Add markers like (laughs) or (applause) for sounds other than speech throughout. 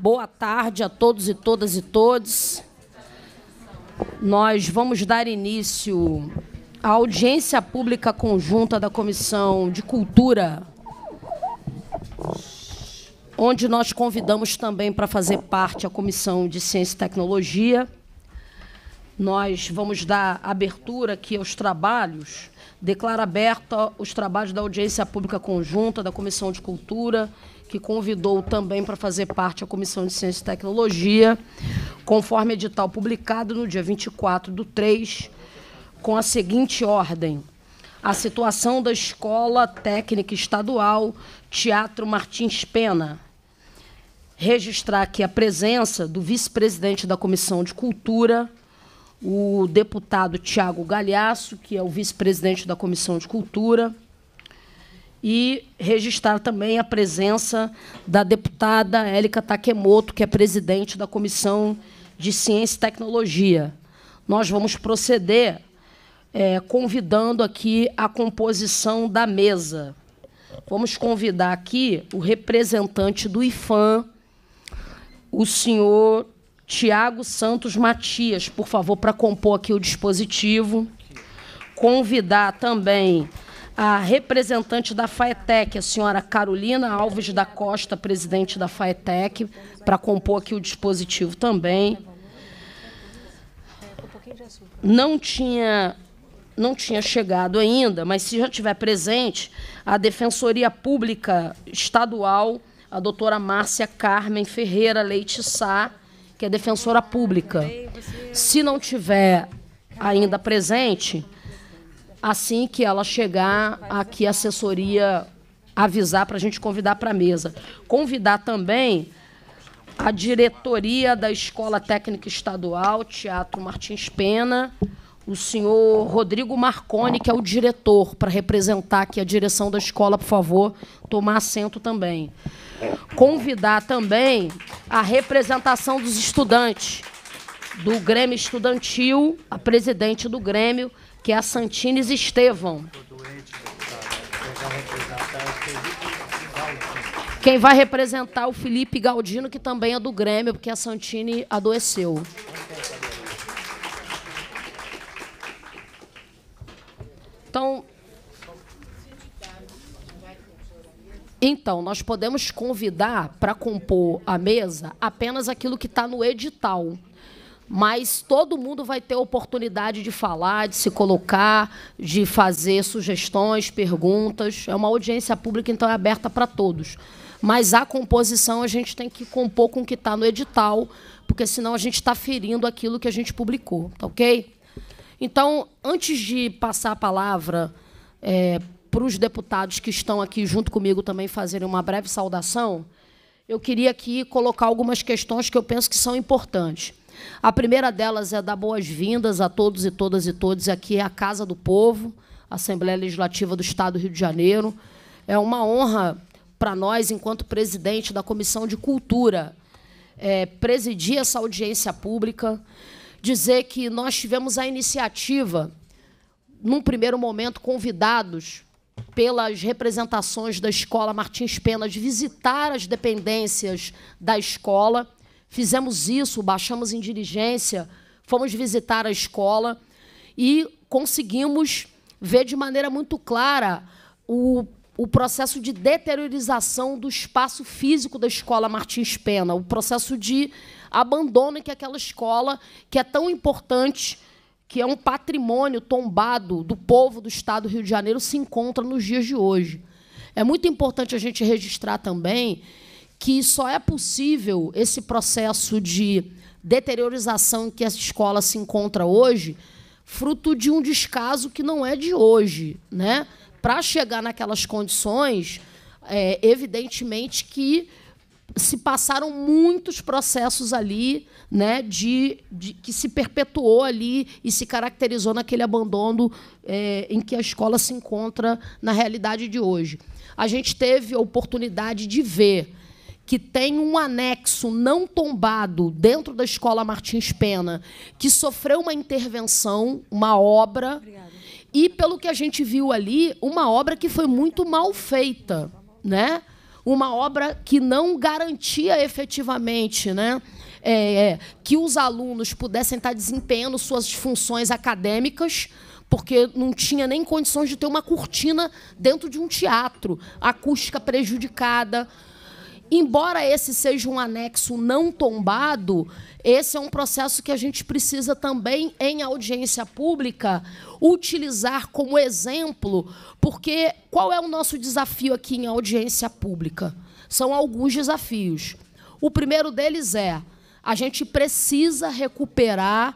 Boa tarde a todos e todas e todos. Nós vamos dar início à audiência pública conjunta da Comissão de Cultura, onde nós convidamos também para fazer parte a Comissão de Ciência e Tecnologia. Nós vamos dar abertura aqui aos trabalhos. Declaro aberto os trabalhos da audiência pública conjunta da Comissão de Cultura que convidou também para fazer parte a Comissão de Ciência e Tecnologia, conforme edital publicado no dia 24 do 3, com a seguinte ordem. A situação da Escola Técnica Estadual Teatro Martins Pena. Registrar aqui a presença do vice-presidente da Comissão de Cultura, o deputado Tiago Galhaço, que é o vice-presidente da Comissão de Cultura e registrar também a presença da deputada Élica Takemoto, que é presidente da Comissão de Ciência e Tecnologia. Nós vamos proceder é, convidando aqui a composição da mesa. Vamos convidar aqui o representante do IFAM, o senhor Tiago Santos Matias, por favor, para compor aqui o dispositivo. Convidar também a representante da FAETEC, a senhora Carolina Alves da Costa, presidente da FAETEC, para compor aqui o dispositivo também. Não tinha, não tinha chegado ainda, mas se já tiver presente, a Defensoria Pública Estadual, a doutora Márcia Carmen Ferreira Leite Sá, que é defensora pública. Se não tiver ainda presente, assim que ela chegar aqui, a assessoria avisar para a gente convidar para a mesa. Convidar também a diretoria da Escola Técnica Estadual, Teatro Martins Pena, o senhor Rodrigo Marconi, que é o diretor, para representar aqui a direção da escola, por favor, tomar assento também. Convidar também a representação dos estudantes, do Grêmio Estudantil, a presidente do Grêmio, que é a Santines Estevão. Quem vai representar o Felipe Galdino, que também é do Grêmio, porque a Santini adoeceu. Então, então, nós podemos convidar para compor a mesa apenas aquilo que está no edital mas todo mundo vai ter oportunidade de falar, de se colocar, de fazer sugestões, perguntas. É uma audiência pública, então é aberta para todos. Mas a composição a gente tem que compor com o que está no edital, porque senão a gente está ferindo aquilo que a gente publicou, tá ok? Então, antes de passar a palavra é, para os deputados que estão aqui junto comigo também fazerem uma breve saudação, eu queria aqui colocar algumas questões que eu penso que são importantes. A primeira delas é dar boas-vindas a todos e todas e todos aqui à é Casa do Povo, Assembleia Legislativa do Estado do Rio de Janeiro. É uma honra para nós, enquanto presidente da Comissão de Cultura, é, presidir essa audiência pública, dizer que nós tivemos a iniciativa, num primeiro momento, convidados pelas representações da Escola Martins Pena de visitar as dependências da escola Fizemos isso, baixamos em diligência, fomos visitar a escola e conseguimos ver de maneira muito clara o, o processo de deteriorização do espaço físico da escola Martins Pena, o processo de abandono que aquela escola, que é tão importante, que é um patrimônio tombado do povo do Estado do Rio de Janeiro, se encontra nos dias de hoje. É muito importante a gente registrar também que só é possível esse processo de deteriorização que a escola se encontra hoje, fruto de um descaso que não é de hoje, né? Para chegar naquelas condições, é, evidentemente que se passaram muitos processos ali, né, de, de, que se perpetuou ali e se caracterizou naquele abandono é, em que a escola se encontra na realidade de hoje. A gente teve a oportunidade de ver que tem um anexo não tombado dentro da escola Martins Pena, que sofreu uma intervenção, uma obra. Obrigada. E pelo que a gente viu ali, uma obra que foi muito mal feita, né? Uma obra que não garantia efetivamente, né? É, é, que os alunos pudessem estar desempenhando suas funções acadêmicas, porque não tinha nem condições de ter uma cortina dentro de um teatro, acústica prejudicada, Embora esse seja um anexo não tombado, esse é um processo que a gente precisa também, em audiência pública, utilizar como exemplo, porque qual é o nosso desafio aqui em audiência pública? São alguns desafios. O primeiro deles é a gente precisa recuperar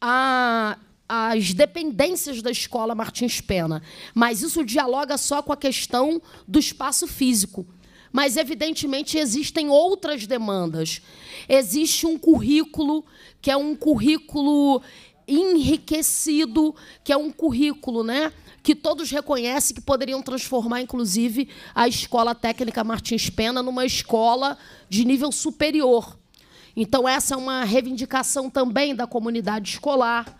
a, as dependências da escola Martins Pena, mas isso dialoga só com a questão do espaço físico mas, evidentemente, existem outras demandas. Existe um currículo, que é um currículo enriquecido, que é um currículo né, que todos reconhecem que poderiam transformar, inclusive, a Escola Técnica Martins Pena numa escola de nível superior. Então, essa é uma reivindicação também da comunidade escolar.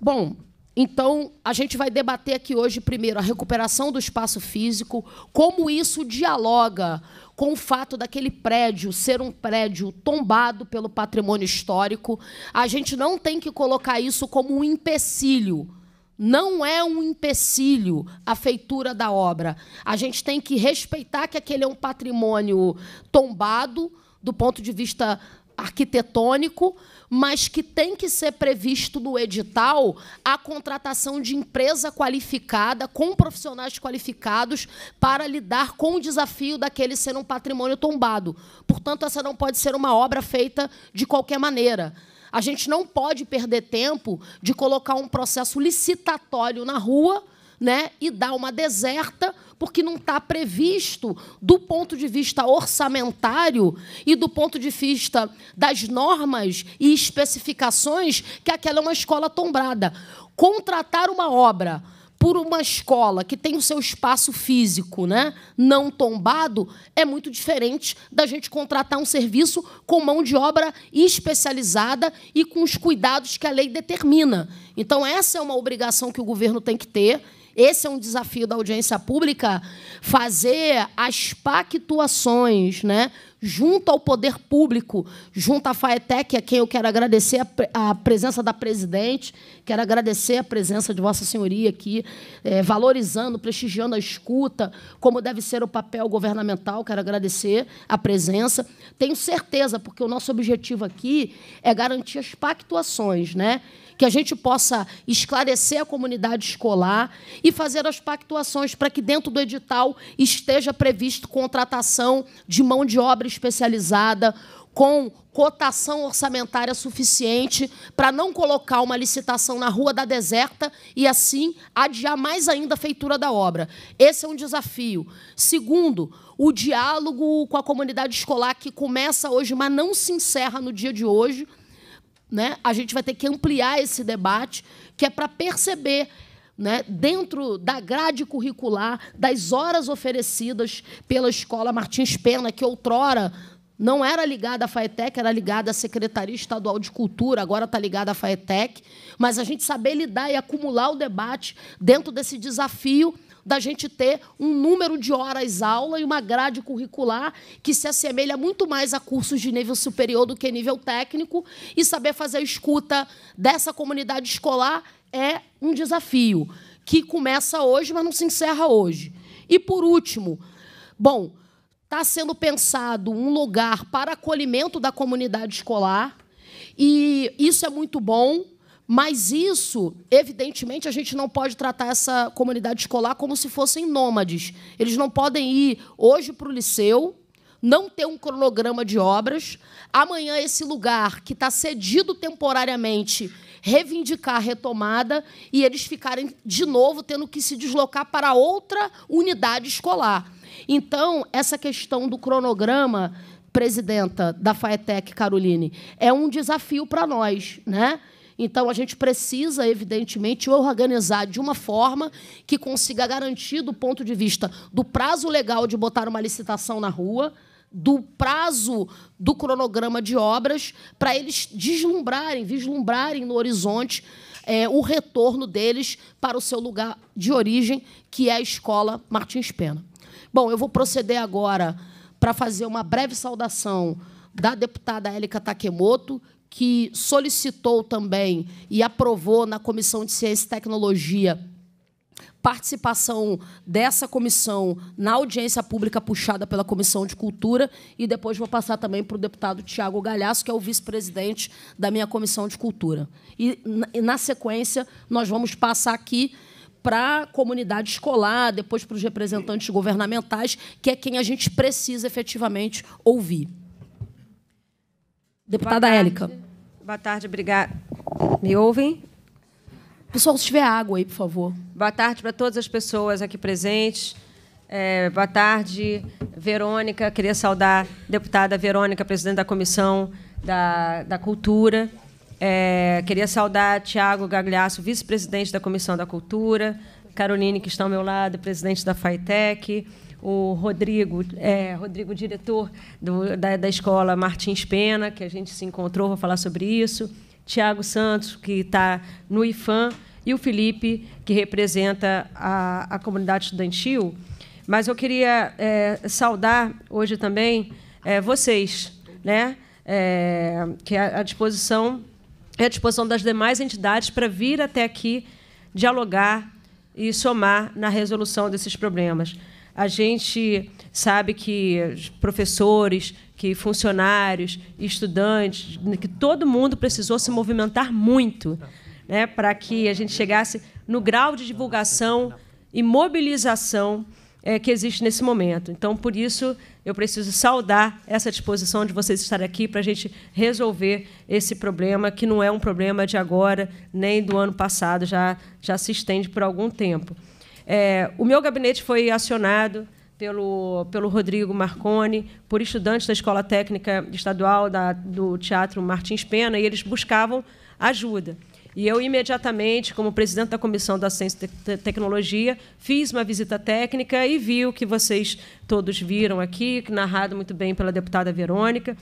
Bom, então, a gente vai debater aqui hoje, primeiro, a recuperação do espaço físico, como isso dialoga com o fato daquele prédio ser um prédio tombado pelo patrimônio histórico. A gente não tem que colocar isso como um empecilho. Não é um empecilho a feitura da obra. A gente tem que respeitar que aquele é um patrimônio tombado do ponto de vista arquitetônico, mas que tem que ser previsto no edital a contratação de empresa qualificada, com profissionais qualificados, para lidar com o desafio daquele ser um patrimônio tombado. Portanto, essa não pode ser uma obra feita de qualquer maneira. A gente não pode perder tempo de colocar um processo licitatório na rua né, e dar uma deserta porque não está previsto do ponto de vista orçamentário e do ponto de vista das normas e especificações que aquela é uma escola tombrada. Contratar uma obra por uma escola que tem o seu espaço físico né, não tombado é muito diferente da gente contratar um serviço com mão de obra especializada e com os cuidados que a lei determina. Então, essa é uma obrigação que o governo tem que ter esse é um desafio da audiência pública fazer as pactuações, né? Junto ao poder público, junto à FAETEC, a quem eu quero agradecer a, presença da presidente, quero agradecer a presença de Vossa Senhoria aqui, eh, valorizando, prestigiando a escuta, como deve ser o papel governamental, quero agradecer a presença. Tenho certeza, porque o nosso objetivo aqui é garantir as pactuações, né? que a gente possa esclarecer a comunidade escolar e fazer as pactuações para que dentro do edital esteja previsto contratação de mão de obra especializada com cotação orçamentária suficiente para não colocar uma licitação na rua da deserta e assim adiar mais ainda a feitura da obra. Esse é um desafio. Segundo, o diálogo com a comunidade escolar que começa hoje, mas não se encerra no dia de hoje né, a gente vai ter que ampliar esse debate, que é para perceber né, dentro da grade curricular, das horas oferecidas pela escola Martins Pena, que outrora não era ligada à FAETEC, era ligada à Secretaria Estadual de Cultura, agora está ligada à FAETEC, mas a gente saber lidar e acumular o debate dentro desse desafio da gente ter um número de horas aula e uma grade curricular que se assemelha muito mais a cursos de nível superior do que nível técnico e saber fazer a escuta dessa comunidade escolar é um desafio que começa hoje, mas não se encerra hoje. E por último, bom, está sendo pensado um lugar para acolhimento da comunidade escolar e isso é muito bom mas isso, evidentemente, a gente não pode tratar essa comunidade escolar como se fossem nômades. Eles não podem ir hoje para o liceu, não ter um cronograma de obras, amanhã esse lugar que está cedido temporariamente reivindicar a retomada e eles ficarem de novo tendo que se deslocar para outra unidade escolar. Então, essa questão do cronograma, presidenta da FAETEC, Caroline, é um desafio para nós, né? Então, a gente precisa, evidentemente, organizar de uma forma que consiga garantir, do ponto de vista do prazo legal de botar uma licitação na rua, do prazo do cronograma de obras, para eles deslumbrarem, vislumbrarem no horizonte é, o retorno deles para o seu lugar de origem, que é a escola Martins Pena. Bom, eu vou proceder agora para fazer uma breve saudação da deputada Élica Takemoto, que solicitou também e aprovou na Comissão de Ciência e Tecnologia participação dessa comissão na audiência pública puxada pela Comissão de Cultura e depois vou passar também para o deputado Tiago Galhaço, que é o vice-presidente da minha Comissão de Cultura. E, na sequência, nós vamos passar aqui para a comunidade escolar, depois para os representantes governamentais, que é quem a gente precisa efetivamente ouvir. Deputada Élica. Boa tarde, obrigada. Me ouvem? Pessoal, se tiver água aí, por favor. Boa tarde para todas as pessoas aqui presentes. É, boa tarde, Verônica. Queria saudar a deputada Verônica, presidente da Comissão da, da Cultura. É, queria saudar Tiago Gagliasso, vice-presidente da Comissão da Cultura. Caroline, que está ao meu lado, presidente da FAITEC o Rodrigo, é, Rodrigo diretor do, da, da escola Martins Pena, que a gente se encontrou, vou falar sobre isso, Tiago Santos, que está no IFAM, e o Felipe, que representa a, a comunidade estudantil. Mas eu queria é, saudar hoje também é, vocês, né? É, que a, é a disposição é a disposição das demais entidades para vir até aqui dialogar e somar na resolução desses problemas. A gente sabe que professores, que funcionários, estudantes, que todo mundo precisou se movimentar muito né, para que a gente chegasse no grau de divulgação e mobilização é, que existe nesse momento. Então, por isso, eu preciso saudar essa disposição de vocês estarem aqui para a gente resolver esse problema, que não é um problema de agora nem do ano passado, já, já se estende por algum tempo. É, o meu gabinete foi acionado pelo, pelo Rodrigo Marconi, por estudantes da Escola Técnica Estadual da, do Teatro Martins Pena, e eles buscavam ajuda. E eu, imediatamente, como presidente da Comissão da Ciência e Tecnologia, fiz uma visita técnica e vi o que vocês todos viram aqui, narrado muito bem pela deputada Verônica.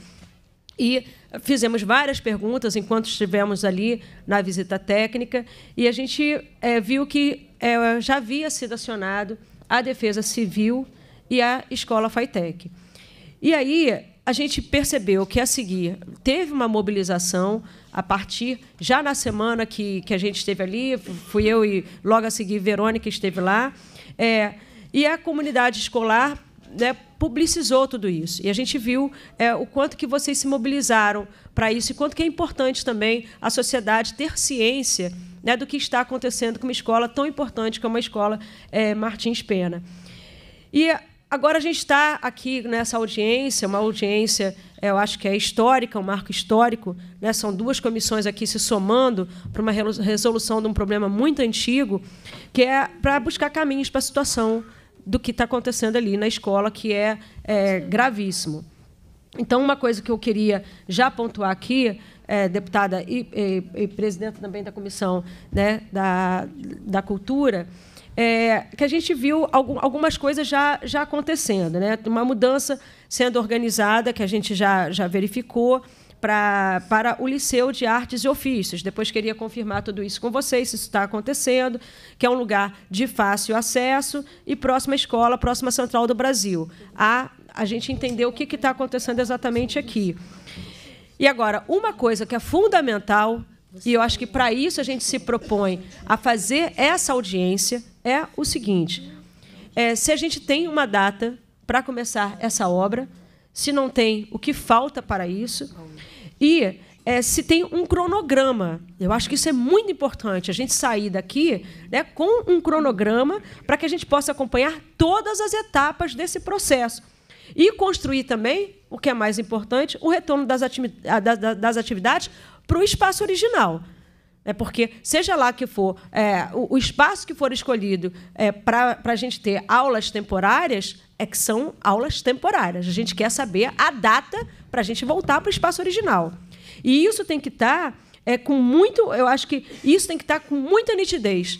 E fizemos várias perguntas enquanto estivemos ali na visita técnica e a gente é, viu que é, já havia sido acionado a Defesa Civil e a Escola FITEC. E aí a gente percebeu que a seguir teve uma mobilização a partir já na semana que, que a gente esteve ali, fui eu e logo a seguir Verônica esteve lá, é, e a comunidade escolar né, publicizou tudo isso. E a gente viu é, o quanto que vocês se mobilizaram para isso e quanto que é importante também a sociedade ter ciência né, do que está acontecendo com uma escola tão importante como a escola é, Martins Pena. E agora a gente está aqui nessa audiência, uma audiência, é, eu acho que é histórica, um marco histórico. Né? São duas comissões aqui se somando para uma resolução de um problema muito antigo, que é para buscar caminhos para a situação do que está acontecendo ali na escola, que é, é gravíssimo. Então, uma coisa que eu queria já pontuar aqui, é, deputada e, e, e, presidenta também da Comissão né, da, da Cultura, é, que a gente viu algumas coisas já, já acontecendo. Né? Uma mudança sendo organizada, que a gente já, já verificou, pra, para o Liceu de Artes e Ofícios. Depois queria confirmar tudo isso com vocês, se isso está acontecendo, que é um lugar de fácil acesso e próxima escola, próxima central do Brasil. A, a gente entendeu o que está acontecendo exatamente aqui. E agora, uma coisa que é fundamental, e eu acho que para isso a gente se propõe a fazer essa audiência, é o seguinte: é, se a gente tem uma data para começar essa obra, se não tem, o que falta para isso? E é, se tem um cronograma. Eu acho que isso é muito importante, a gente sair daqui né, com um cronograma para que a gente possa acompanhar todas as etapas desse processo. E construir também, o que é mais importante, o retorno das, ati das atividades para o espaço original. É porque, seja lá que for, é, o, o, espaço que for escolhido é, para a gente ter aulas temporárias, é que são aulas temporárias. A gente quer saber a data para a gente voltar para o espaço original. E isso tem que estar tá, é, com muito. Eu acho que isso tem que estar tá com muita nitidez.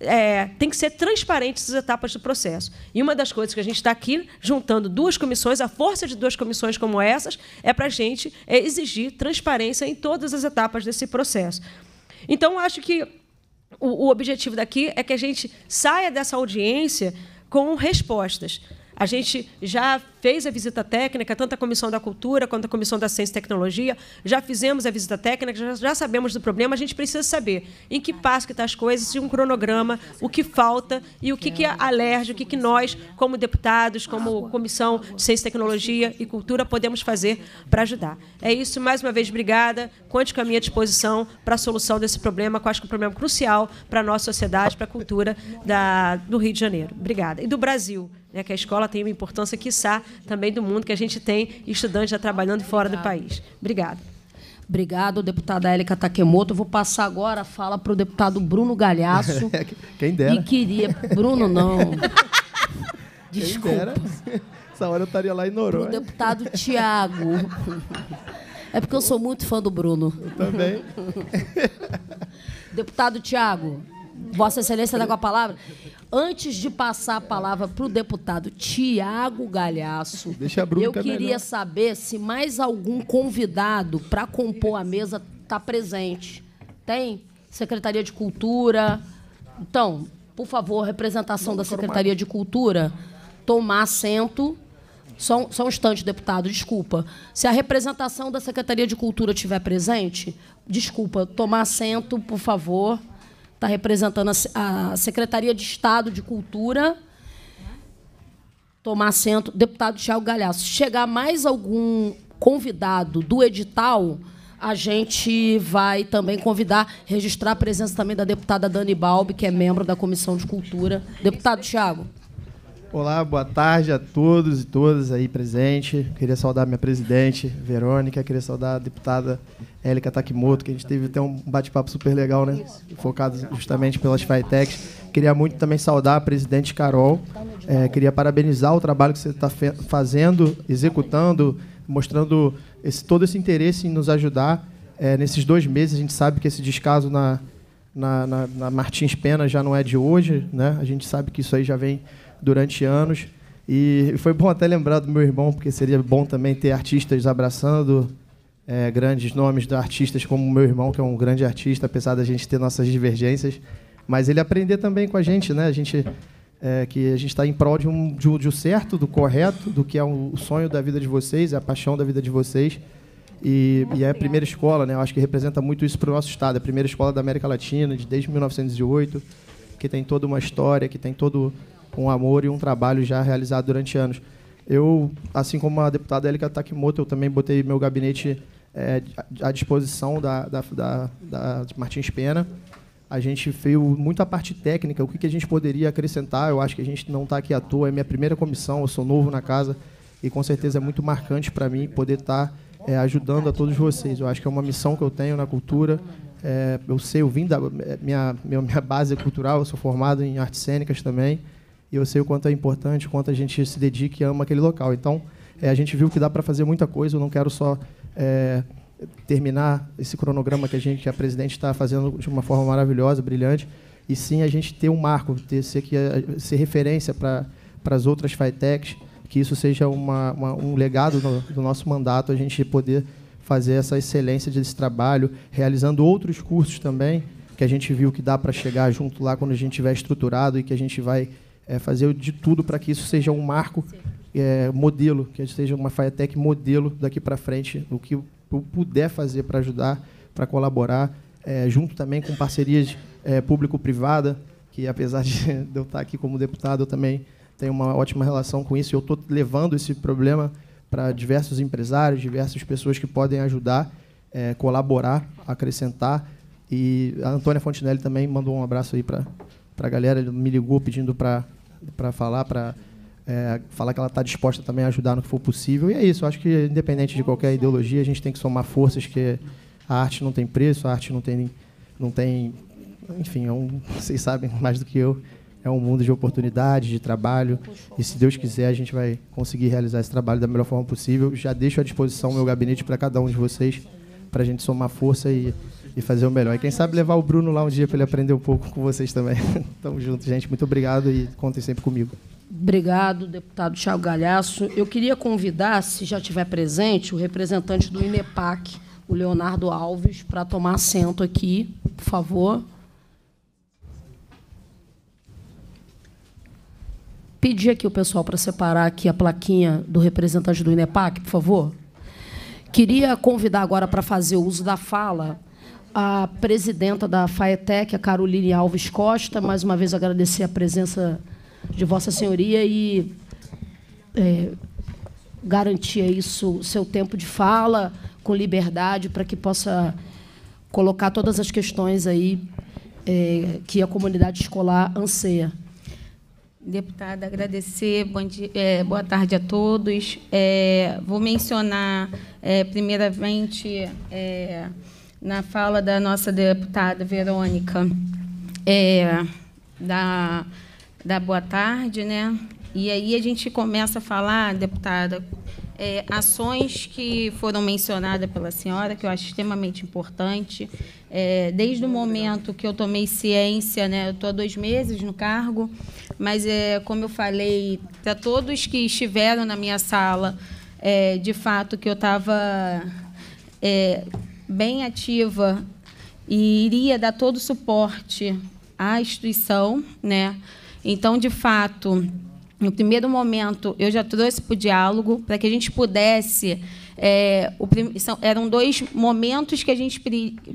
É, tem que ser transparente essas etapas do processo. E uma das coisas que a gente está aqui juntando duas comissões, a força de duas comissões como essas, é para a gente é, exigir transparência em todas as etapas desse processo. Então, acho que o, o objetivo daqui é que a gente saia dessa audiência com respostas. A gente já fez a visita técnica, tanto a Comissão da Cultura quanto a Comissão da Ciência e Tecnologia, já fizemos a visita técnica, já, já sabemos do problema, a gente precisa saber em que passo que estão tá as coisas, um cronograma, o que falta e o que, que alerge, o que, que nós, como deputados, como Comissão de Ciência, Tecnologia e Cultura, podemos fazer para ajudar. É isso, mais uma vez, obrigada. Conte com a minha disposição para a solução desse problema, que eu acho que é um problema crucial para a nossa sociedade, para a cultura da, do Rio de Janeiro. Obrigada. E do Brasil né, que a escola tem uma importância, quiçá, também do mundo, que a gente tem estudantes já trabalhando fora do país. Obrigada. Obrigado, deputada Élica Takemoto. vou passar agora a fala para o deputado Bruno Galhaço. (laughs) Quem dera. E queria... Bruno, não. (laughs) Desculpa. Essa hora eu estaria lá em Noronha. O deputado Tiago. É porque eu sou muito fã do Bruno. Eu também. (laughs) Deputado Tiago, Vossa Excelência está com a palavra. Antes de passar a palavra para o deputado Tiago Galhaço, eu queria melhor. Né? saber se mais algum convidado para compor a mesa está presente. Tem? Secretaria de Cultura. Então, por favor, representação da Secretaria de Cultura, tomar assento. Só, só um instante, deputado, desculpa. Se a representação da Secretaria de Cultura estiver presente, desculpa, tomar assento, por favor está representando a, a Secretaria de Estado de Cultura, tomar assento, deputado Tiago Galhaço. Se chegar mais algum convidado do edital, a gente vai também convidar, registrar a presença também da deputada Dani Balbi, que é membro da Comissão de Cultura. Deputado Tiago. Olá, boa tarde a todos e todas aí presentes. Queria saudar minha presidente, Verônica. Queria saudar a deputada Élica Takimoto, que a gente teve até um bate-papo super legal, né? Focado justamente pelas FITECs. Queria muito também saudar a presidente Carol. É, queria parabenizar o trabalho que você está fazendo, executando, mostrando esse, todo esse interesse em nos ajudar. É, nesses dois meses, a gente sabe que esse descaso na, na, na, na Martins Pena já não é de hoje, né? A gente sabe que isso aí já vem durante anos. E foi bom até lembrar do meu irmão, porque seria bom também ter artistas abraçando é, grandes nomes de artistas como meu irmão, que é um grande artista, apesar da gente ter nossas divergências. Mas ele aprender também com a gente, né? A gente é, que a gente está em prol de um, de, de um certo, do correto, do que é o sonho da vida de vocês, é a paixão da vida de vocês. E, e é a primeira escola, né? Eu acho que representa muito isso para o nosso estado. É a primeira escola da América Latina, de, desde 1908, que tem toda uma história, que tem todo um amor e um trabalho já realizado durante anos. Eu, assim como a deputada Érica Takimoto, eu também botei meu gabinete é, à disposição da, da, da, da Martins Pena. A gente fez a parte técnica, o que, que a gente poderia acrescentar. Eu acho que a gente não está aqui à toa, é minha primeira comissão, eu sou novo na casa e com certeza é muito marcante para mim poder estar tá, é, ajudando a todos vocês. Eu acho que é uma missão que eu tenho na cultura. É, eu sei, eu vim da minha, minha, minha base cultural, eu sou formado em artes cênicas também e eu sei o quanto é importante, o quanto a gente se dedica e ama aquele local. Então, é, a gente viu que dá para fazer muita coisa, eu não quero só é, terminar esse cronograma que a gente, que a presidente está fazendo de uma forma maravilhosa, brilhante, e sim a gente ter um marco, ter ser, que, eh, ser referência para as outras FITECs, que isso seja uma, uma, um legado no, do nosso mandato, a gente poder fazer essa excelência desse trabalho, realizando outros cursos também, que a gente viu que dá para chegar junto lá quando a gente estiver estruturado e que a gente vai é, fazer de tudo para que isso seja um marco, é, modelo, que seja uma FAETEC modelo daqui para frente, o que eu puder fazer para ajudar, para colaborar, é, junto também com parcerias é, público-privada, que apesar de (laughs) eu estar aqui como deputado, eu também tenho uma ótima relação com isso, eu estou levando esse problema para diversos empresários, diversas pessoas que podem ajudar, é, colaborar, acrescentar. E a Antônia Fontinelli também mandou um abraço aí para a galera, me ligou pedindo para para falar, para é, falar que ela está disposta também a ajudar no que for possível. E é isso, acho que independente de qualquer ideologia, a gente tem que somar forças, que a arte não tem preço, a arte não tem. Não tem enfim, é um, (laughs) vocês sabem mais do que eu, é um mundo de oportunidades, de trabalho. E se Deus quiser, a gente vai conseguir realizar esse trabalho da melhor forma possível. Já deixo à disposição o meu gabinete para cada um de vocês, para a gente somar força e e fazer o melhor. E quem ah, sabe levar o Bruno lá um dia para ele aprender um pouco com vocês também. (laughs) Tamo junto, gente. Muito obrigado e contem sempre comigo. Obrigado, deputado Tiago Galhaço. Eu queria convidar, se já tiver presente, o representante do INEPAC, o Leonardo Alves, para tomar assento aqui, por favor. Pedir aqui o pessoal para separar aqui a plaquinha do representante do INEPAC, por favor. Queria convidar agora para fazer o uso da fala a presidenta da FAETEC, a Caroline Alves Costa. Mais uma vez agradecer a presença de Vossa Senhoria e é, garantir isso, seu tempo de fala com liberdade para que possa colocar todas as questões aí é, que a comunidade escolar anseia. Deputada, agradecer, dia, é, boa tarde a todos. É, vou mencionar, é, primeiramente, é, na fala da nossa deputada Verônica é, da, da Boa Tarde, né? E aí a gente começa a falar, deputada, é, ações que foram mencionadas pela senhora, que eu acho extremamente importante. É, desde o momento que eu tomei ciência, né, eu estou há dois meses no cargo, mas, é, como eu falei, para todos que estiveram na minha sala, é, de fato, que eu estava é, bem ativa e iria dar todo o suporte à instituição, né? Então, de fato, no primeiro momento, eu já trouxe para o diálogo para que a gente pudesse. É, o, são, eram dois momentos que a gente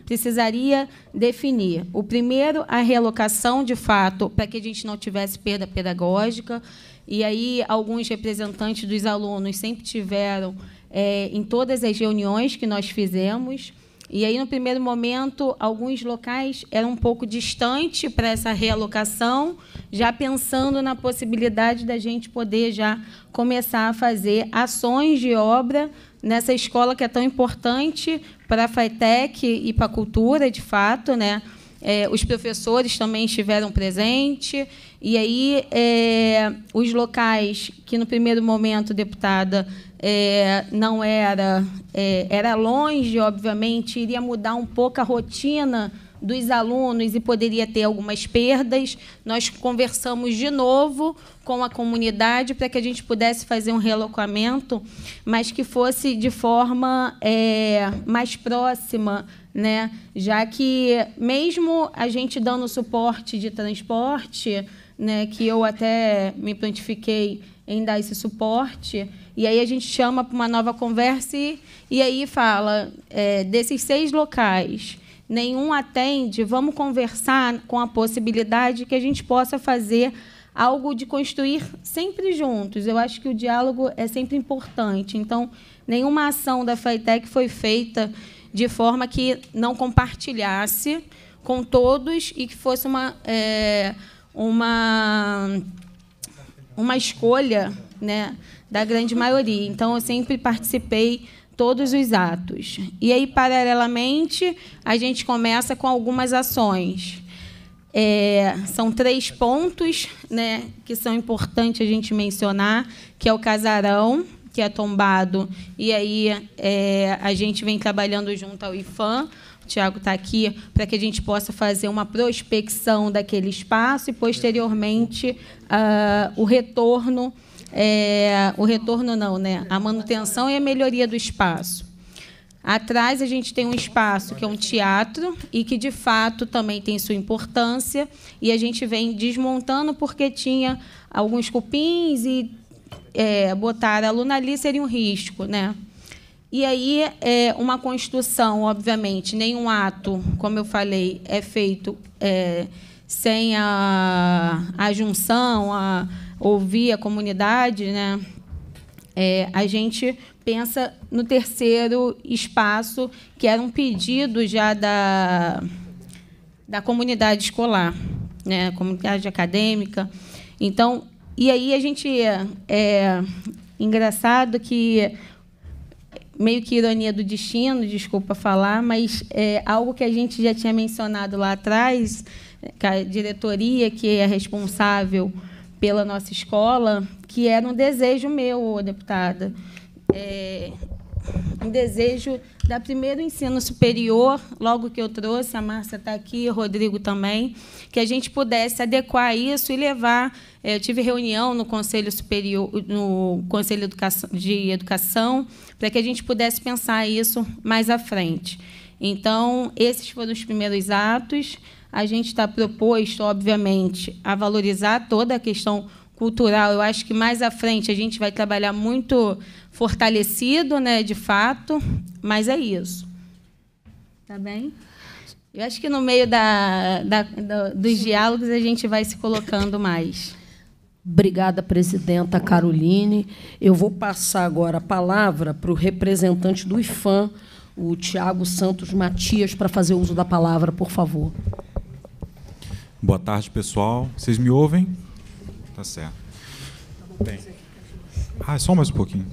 precisaria definir. O primeiro, a realocação, de fato, para que a gente não tivesse perda pedagógica. E aí, alguns representantes dos alunos sempre tiveram é, em todas as reuniões que nós fizemos e aí, no primeiro momento, alguns locais eram um pouco distante para essa realocação, já pensando na possibilidade da gente poder já começar a fazer ações de obra nessa escola que é tão importante para a FATEC e para a cultura, de fato, né? é, os professores também estiveram presentes. E aí, é, os locais que, no primeiro momento, deputada, é, não era... É, era longe, obviamente, iria mudar um pouco a rotina dos alunos e poderia ter algumas perdas. Nós conversamos de novo com a comunidade para que a gente pudesse fazer um relocamento, mas que fosse de forma é, mais próxima né? Já que mesmo a gente dando suporte de transporte, né, que eu até me plantifiquei em dar esse suporte, e aí a gente chama para uma nova conversa e, e aí fala é, desses seis locais nenhum atende, vamos conversar com a possibilidade que a gente possa fazer algo de construir sempre juntos. Eu acho que o diálogo é sempre importante. Então, nenhuma ação da FAITEC foi feita de forma que não compartilhasse com todos e que fosse uma, é, uma, uma escolha né, da grande maioria. Então, eu sempre participei todos os atos. E aí, paralelamente, a gente começa com algumas ações. É, são três pontos né, que são importantes a gente mencionar, que é o casarão, que é tombado. E aí é, a gente vem trabalhando junto ao IFAM. O Tiago está aqui para que a gente possa fazer uma prospecção daquele espaço e posteriormente uh, o retorno, é, o retorno não, né? A manutenção e a melhoria do espaço. Atrás a gente tem um espaço que é um teatro e que de fato também tem sua importância e a gente vem desmontando porque tinha alguns cupins e é, botar aluna ali seria um risco, né? E aí é uma construção, obviamente, nenhum ato, como eu falei, é feito é, sem a, a junção, a ouvir a comunidade, né? É, a gente pensa no terceiro espaço, que era um pedido já da, da comunidade escolar, né? comunidade acadêmica. Então, e aí a gente. É, é engraçado que. Meio que ironia do destino, desculpa falar, mas é algo que a gente já tinha mencionado lá atrás, que a diretoria, que é responsável pela nossa escola, que era um desejo meu, deputada. É, um desejo da primeiro ensino superior, logo que eu trouxe, a Márcia está aqui, o Rodrigo também, que a gente pudesse adequar isso e levar. Eh, eu tive reunião no Conselho Superior, no Conselho de Educação, para que a gente pudesse pensar isso mais à frente. Então, esses foram os primeiros atos. A gente está proposto, obviamente, a valorizar toda a questão cultural. Eu acho que mais à frente a gente vai trabalhar muito fortalecido, né, de fato, mas é isso. Tá bem? Eu acho que no meio da, da, dos diálogos a gente vai se colocando mais. Obrigada, presidenta Caroline. Eu vou passar agora a palavra para o representante do IFAM, o Tiago Santos Matias, para fazer uso da palavra, por favor. Boa tarde, pessoal. Vocês me ouvem? Tá certo. Bem. Ah, só mais um pouquinho.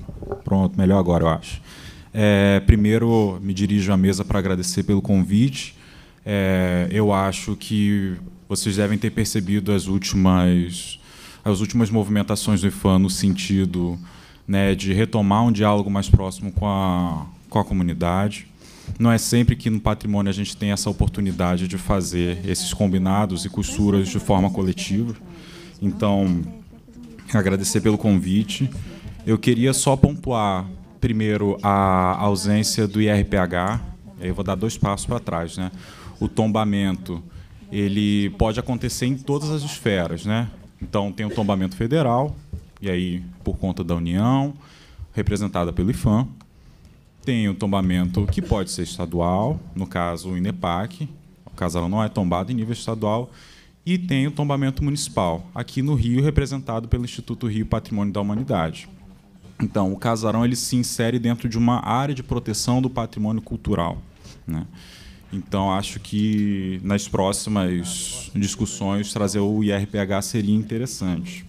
Pronto, melhor agora, eu acho. É, primeiro, me dirijo à mesa para agradecer pelo convite. É, eu acho que vocês devem ter percebido as últimas, as últimas movimentações do IFAM no sentido né, de retomar um diálogo mais próximo com a, com a comunidade. Não é sempre que no patrimônio a gente tem essa oportunidade de fazer esses combinados e costuras de forma coletiva. Então, agradecer pelo convite. Eu queria só pontuar primeiro, a ausência do IRPH. Eu vou dar dois passos para trás. Né? O tombamento ele pode acontecer em todas as esferas. Né? Então, tem o tombamento federal, e aí por conta da União, representada pelo IFAM. Tem o tombamento que pode ser estadual, no caso o INEPAC, o caso ela não é tombado em nível estadual, e tem o tombamento municipal, aqui no Rio, representado pelo Instituto Rio Patrimônio da Humanidade. Então, o casarão ele se insere dentro de uma área de proteção do patrimônio cultural. Né? Então, acho que nas próximas discussões trazer o IRPH seria interessante.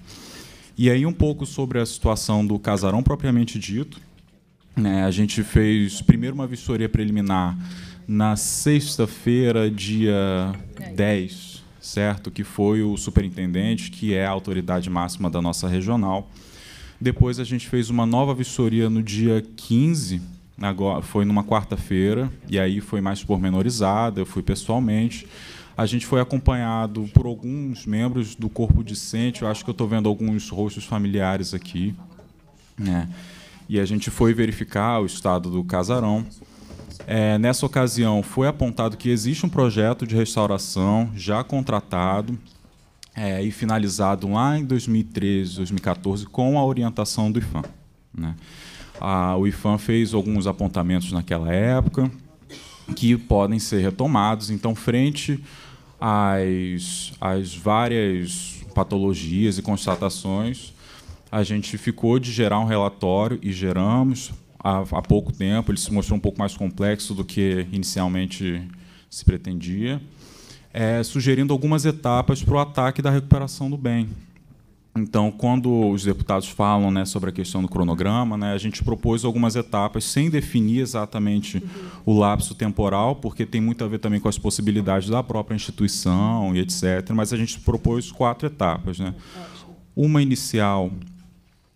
E aí, um pouco sobre a situação do casarão propriamente dito. Né? A gente fez primeiro uma vistoria preliminar na sexta-feira, dia 10, certo? Que foi o superintendente, que é a autoridade máxima da nossa regional depois a gente fez uma nova vistoria no dia 15, agora, foi numa quarta-feira, e aí foi mais pormenorizada, eu fui pessoalmente. A gente foi acompanhado por alguns membros do corpo discente, eu acho que eu estou vendo alguns rostos familiares aqui. Né? E a gente foi verificar o estado do casarão. É, nessa ocasião, foi apontado que existe um projeto de restauração já contratado, é, e finalizado lá em 2013, 2014, com a orientação do IFAM. Né? A, o IFAM fez alguns apontamentos naquela época que podem ser retomados. Então, frente às, às várias patologias e constatações, a gente ficou de gerar um relatório e geramos há, há pouco tempo. Ele se mostrou um pouco mais complexo do que inicialmente se pretendia é, sugerindo algumas etapas para o ataque da recuperação do bem. Então, quando os deputados falam né, sobre a questão do cronograma, né, a gente propôs algumas etapas sem definir exatamente uhum. o lapso temporal, porque tem muito a ver também com as possibilidades da própria instituição e etc. Mas a gente propôs quatro etapas. Né? Uma inicial,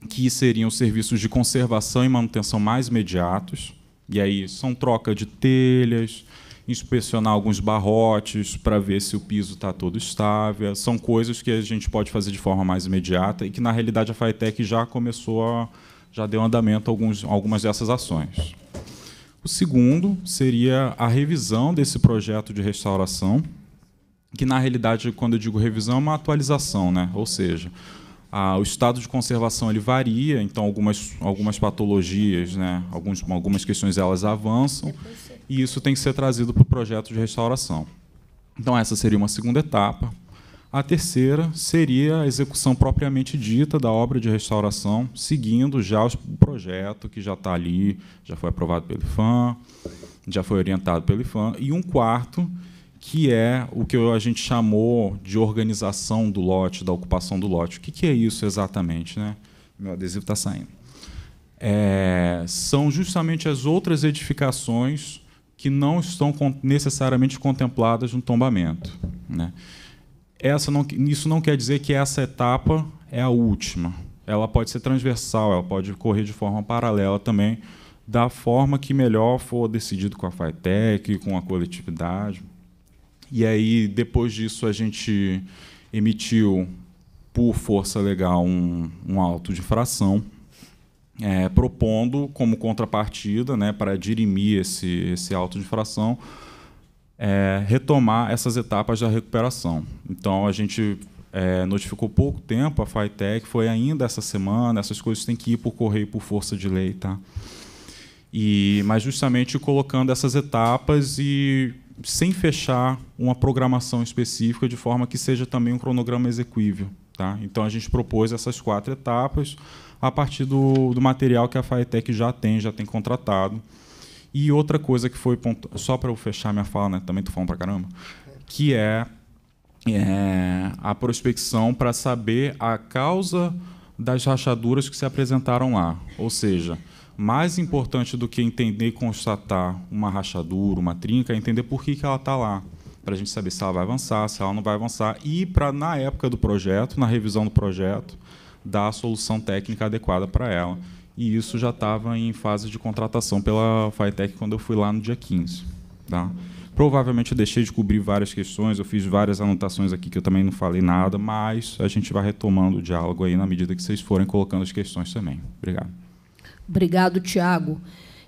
que seriam serviços de conservação e manutenção mais imediatos, e aí são troca de telhas, inspecionar alguns barrotes para ver se o piso está todo estável. São coisas que a gente pode fazer de forma mais imediata e que, na realidade, a FATEC já começou, a, já deu andamento a alguns, algumas dessas ações. O segundo seria a revisão desse projeto de restauração, que, na realidade, quando eu digo revisão, é uma atualização, né? ou seja, o estado de conservação ele varia, então algumas, algumas patologias, né, alguns, algumas questões elas avançam. Depois e isso tem que ser trazido para o projeto de restauração. Então, essa seria uma segunda etapa. A terceira seria a execução propriamente dita da obra de restauração, seguindo já o projeto que já está ali, já foi aprovado pelo IFAM, já foi orientado pelo IFAM. E um quarto, que é o que a gente chamou de organização do lote, da ocupação do lote. O que é isso exatamente? Né? Meu adesivo está saindo. É, são justamente as outras edificações que não estão necessariamente contempladas no tombamento. Né? Essa não, isso não quer dizer que essa etapa é a última. Ela pode ser transversal, ela pode correr de forma paralela também, da forma que melhor for decidido com a FITEC, com a coletividade. E aí, depois disso, a gente emitiu, por força legal, um, um auto de fração é, propondo como contrapartida né, para dirimir esse, esse auto de infração, é, retomar essas etapas da recuperação. Então, a gente é, notificou pouco tempo a FITEC, foi ainda essa semana, essas coisas têm que ir por correio por força de lei. Tá? E, mas justamente colocando essas etapas e sem fechar uma programação específica, de forma que seja também um cronograma executível, Tá? Então, a gente propôs essas quatro etapas, a partir do, do material que a Faetec já tem, já tem contratado. E outra coisa que foi só para eu fechar minha fala, né? Também estou falando para caramba, que é, é a prospecção para saber a causa das rachaduras que se apresentaram lá. Ou seja, mais importante do que entender e constatar uma rachadura, uma trinca, é entender por que, que ela está lá. Para a gente saber se ela vai avançar, se ela não vai avançar. E para, na época do projeto, na revisão do projeto, dar a solução técnica adequada para ela. E isso já estava em fase de contratação pela FITEC quando eu fui lá no dia 15. Tá? Provavelmente eu deixei de cobrir várias questões, eu fiz várias anotações aqui que eu também não falei nada, mas a gente vai retomando o diálogo aí na medida que vocês forem colocando as questões também. Obrigado. Obrigado, Tiago.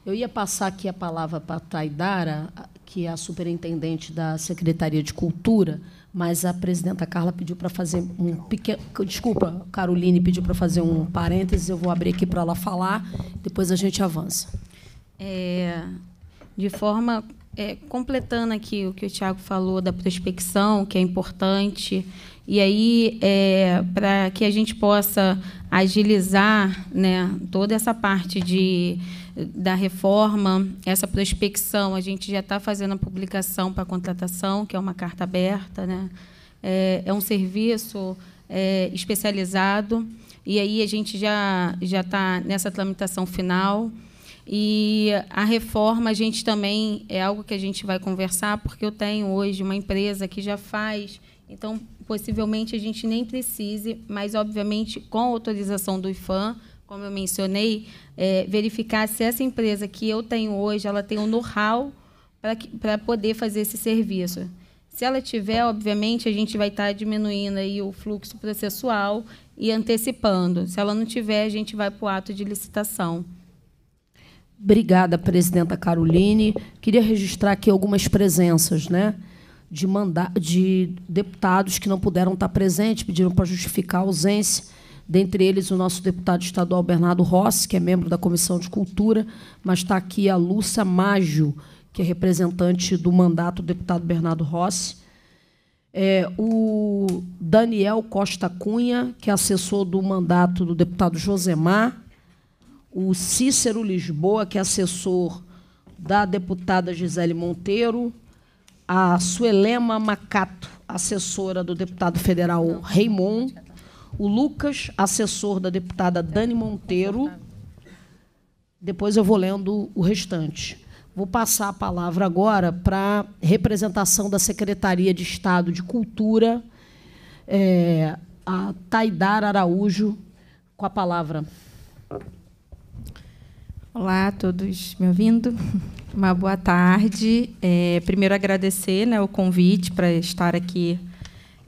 Eu ia passar aqui a palavra para a Taidara, que é a superintendente da Secretaria de Cultura, mas a presidenta Carla pediu para fazer um pequeno. Desculpa, Caroline pediu para fazer um parênteses, eu vou abrir aqui para ela falar, depois a gente avança. É, de forma. É, completando aqui o que o Tiago falou da prospecção, que é importante, e aí, é, para que a gente possa agilizar né, toda essa parte de da reforma, essa prospecção, a gente já está fazendo a publicação para a contratação, que é uma carta aberta, né? é, é um serviço é, especializado, e aí a gente já já está nessa tramitação final. E a reforma, a gente também é algo que a gente vai conversar, porque eu tenho hoje uma empresa que já faz, então possivelmente a gente nem precise, mas obviamente com autorização do IFAM, como eu mencionei, é, verificar se essa empresa que eu tenho hoje ela tem o um know-how para poder fazer esse serviço. Se ela tiver, obviamente, a gente vai estar tá diminuindo aí o fluxo processual e antecipando. Se ela não tiver, a gente vai para o ato de licitação. Obrigada, presidenta Caroline. Queria registrar aqui algumas presenças, né? De, manda de deputados que não puderam estar tá presentes, pediram para justificar a ausência dentre eles o nosso deputado estadual Bernardo Rossi, que é membro da Comissão de Cultura, mas está aqui a Lúcia Maggio, que é representante do mandato do deputado Bernardo Rossi. É, o Daniel Costa Cunha, que é assessor do mandato do deputado Josemar, o Cícero Lisboa, que é assessor da deputada Gisele Monteiro, a Suelema Macato, assessora do deputado federal Raimon, o Lucas, assessor da deputada Dani Monteiro. Depois eu vou lendo o restante. Vou passar a palavra agora para a representação da Secretaria de Estado de Cultura, é, a Taidar Araújo, com a palavra. Olá a todos me ouvindo. Uma boa tarde. É, primeiro, agradecer né, o convite para estar aqui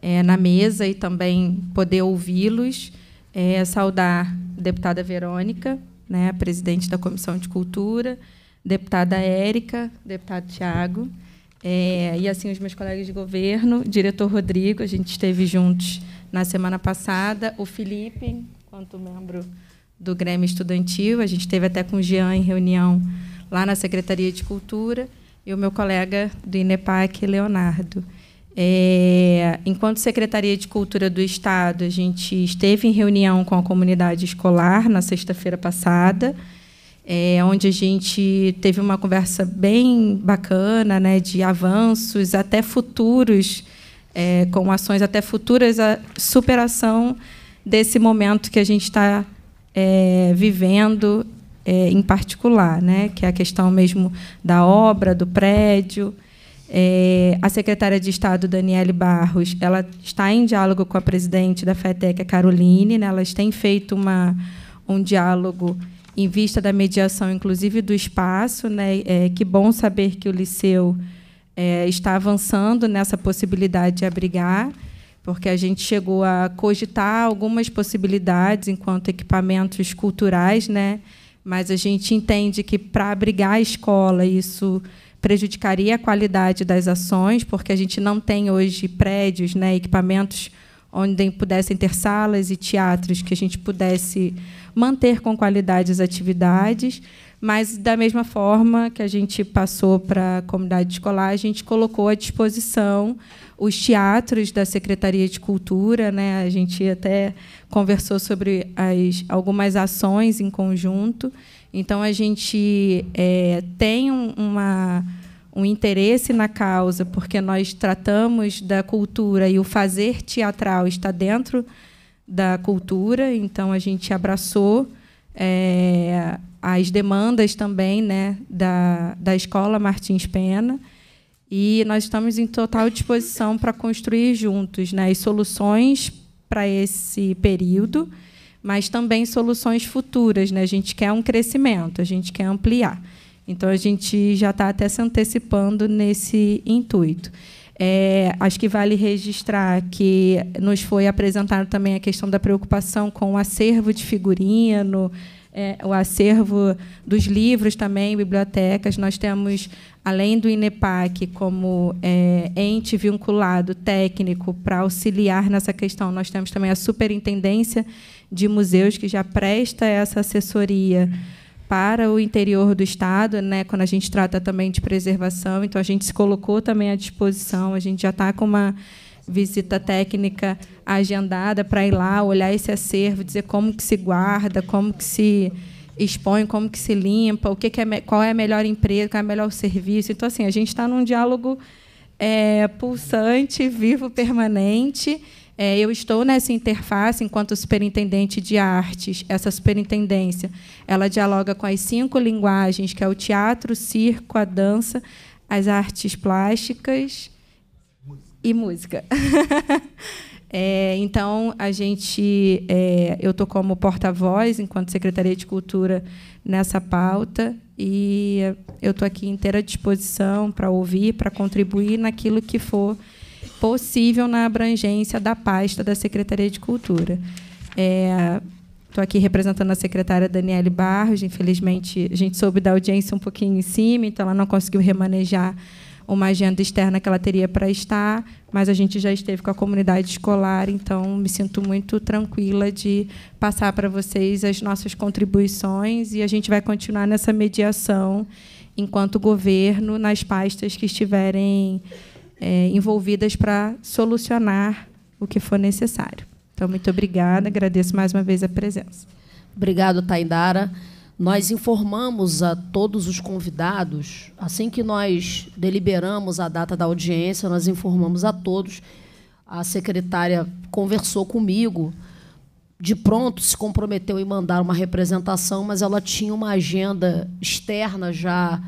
é, na mesa e também poder ouvi-los. É, saudar a deputada Verônica, né, presidente da Comissão de Cultura, deputada Érica, deputado Tiago, é, e assim os meus colegas de governo, diretor Rodrigo, a gente esteve juntos na semana passada, o Felipe, enquanto membro do Grêmio Estudantil, a gente esteve até com o Jean em reunião lá na Secretaria de Cultura, e o meu colega do INEPAC, é Leonardo. É, enquanto Secretaria de Cultura do Estado, a gente esteve em reunião com a comunidade escolar na sexta-feira passada, é, onde a gente teve uma conversa bem bacana né, de avanços até futuros, é, com ações até futuras, a superação desse momento que a gente está é, vivendo é, em particular, né, que é a questão mesmo da obra, do prédio. É, a secretária de Estado, Daniele Barros, ela está em diálogo com a presidente da FETEC, a Caroline. Né? Elas têm feito uma, um diálogo em vista da mediação, inclusive do espaço. Né? É, que bom saber que o Liceu é, está avançando nessa possibilidade de abrigar, porque a gente chegou a cogitar algumas possibilidades enquanto equipamentos culturais, né? mas a gente entende que, para abrigar a escola, isso prejudicaria a qualidade das ações, porque a gente não tem hoje prédios, né, equipamentos onde pudessem ter salas e teatros que a gente pudesse manter com qualidade as atividades, mas da mesma forma que a gente passou para a comunidade escolar, a gente colocou à disposição os teatros da Secretaria de Cultura, né? A gente até conversou sobre as, algumas ações em conjunto então, a gente é, tem um, uma, um interesse na causa, porque nós tratamos da cultura e o fazer teatral está dentro da cultura, então a gente abraçou é, as demandas também né, da, da escola Martins Pena. E nós estamos em total disposição para construir juntos né, as soluções para esse período mas também soluções futuras. Né? A gente quer um crescimento, a gente quer ampliar. Então, a gente já está até se antecipando nesse intuito. É, acho que vale registrar que nos foi apresentado também a questão da preocupação com o acervo de figurino, é, o acervo dos livros também, bibliotecas. Nós temos, além do INEPAC, como é, ente vinculado técnico para auxiliar nessa questão, nós temos também a Superintendência de museus que já presta essa assessoria uhum. para o interior do estado, né, quando a gente trata também de preservação, então a gente se colocou também à disposição, a gente já está com uma visita técnica agendada para ir lá olhar esse acervo, dizer como que se guarda, como que se expõe, como que se limpa, o que, que é, qual é a melhor empresa, qual é o melhor serviço. Então assim, a gente está num diálogo é, pulsante, vivo, permanente é, eu estou nessa interface enquanto superintendente de artes. Essa superintendência ela dialoga com as cinco linguagens, que é o teatro, o circo, a dança, as artes plásticas música. e música. (laughs) é, então, a gente, é, eu estou como porta-voz, enquanto Secretaria de Cultura, nessa pauta, e eu estou aqui inteira à disposição para ouvir, para contribuir naquilo que for possível na abrangência da pasta da Secretaria de Cultura. Estou é, aqui representando a secretária Daniele Barros. Infelizmente, a gente soube da audiência um pouquinho em cima, então ela não conseguiu remanejar uma agenda externa que ela teria para estar, mas a gente já esteve com a comunidade escolar, então me sinto muito tranquila de passar para vocês as nossas contribuições e a gente vai continuar nessa mediação enquanto governo nas pastas que estiverem é, envolvidas para solucionar o que for necessário. Então, muito obrigada, agradeço mais uma vez a presença. Obrigado, Taindara. Nós informamos a todos os convidados, assim que nós deliberamos a data da audiência, nós informamos a todos. A secretária conversou comigo, de pronto se comprometeu em mandar uma representação, mas ela tinha uma agenda externa já,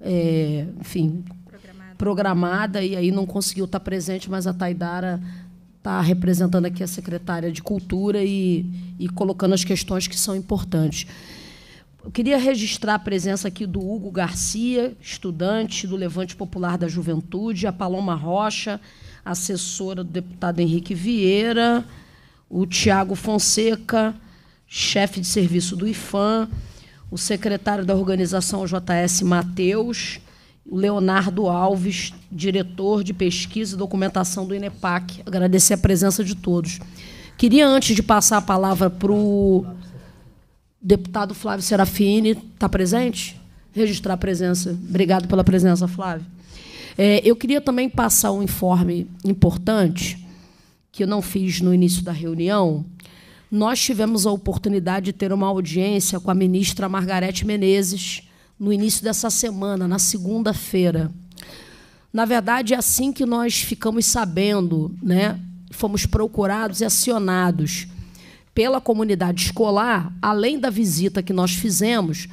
é, enfim, programada e aí não conseguiu estar presente, mas a Taidara está representando aqui a secretária de Cultura e, e colocando as questões que são importantes. Eu queria registrar a presença aqui do Hugo Garcia, estudante do Levante Popular da Juventude, a Paloma Rocha, assessora do deputado Henrique Vieira, o Tiago Fonseca, chefe de serviço do IFAM, o secretário da organização JS Mateus, Leonardo Alves, diretor de pesquisa e documentação do INEPAC. Agradecer a presença de todos. Queria, antes de passar a palavra para o deputado Flávio Serafini, está presente? Registrar a presença. Obrigado pela presença, Flávio. É, eu queria também passar um informe importante, que eu não fiz no início da reunião. Nós tivemos a oportunidade de ter uma audiência com a ministra Margarete Menezes, no início dessa semana, na segunda-feira. Na verdade, é assim que nós ficamos sabendo, né? Fomos procurados e acionados pela comunidade escolar, além da visita que nós fizemos,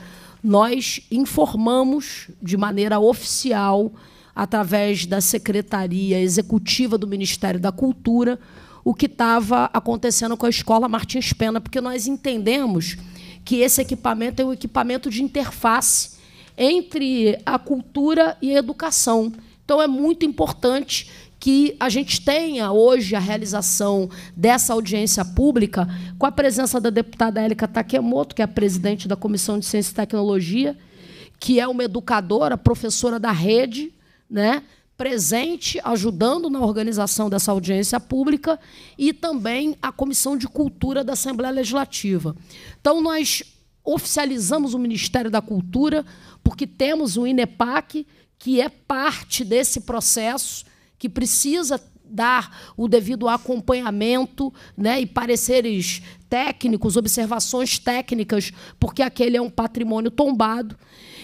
nós informamos de maneira oficial, através da Secretaria Executiva do Ministério da Cultura, o que estava acontecendo com a escola Martins Pena, porque nós entendemos que esse equipamento é um equipamento de interface entre a cultura e a educação. Então, é muito importante que a gente tenha hoje a realização dessa audiência pública com a presença da deputada Érica Takemoto, que é a presidente da Comissão de Ciência e Tecnologia, que é uma educadora, professora da rede, né? presente, ajudando na organização dessa audiência pública, e também a Comissão de Cultura da Assembleia Legislativa. Então, nós oficializamos o Ministério da Cultura porque temos o INEPAC, que é parte desse processo, que precisa dar o devido acompanhamento né, e pareceres técnicos, observações técnicas, porque aquele é um patrimônio tombado.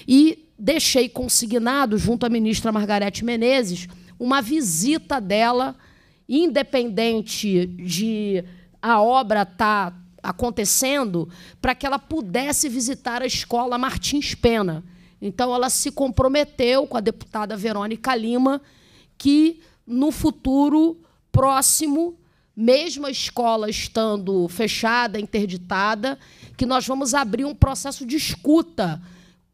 E deixei consignado, junto à ministra Margarete Menezes, uma visita dela, independente de a obra estar tá acontecendo, para que ela pudesse visitar a escola Martins Pena então, ela se comprometeu com a deputada Verônica Lima que, no futuro próximo, mesmo a escola estando fechada, interditada, que nós vamos abrir um processo de escuta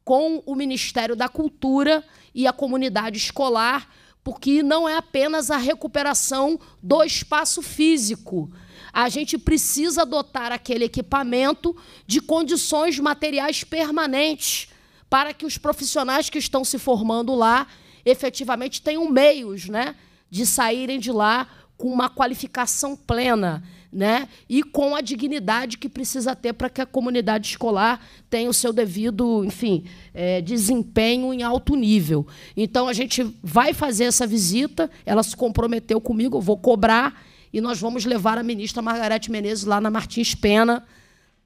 com o Ministério da Cultura e a comunidade escolar, porque não é apenas a recuperação do espaço físico. A gente precisa dotar aquele equipamento de condições materiais permanentes para que os profissionais que estão se formando lá efetivamente tenham meios né, de saírem de lá com uma qualificação plena né, e com a dignidade que precisa ter para que a comunidade escolar tenha o seu devido enfim, é, desempenho em alto nível. Então, a gente vai fazer essa visita, ela se comprometeu comigo, eu vou cobrar, e nós vamos levar a ministra Margarete Menezes lá na Martins Pena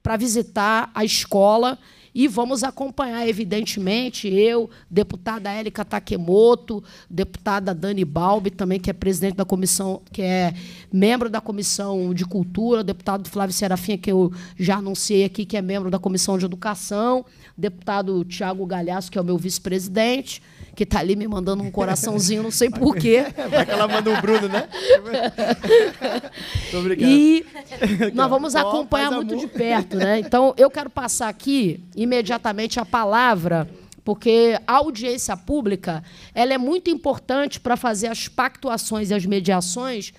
para visitar a escola e vamos acompanhar, evidentemente, eu, deputada Érica Takemoto, deputada Dani Balbi, também, que é presidente da comissão, que é membro da Comissão de Cultura, deputado Flávio Serafinha, que eu já anunciei aqui, que é membro da Comissão de Educação, deputado Tiago Galhaço, que é o meu vice-presidente que está ali me mandando um coraçãozinho, não sei porquê. (laughs) Vai que ela manda um Bruno, né? Muito obrigado. E (laughs) nós vamos acompanhar oh, muito amor. de perto, né? Então, eu quero passar aqui imediatamente a palavra porque a audiência pública ela é muito importante para fazer as pactuações e as mediações,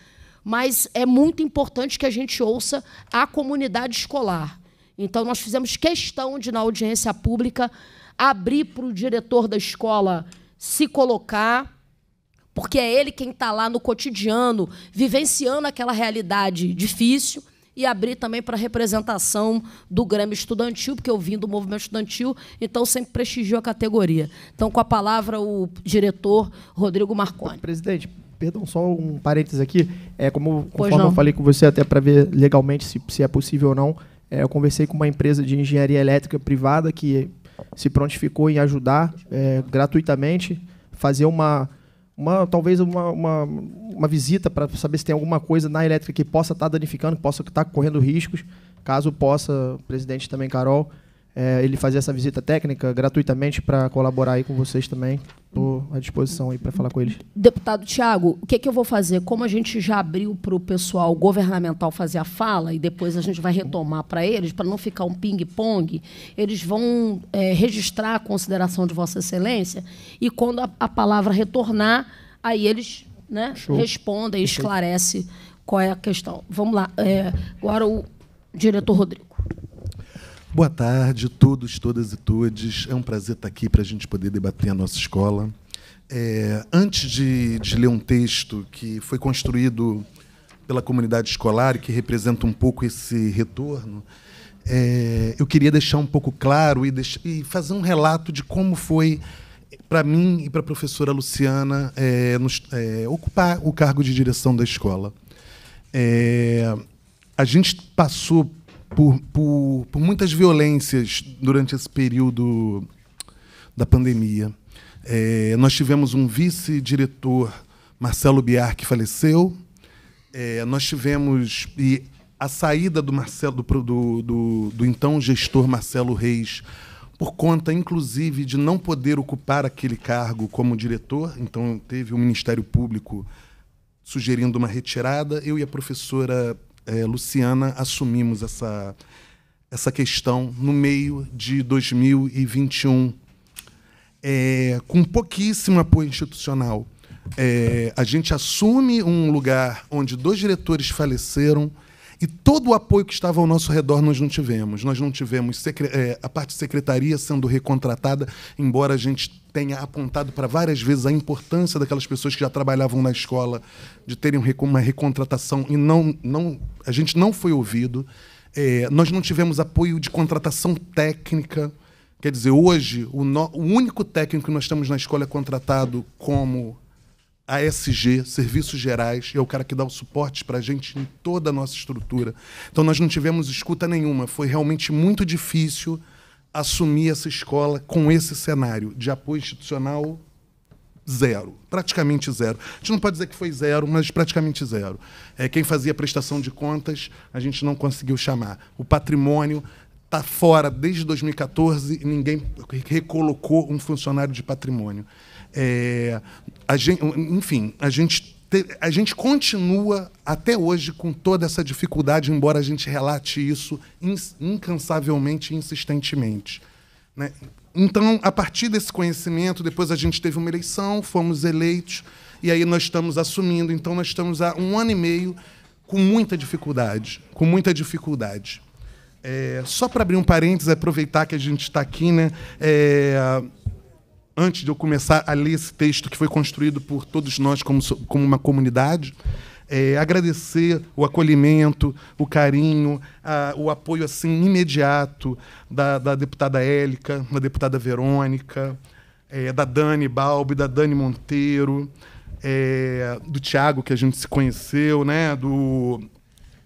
mas é muito importante que a gente ouça a comunidade escolar. Então, nós fizemos questão de, na audiência pública, abrir para o diretor da escola se colocar, porque é ele quem está lá no cotidiano, vivenciando aquela realidade difícil, e abrir também para a representação do Grêmio Estudantil, porque eu vim do movimento estudantil, então sempre prestigio a categoria. Então, com a palavra, o diretor Rodrigo Marconi. Presidente, perdão, só um parênteses aqui. É, como conforme eu falei com você, até para ver legalmente se, se é possível ou não, é, eu conversei com uma empresa de engenharia elétrica privada que se prontificou em ajudar é, gratuitamente, fazer uma, uma talvez uma, uma, uma visita para saber se tem alguma coisa na elétrica que possa estar tá danificando, possa estar tá correndo riscos, caso possa, presidente também, Carol, é, ele fazer essa visita técnica gratuitamente para colaborar aí com vocês também. Estou à disposição aí para falar com eles. Deputado Tiago, o que, é que eu vou fazer? Como a gente já abriu para o pessoal governamental fazer a fala e depois a gente vai retomar para eles, para não ficar um ping-pong, eles vão é, registrar a consideração de Vossa Excelência e quando a, a palavra retornar, aí eles né, respondem e esclarecem qual é a questão. Vamos lá. É, agora o diretor Rodrigo. Boa tarde, todos, todas e todos. É um prazer estar aqui para a gente poder debater a nossa escola. É, antes de, de ler um texto que foi construído pela comunidade escolar, e que representa um pouco esse retorno, é, eu queria deixar um pouco claro e, deixar, e, fazer um relato de como foi para mim e para a professora Luciana é, nos, é, ocupar o cargo de direção da escola. É, a gente passou por, por, por muitas violências durante esse período da pandemia. É, nós tivemos um vice-diretor, Marcelo Biar, que faleceu. É, nós tivemos e a saída do Marcelo do, do, do, do então gestor Marcelo Reis por conta, inclusive, de não poder ocupar aquele cargo como diretor. Então, teve o Ministério Público sugerindo uma retirada. Eu e a professora é, Luciana, assumimos essa, essa questão no meio de 2021, é, com pouquíssimo apoio institucional. É, a gente assume um lugar onde dois diretores faleceram, e todo o apoio que estava ao nosso redor nós não tivemos. Nós não tivemos é, a parte de secretaria sendo recontratada, embora a gente tenha apontado para várias vezes a importância daquelas pessoas que já trabalhavam na escola de terem uma recontratação e não, não a gente não foi ouvido. É, nós não tivemos apoio de contratação técnica. Quer dizer, hoje, o, no, o único técnico que nós temos na escola é contratado como ASG, Serviços Gerais, é o cara que dá o suporte para a gente em toda a nossa estrutura. Então nós não tivemos escuta nenhuma. Foi realmente muito difícil assumir essa escola com esse cenário de apoio institucional zero, praticamente zero. A gente não pode dizer que foi zero, mas praticamente zero. É, quem fazia prestação de contas, a gente não conseguiu chamar. O patrimônio está fora desde 2014 e ninguém recolocou um funcionário de patrimônio. É, a gente, enfim, a gente, te, a gente continua até hoje com toda essa dificuldade, embora a gente relate isso incansavelmente e insistentemente. Né? Então, a partir desse conhecimento, depois a gente teve uma eleição, fomos eleitos, e aí nós estamos assumindo. Então, nós estamos há um ano e meio com muita dificuldade, com muita dificuldade. É, só para abrir um parênteses, aproveitar que a gente está aqui, né? É, antes de eu começar a ler esse texto que foi construído por todos nós como, como uma comunidade, é, agradecer o acolhimento, o carinho, a, o apoio assim imediato da, da deputada Élica, da deputada Verônica, é, da Dani Balbi, da Dani Monteiro, é, do Tiago, que a gente se conheceu, né? do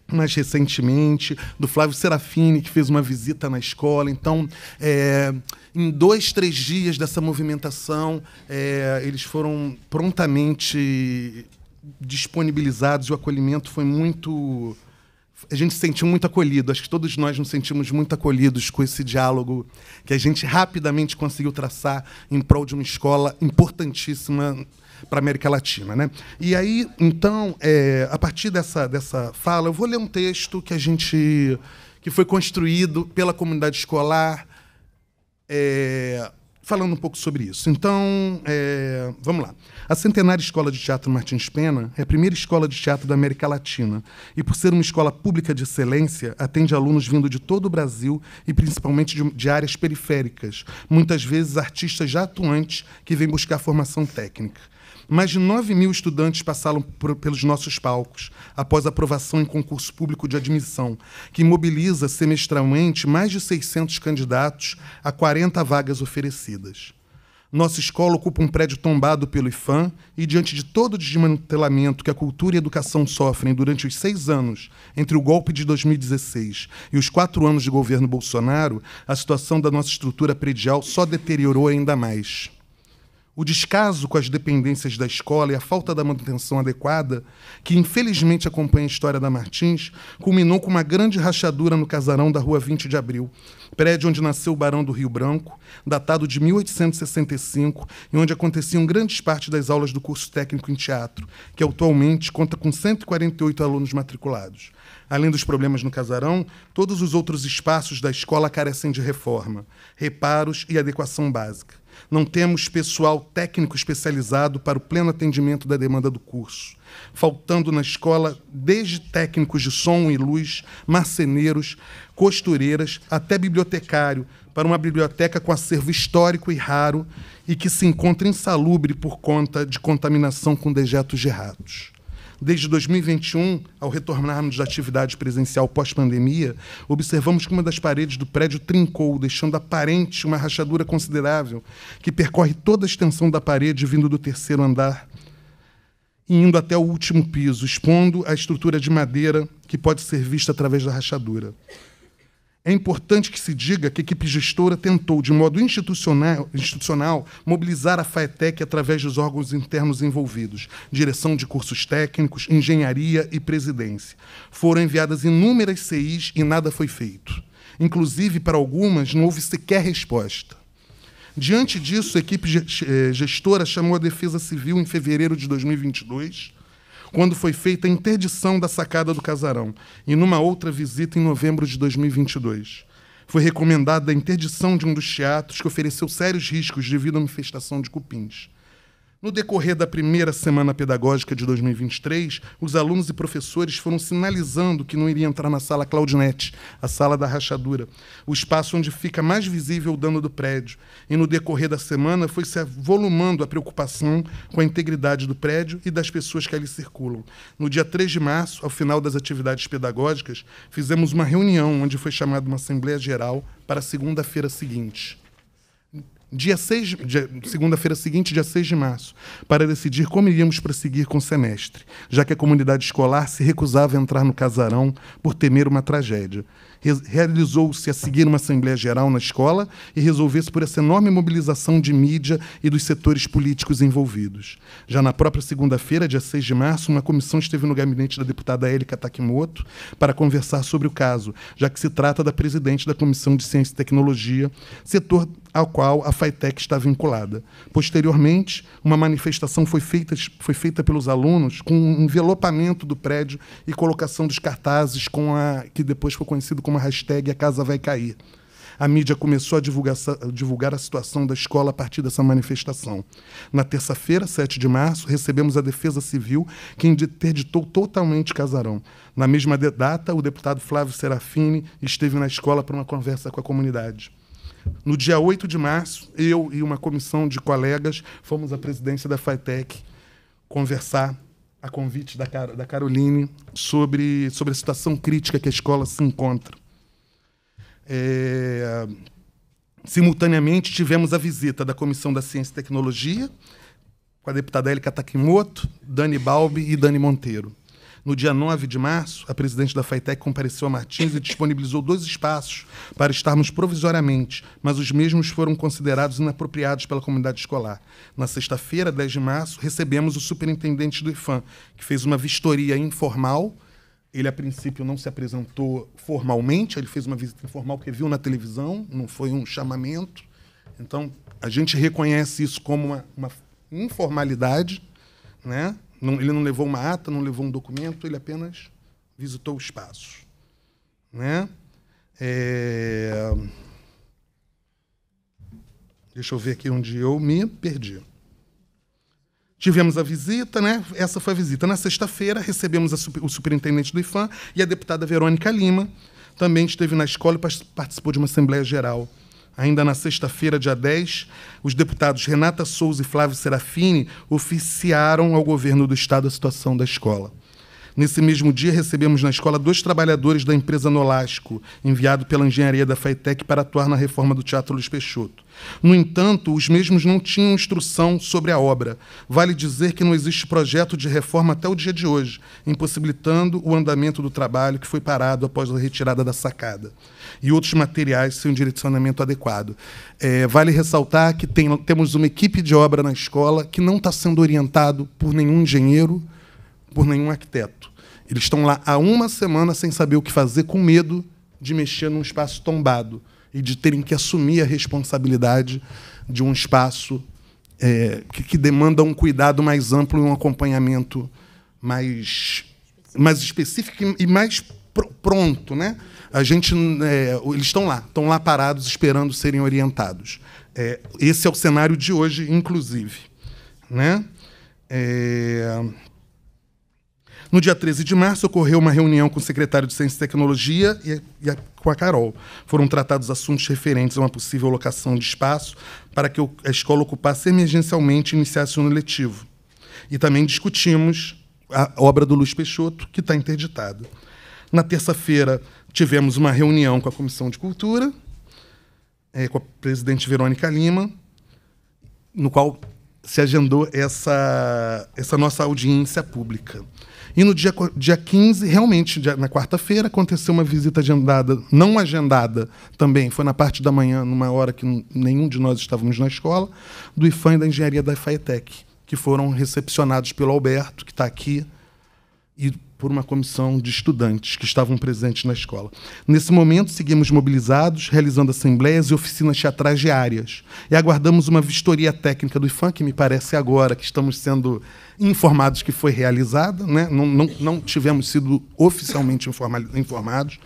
mais recentemente, do Flávio Serafini, que fez uma visita na escola. Então, é, em dois, três dias dessa movimentação, é, eles foram prontamente disponibilizados. O acolhimento foi muito. A gente se sentiu muito acolhido. Acho que todos nós nos sentimos muito acolhidos com esse diálogo que a gente rapidamente conseguiu traçar em prol de uma escola importantíssima para a América Latina. Né? E aí, então, é, a partir dessa, dessa fala, eu vou ler um texto que a gente que foi construído pela comunidade escolar é, falando um pouco sobre isso. Então, é, vamos lá. A Centenária Escola de Teatro Martins Pena é a primeira escola de teatro da América Latina e, por ser uma escola pública de excelência, atende alunos vindo de todo o Brasil e principalmente de, de áreas periféricas, muitas vezes artistas já atuantes que vêm buscar formação técnica. Mais de 9 mil estudantes passaram por, pelos nossos palcos, após aprovação em concurso público de admissão, que mobiliza semestralmente mais de 600 candidatos a 40 vagas oferecidas. Nossa escola ocupa um prédio tombado pelo IFAM e, diante de todo o desmantelamento que a cultura e a educação sofrem durante os seis anos entre o golpe de 2016 e os quatro anos de governo Bolsonaro, a situação da nossa estrutura predial só deteriorou ainda mais o descaso com as dependências da escola e a falta da manutenção adequada, que infelizmente acompanha a história da Martins, culminou com uma grande rachadura no casarão da Rua 20 de Abril, prédio onde nasceu o Barão do Rio Branco, datado de 1865, e onde aconteciam grandes partes das aulas do curso técnico em teatro, que atualmente conta com 148 alunos matriculados. Além dos problemas no casarão, todos os outros espaços da escola carecem de reforma, reparos e adequação básica. Não temos pessoal técnico especializado para o pleno atendimento da demanda do curso, faltando na escola desde técnicos de som e luz, marceneiros, costureiras, até bibliotecário, para uma biblioteca com acervo histórico e raro e que se encontra insalubre por conta de contaminação com dejetos de ratos. Desde 2021, ao retornarmos da atividade presencial pós-pandemia, observamos que uma das paredes do prédio trincou, deixando aparente uma rachadura considerável que percorre toda a extensão da parede vindo do terceiro andar e indo até o último piso, expondo a estrutura de madeira que pode ser vista através da rachadura. É importante que se diga que a equipe gestora tentou, de modo institucional, institucional mobilizar a FAETEC através dos órgãos internos envolvidos, direção de cursos técnicos, engenharia e presidência. Foram enviadas inúmeras CIs e nada foi feito. Inclusive, para algumas, não houve sequer resposta. Diante disso, a equipe eh, gestora chamou a Defesa Civil em fevereiro de 2022 quando foi feita a interdição da sacada do casarão, e numa outra visita em novembro de 2022. Foi recomendada a interdição de um dos teatros que ofereceu sérios riscos devido à manifestação de cupins. No decorrer da primeira semana pedagógica de 2023, os alunos e professores foram sinalizando que não iriam entrar na sala Claudinete, a sala da rachadura, o espaço onde fica mais visível o dano do prédio. E no decorrer da semana foi se avolumando a preocupação com a integridade do prédio e das pessoas que ali circulam. No dia 3 de março, ao final das atividades pedagógicas, fizemos uma reunião onde foi chamada uma Assembleia Geral para a segunda-feira seguinte dia 6, segunda-feira seguinte, dia 6 de março, para decidir como iríamos prosseguir com o semestre, já que a comunidade escolar se recusava a entrar no casarão por temer uma tragédia. Realizou-se a seguir uma Assembleia Geral na escola e resolveu-se por essa enorme mobilização de mídia e dos setores políticos envolvidos. Já na própria segunda-feira, dia 6 de março, uma comissão esteve no gabinete da deputada Élica Takimoto para conversar sobre o caso, já que se trata da presidente da Comissão de Ciência e Tecnologia, setor ao qual a FITEC está vinculada. Posteriormente, uma manifestação foi feita, foi feita pelos alunos com um envelopamento do prédio e colocação dos cartazes com a que depois foi conhecido como a hashtag A Casa Vai Cair. A mídia começou a divulgar, a divulgar, a situação da escola a partir dessa manifestação. Na terça-feira, 7 de março, recebemos a Defesa Civil, que interditou totalmente Casarão. Na mesma data, o deputado Flávio Serafini esteve na escola para uma conversa com a comunidade. No dia 8 de março, eu e uma comissão de colegas fomos à presidência da FATEC conversar a convite da, da Caroline sobre, sobre a situação crítica que a escola se encontra. É, simultaneamente, tivemos a visita da Comissão da Ciência e Tecnologia, com a deputada Élica Takimoto, Dani Balbi e Dani Monteiro. No dia 9 de março, a presidente da FAITEC compareceu a Martins e disponibilizou dois espaços para estarmos provisoriamente, mas os mesmos foram considerados inapropriados pela comunidade escolar. Na sexta-feira, 10 de março, recebemos o superintendente do IFAM, que fez uma vistoria informal ele a princípio não se apresentou formalmente, ele fez uma visita informal que viu na televisão, não foi um chamamento. Então, a gente reconhece isso como uma, uma informalidade, né? Não, ele não levou uma ata, não levou um documento, ele apenas visitou os espaços. Né? É... Deixa eu ver aqui onde eu me perdi. Tivemos a visita, né? Essa foi a visita. Na sexta-feira, recebemos o superintendente do IFAM e a deputada Verônica Lima. Também esteve na escola e participou de uma Assembleia Geral Ainda na sexta-feira, dia 10, os deputados Renata Souza e Flávio Serafini oficiaram ao governo do estado a situação da escola. Nesse mesmo dia, recebemos na escola dois trabalhadores da empresa Nolasco, enviado pela engenharia da FAITEC para atuar na reforma do Teatro Luiz Peixoto. No entanto, os mesmos não tinham instrução sobre a obra. Vale dizer que não existe projeto de reforma até o dia de hoje, impossibilitando o andamento do trabalho que foi parado após a retirada da sacada. E outros materiais sem um direcionamento adequado. É, vale ressaltar que tem, temos uma equipe de obra na escola que não está sendo orientado por nenhum engenheiro, por nenhum arquiteto. Eles estão lá há uma semana sem saber o que fazer, com medo de mexer num espaço tombado e de terem que assumir a responsabilidade de um espaço é, que, que, demanda um cuidado mais amplo e um acompanhamento mais, mais específico e mais pr pronto. Né? A gente, é, eles estão lá, estão lá parados esperando serem orientados. É, esse é o cenário de hoje, inclusive. Né? É... No dia 13 de março, ocorreu uma reunião com o secretário de Ciência e Tecnologia e, e a, com a Carol. Foram tratados assuntos referentes a uma possível locação de espaço para que a escola ocupasse emergencialmente e iniciasse o ano letivo. E também discutimos a obra do Luiz Peixoto, que está interditada. Na terça-feira, tivemos uma reunião com a Comissão de Cultura, é, com a presidente Verônica Lima, no qual se agendou essa, essa nossa audiência pública. E no dia, dia 15, realmente, na quarta-feira, aconteceu uma visita agendada, não agendada também, foi na parte da manhã, numa hora que nenhum de nós estávamos na escola, do IFAM e da Engenharia da FAETEC, que foram recepcionados pelo Alberto, que está aqui, e por uma comissão de estudantes que estavam presentes na escola. Nesse momento, seguimos mobilizados, realizando assembleias e oficinas teatrais diárias. E aguardamos uma vistoria técnica do IFAM, que me parece agora que estamos sendo informados que foi realizada, né? não, não, não tivemos sido oficialmente informados,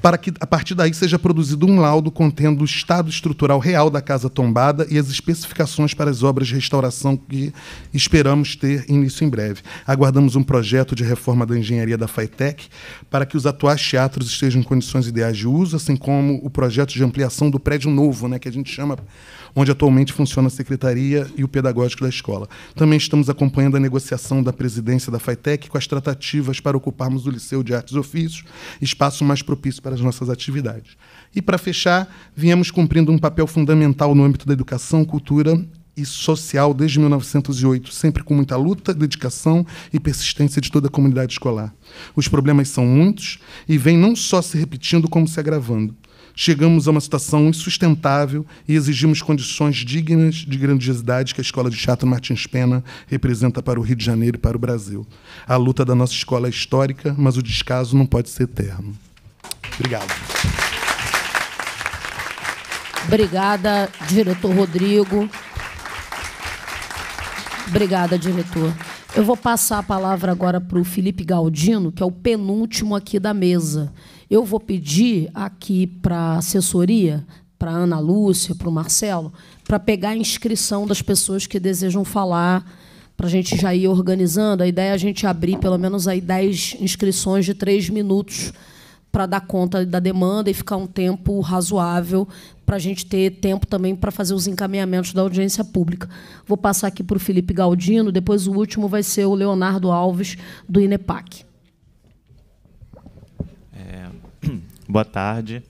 para que a partir daí seja produzido um laudo contendo o estado estrutural real da casa tombada e as especificações para as obras de restauração que esperamos ter início em breve. Aguardamos um projeto de reforma da engenharia da FATEC para que os atuais teatros estejam em condições ideais de uso, assim como o projeto de ampliação do prédio novo, né, que a gente chama onde atualmente funciona a secretaria e o pedagógico da escola. Também estamos acompanhando a negociação da presidência da FATEC com as tratativas para ocuparmos o Liceu de Artes e Ofícios, espaço mais propício para as nossas atividades. E, para fechar, viemos cumprindo um papel fundamental no âmbito da educação, cultura e social desde 1908, sempre com muita luta, dedicação e persistência de toda a comunidade escolar. Os problemas são muitos e vêm não só se repetindo, como se agravando chegamos a uma situação insustentável e exigimos condições dignas de grandiosidade que a Escola de Teatro Martins Pena representa para o Rio de Janeiro e para o Brasil. A luta da nossa escola é histórica, mas o descaso não pode ser eterno. Obrigado. Obrigada, diretor Rodrigo. Obrigada, diretor. Eu vou passar a palavra agora para o Felipe Galdino, que é o penúltimo aqui da mesa. Eu vou pedir aqui para a assessoria, para a Ana Lúcia, para o Marcelo, para pegar a inscrição das pessoas que desejam falar, para a gente já ir organizando. A ideia é a gente abrir pelo menos aí 10 inscrições de três minutos para dar conta da demanda e ficar um tempo razoável para a gente ter tempo também para fazer os encaminhamentos da audiência pública. Vou passar aqui para o Felipe Galdino, depois o último vai ser o Leonardo Alves, do INEPAC. Boa tarde.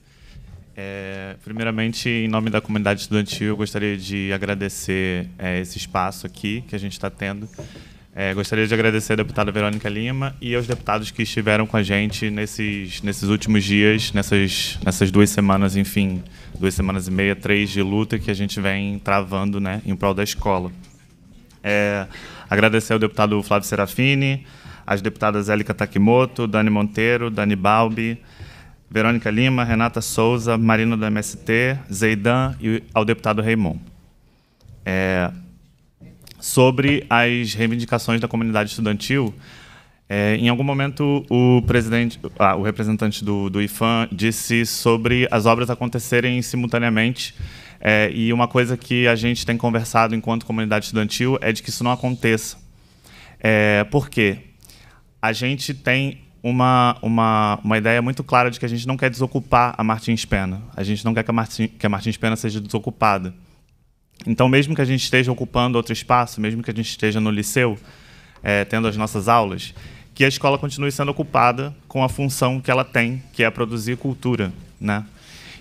É, primeiramente, em nome da comunidade estudantil, eu gostaria de agradecer é, esse espaço aqui que a gente está tendo. É, gostaria de agradecer a deputada Verônica Lima e aos deputados que estiveram com a gente nesses, nesses últimos dias, nessas, nessas duas semanas, enfim, duas semanas e meia, três de luta que a gente vem travando né, em prol da escola. É, agradecer ao deputado Flávio Serafini, às deputadas Élica Takimoto, Dani Monteiro, Dani Balbi, Verônica Lima, Renata Souza, Marina do MST, Zeidan e ao deputado Raimon. É, sobre as reivindicações da comunidade estudantil, é, em algum momento o presidente, ah, o representante do, do IFAM disse sobre as obras acontecerem simultaneamente é, e uma coisa que a gente tem conversado enquanto comunidade estudantil é de que isso não aconteça. É, por quê? A gente tem uma, uma, uma ideia muito clara de que a gente não quer desocupar a Martins Pena. A gente não quer que a, Martin, que a Martins Pena seja desocupada. Então, mesmo que a gente esteja ocupando outro espaço, mesmo que a gente esteja no liceu, é, tendo as nossas aulas, que a escola continue sendo ocupada com a função que ela tem, que é produzir cultura, né?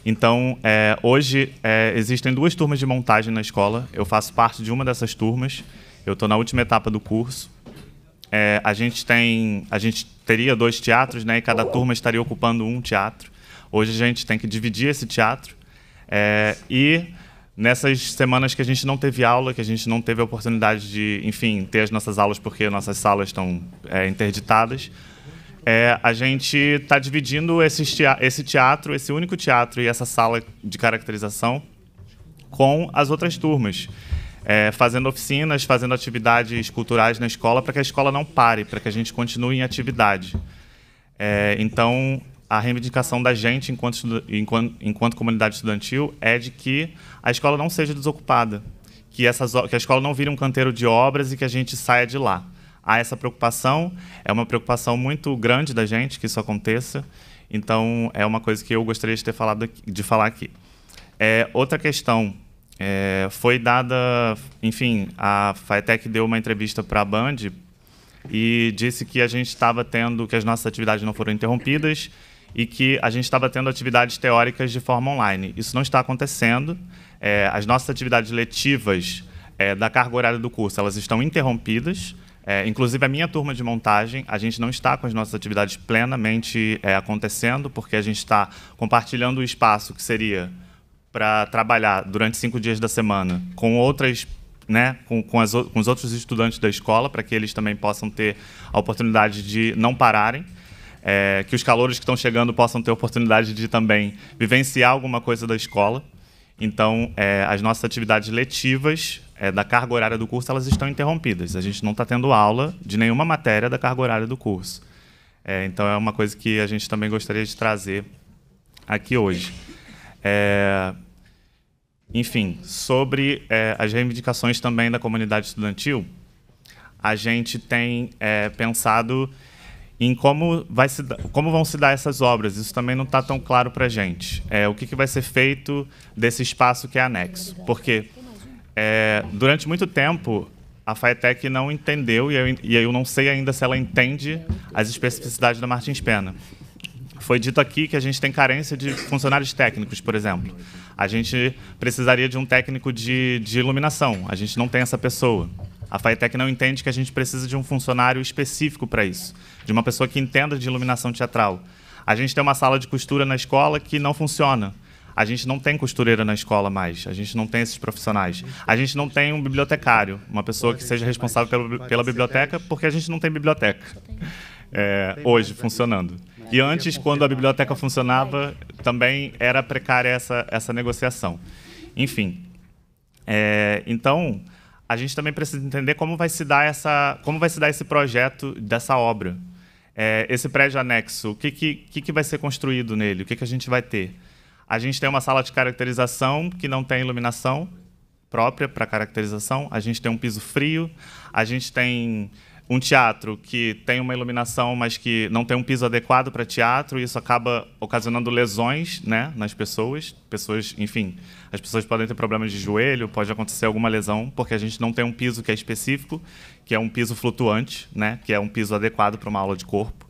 Então, é, hoje é, existem duas turmas de montagem na escola. Eu faço parte de uma dessas turmas. Eu estou na última etapa do curso. É, a gente tem, a gente teria dois teatros, né? E cada turma estaria ocupando um teatro. Hoje a gente tem que dividir esse teatro é, e nessas semanas que a gente não teve aula, que a gente não teve a oportunidade de, enfim, ter as nossas aulas porque nossas salas estão é, interditadas, é, a gente está dividindo esse teatro, esse único teatro e essa sala de caracterização com as outras turmas é, fazendo oficinas, fazendo atividades culturais na escola para que a escola não pare, para que a gente continue em atividade. É, então, a reivindicação da gente, enquanto, enquanto, enquanto comunidade estudantil, é de que a escola não seja desocupada, que, essas, que a escola não vire um canteiro de obras e que a gente saia de lá. Há essa preocupação, é uma preocupação muito grande da gente que isso aconteça, então é uma coisa que eu gostaria de ter falado aqui, de falar aqui. É, outra questão é, foi dada, enfim, a FATEC deu uma entrevista para a Band e disse que a gente estava tendo, que as nossas atividades não foram interrompidas e que a gente estava tendo atividades teóricas de forma online. Isso não está acontecendo. É, as nossas atividades letivas é, da carga horária do curso, elas estão interrompidas. É, inclusive, a minha turma de montagem, a gente não está com as nossas atividades plenamente é, acontecendo, porque a gente está compartilhando o espaço que seria para trabalhar durante cinco dias da semana com outras né, com, com, as, com, os outros estudantes da escola, para que eles também possam ter a oportunidade de não pararem, é, que os calouros que estão chegando possam ter a oportunidade de também vivenciar alguma coisa da escola. Então, é, as nossas atividades letivas é, da carga horária do curso elas estão interrompidas. A gente não está tendo aula de nenhuma matéria da carga horária do curso. É, então, é uma coisa que a gente também gostaria de trazer aqui hoje. É, enfim, sobre é, as reivindicações também da comunidade estudantil, a gente tem é, pensado em como, vai se, como vão se dar essas obras. Isso também não está tão claro para a gente. É, o que, que, vai ser feito desse espaço que é anexo? Porque é, durante muito tempo a FATEC não entendeu, e eu, e eu não sei ainda se ela entende as especificidades da Martins Pena. Foi dito aqui que a gente tem carência de funcionários técnicos, por exemplo a gente precisaria de um técnico de, de iluminação. A gente não tem essa pessoa. A Faetec não entende que a gente precisa de um funcionário específico para isso, de uma pessoa que entenda de iluminação teatral. A gente tem uma sala de costura na escola que não funciona. A gente não tem costureira na escola mais. A gente não tem esses profissionais. A gente não tem um bibliotecário, uma pessoa que seja responsável pela, pela biblioteca, porque a gente não tem biblioteca é, hoje funcionando. E antes, quando a biblioteca funcionava, também era precária essa, essa negociação. Enfim, é, então a gente também precisa entender como vai se dar essa, como vai se dar esse projeto dessa obra, é, esse prédio anexo, o que que, que, que, vai ser construído nele, o que, que a gente vai ter. A gente tem uma sala de caracterização que não tem iluminação própria para caracterização, a gente tem um piso frio, a gente tem um teatro que tem uma iluminação, mas que não tem um piso adequado para teatro, e isso acaba ocasionando lesões né, nas pessoas. Pessoas, enfim, as pessoas podem ter problemas de joelho, pode acontecer alguma lesão, porque a gente não tem um piso que é específico, que é um piso flutuante, né, que é um piso adequado para uma aula de corpo.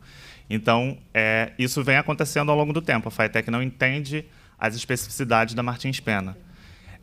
Então, é, isso vem acontecendo ao longo do tempo. A FITEC não entende as especificidades da Martins Pena.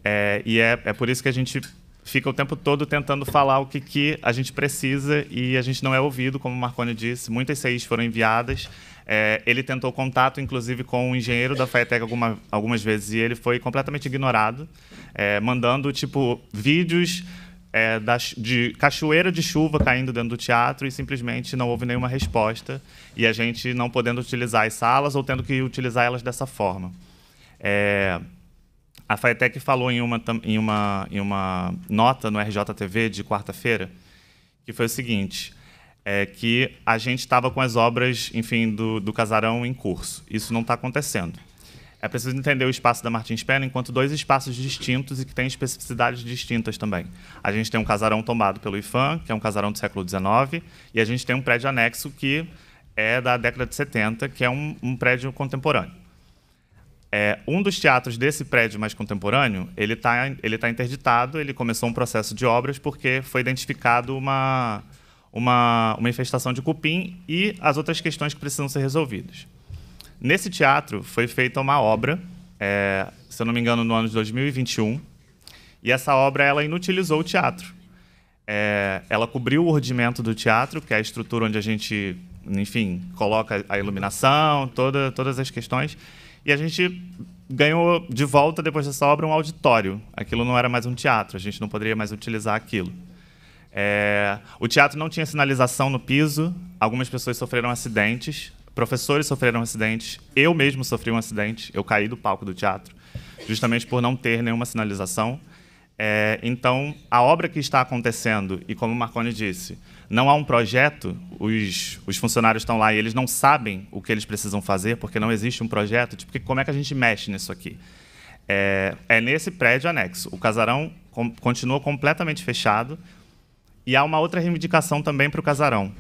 É, e é, é por isso que a gente fica o tempo todo tentando falar o que, que a gente precisa e a gente não é ouvido, como o Marconi disse. Muitas CIs foram enviadas. É, ele tentou contato, inclusive, com o um engenheiro da FATEC alguma, algumas vezes e ele foi completamente ignorado, é, mandando, tipo, vídeos é, da, de cachoeira de chuva caindo dentro do teatro e simplesmente não houve nenhuma resposta e a gente não podendo utilizar as salas ou tendo que utilizar elas dessa forma. É, a Faetec falou em uma, em uma, em uma nota no RJTV de quarta-feira, que foi o seguinte, é que a gente estava com as obras, enfim, do, do casarão em curso. Isso não está acontecendo. É preciso entender o espaço da Martins Pena enquanto dois espaços distintos e que têm especificidades distintas também. A gente tem um casarão tombado pelo IFAM, que é um casarão do século XIX, e a gente tem um prédio anexo que é da década de 70, que é um, um prédio contemporâneo. É, um dos teatros desse prédio mais contemporâneo, ele está ele tá interditado, ele começou um processo de obras porque foi identificado uma, uma, uma infestação de cupim e as outras questões que precisam ser resolvidas. Nesse teatro foi feita uma obra, é, se eu não me engano, no ano de 2021, e essa obra ela inutilizou o teatro. É, ela cobriu o ordimento do teatro, que é a estrutura onde a gente, enfim, coloca a iluminação, toda, todas as questões, e a gente ganhou de volta, depois dessa obra, um auditório. Aquilo não era mais um teatro, a gente não poderia mais utilizar aquilo. É... o teatro não tinha sinalização no piso, algumas pessoas sofreram acidentes, professores sofreram acidentes, eu mesmo sofri um acidente, eu caí do palco do teatro, justamente por não ter nenhuma sinalização. É... então, a obra que está acontecendo, e como o Marconi disse, não há um projeto, os, os funcionários estão lá e eles não sabem o que eles precisam fazer, porque não existe um projeto, tipo, como é que a gente mexe nisso aqui? É, é nesse prédio anexo. O casarão com, continua completamente fechado e há uma outra reivindicação também para o casarão.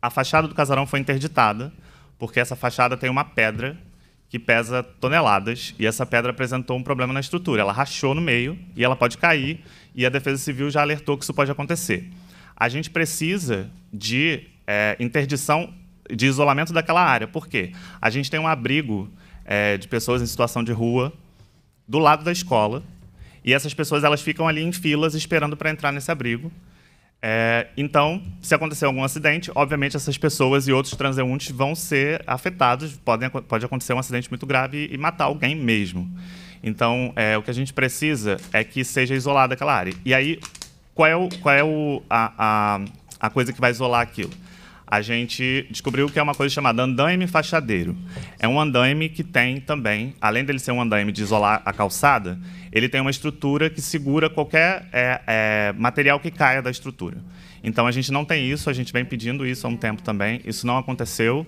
A fachada do casarão foi interditada, porque essa fachada tem uma pedra que pesa toneladas e essa pedra apresentou um problema na estrutura. Ela rachou no meio e ela pode cair e a Defesa Civil já alertou que isso pode acontecer a gente precisa de é, interdição de isolamento daquela área. Por quê? A gente tem um abrigo é, de pessoas em situação de rua do lado da escola e essas pessoas elas ficam ali em filas esperando para entrar nesse abrigo. É, então, se acontecer algum acidente, obviamente essas pessoas e outros transeuntes vão ser afetados. Podem, pode acontecer um acidente muito grave e, matar alguém mesmo. Então, é, o que a gente precisa é que seja isolada aquela área. E aí, qual é, o, qual é o, a, a, a coisa que vai isolar aquilo? a gente descobriu que é uma coisa chamada andaime fachadeiro. É um andaime que tem também, além dele ser um andaime de isolar a calçada, ele tem uma estrutura que segura qualquer é, é, material que caia da estrutura. Então a gente não tem isso, a gente vem pedindo isso há um tempo também, isso não aconteceu.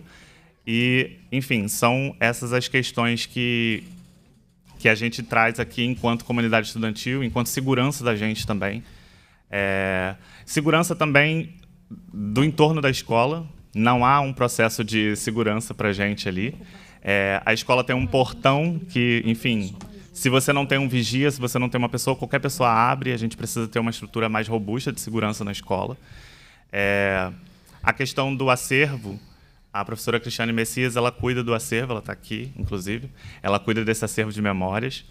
E, enfim, são essas as questões que, que a gente traz aqui enquanto comunidade estudantil, enquanto segurança da gente também. É, segurança também do entorno da escola. Não há um processo de segurança para gente ali. É, a escola tem um portão que, enfim, se você não tem um vigia, se você não tem uma pessoa, qualquer pessoa abre. A gente precisa ter uma estrutura mais robusta de segurança na escola. É, a questão do acervo, a professora Cristiane Messias, ela cuida do acervo, ela está aqui, inclusive. Ela cuida desse acervo de memórias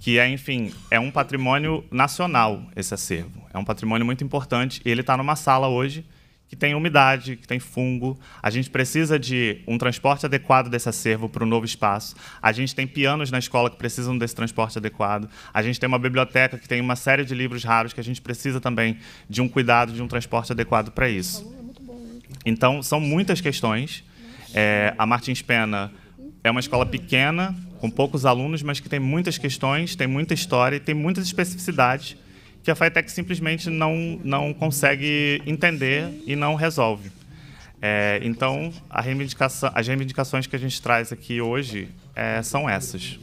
que é, enfim, é um patrimônio nacional esse acervo. É um patrimônio muito importante. e Ele está numa sala hoje que tem umidade, que tem fungo. A gente precisa de um transporte adequado desse acervo para o novo espaço. A gente tem pianos na escola que precisam desse transporte adequado. A gente tem uma biblioteca que tem uma série de livros raros que a gente precisa também de um cuidado, de um transporte adequado para isso. É então, são muitas questões. É, a Martins Pena é uma escola pequena, com poucos alunos, mas que tem muitas questões, tem muita história e tem muitas especificidades que a FITEC simplesmente não, não consegue entender e não resolve. É, então, reivindicação, as reivindicações que a gente traz aqui hoje é, são essas.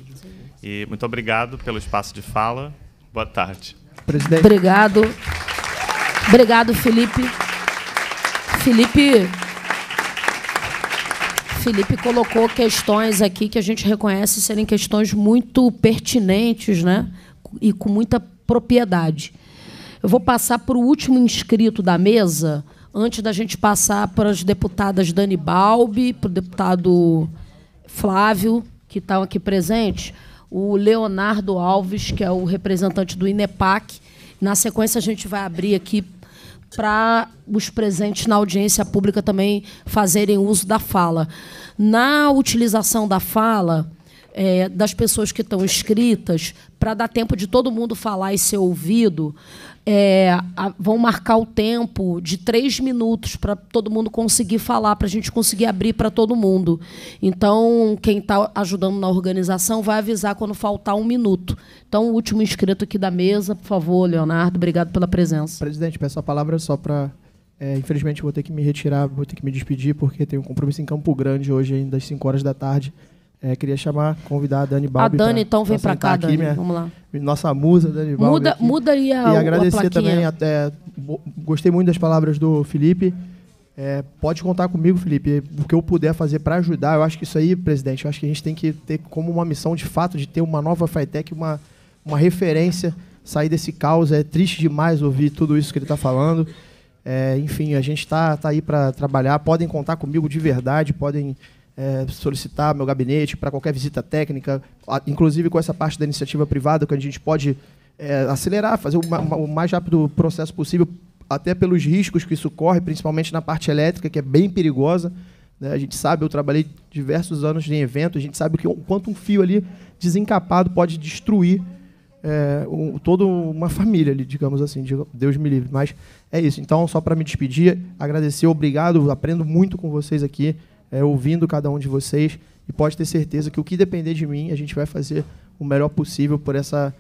E muito obrigado pelo espaço de fala. Boa tarde. Presidente. Obrigado. Obrigado, Felipe. Felipe Felipe colocou questões aqui que a gente reconhece serem questões muito pertinentes né? e com muita propriedade. Eu vou passar para o último inscrito da mesa, antes da gente passar para as deputadas Dani Balbi, para o deputado Flávio, que estão aqui presente, o Leonardo Alves, que é o representante do INEPAC. Na sequência, a gente vai abrir aqui para os presentes na audiência pública também fazerem uso da fala. Na utilização da fala, é, das pessoas que estão escritas, para dar tempo de todo mundo falar e ser ouvido, é, a, vão marcar o tempo de três minutos para todo mundo conseguir falar, para a gente conseguir abrir para todo mundo. Então, quem está ajudando na organização vai avisar quando faltar um minuto. Então, o último inscrito aqui da mesa, por favor, Leonardo, obrigado pela presença. Presidente, peço a palavra só para. É, infelizmente, vou ter que me retirar, vou ter que me despedir, porque tenho um compromisso em Campo Grande hoje, ainda às 5 horas da tarde. É, queria chamar, convidar a Dani Balbi. A Dani, pra, então, vem para cá, aqui, Dani. Minha, Vamos lá. Nossa musa, Dani Balbi. Muda, muda aí a, E agradecer a também. Até, gostei muito das palavras do Felipe. É, pode contar comigo, Felipe. O que eu puder fazer para ajudar, eu acho que isso aí, presidente, eu acho que a gente tem que ter como uma missão de fato de ter uma nova Fitec, uma, uma referência, sair desse caos. É triste demais ouvir tudo isso que ele está falando. É, enfim, a gente está tá aí para trabalhar. Podem contar comigo de verdade, podem é, solicitar meu gabinete para qualquer visita técnica, inclusive com essa parte da iniciativa privada, que a gente pode é, acelerar, fazer o, o mais rápido processo possível, até pelos riscos que isso corre, principalmente na parte elétrica, que é bem perigosa. Né? A gente sabe, eu trabalhei diversos anos em eventos, a gente sabe o quanto um fio ali desencapado pode destruir é, um, toda uma família ali, digamos assim, Deus me livre. Mas é isso. Então, só para me despedir, agradecer, obrigado, aprendo muito com vocês aqui é, ouvindo cada um de vocês. E pode ter certeza que o que depender de mim, a gente vai fazer o melhor possível por essa,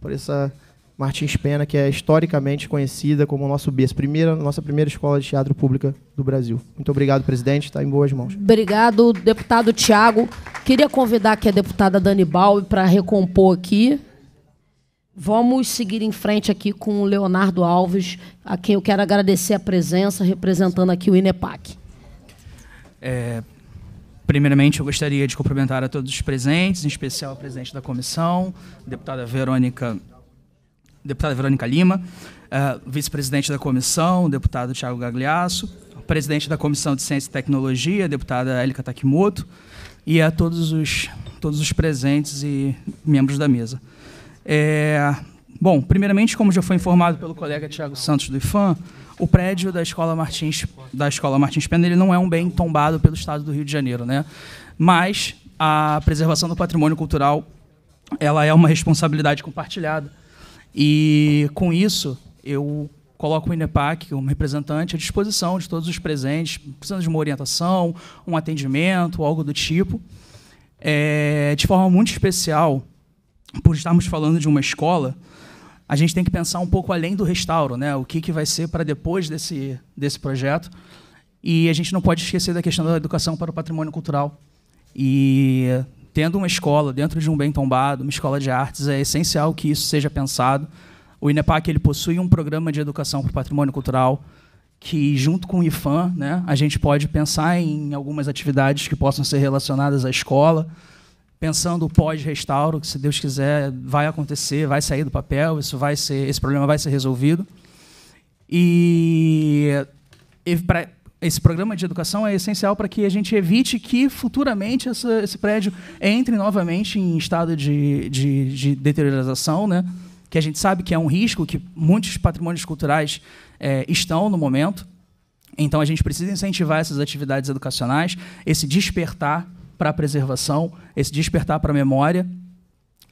por essa Martins Pena, que é historicamente conhecida como nosso BES, primeira, nossa primeira escola de teatro pública do Brasil. Muito obrigado, presidente, está em boas mãos. Obrigado, deputado Tiago. Queria convidar aqui a deputada Dani Balbi para recompor aqui. Vamos seguir em frente aqui com o Leonardo Alves, a quem eu quero agradecer a presença, representando aqui o INEPAC. É, primeiramente, eu gostaria de cumprimentar a todos os presentes, em especial a presidente da comissão, deputada Verônica, deputada Verônica Lima, é, vice-presidente da comissão, deputado Tiago Gagliasso, presidente da comissão de ciência e tecnologia, deputada Elika Takimoto, e a todos os, todos os presentes e membros da mesa. É, bom, primeiramente, como já foi informado pelo colega Tiago Santos do IFAM, o prédio da escola Martins da escola Martins Pena ele não é um bem tombado pelo Estado do Rio de Janeiro, né? Mas a preservação do patrimônio cultural ela é uma responsabilidade compartilhada e com isso eu coloco o INEPAC, como é representante, à disposição de todos os presentes, precisando de uma orientação, um atendimento, algo do tipo. É, de forma muito especial, por estarmos falando de uma escola, a gente tem que pensar um pouco além do restauro, né? O que, que vai ser para depois desse, desse projeto. E a gente não pode esquecer da questão da educação para o patrimônio cultural. E tendo uma escola dentro de um bem tombado, uma escola de artes, é essencial que isso seja pensado. O INEPAC ele possui um programa de educação para o patrimônio cultural que, junto com o IFAM, né, a gente pode pensar em algumas atividades que possam ser relacionadas à escola, pensando pós-restauro, que se Deus quiser vai acontecer, vai sair do papel, isso vai ser, esse problema vai ser resolvido. E, e pra, esse programa de educação é essencial para que a gente evite que futuramente essa, esse prédio entre novamente em estado de, de, de deterioração, né? que a gente sabe que é um risco que muitos patrimônios culturais é, estão no momento. Então a gente precisa incentivar essas atividades educacionais, esse despertar para a preservação, esse despertar para a memória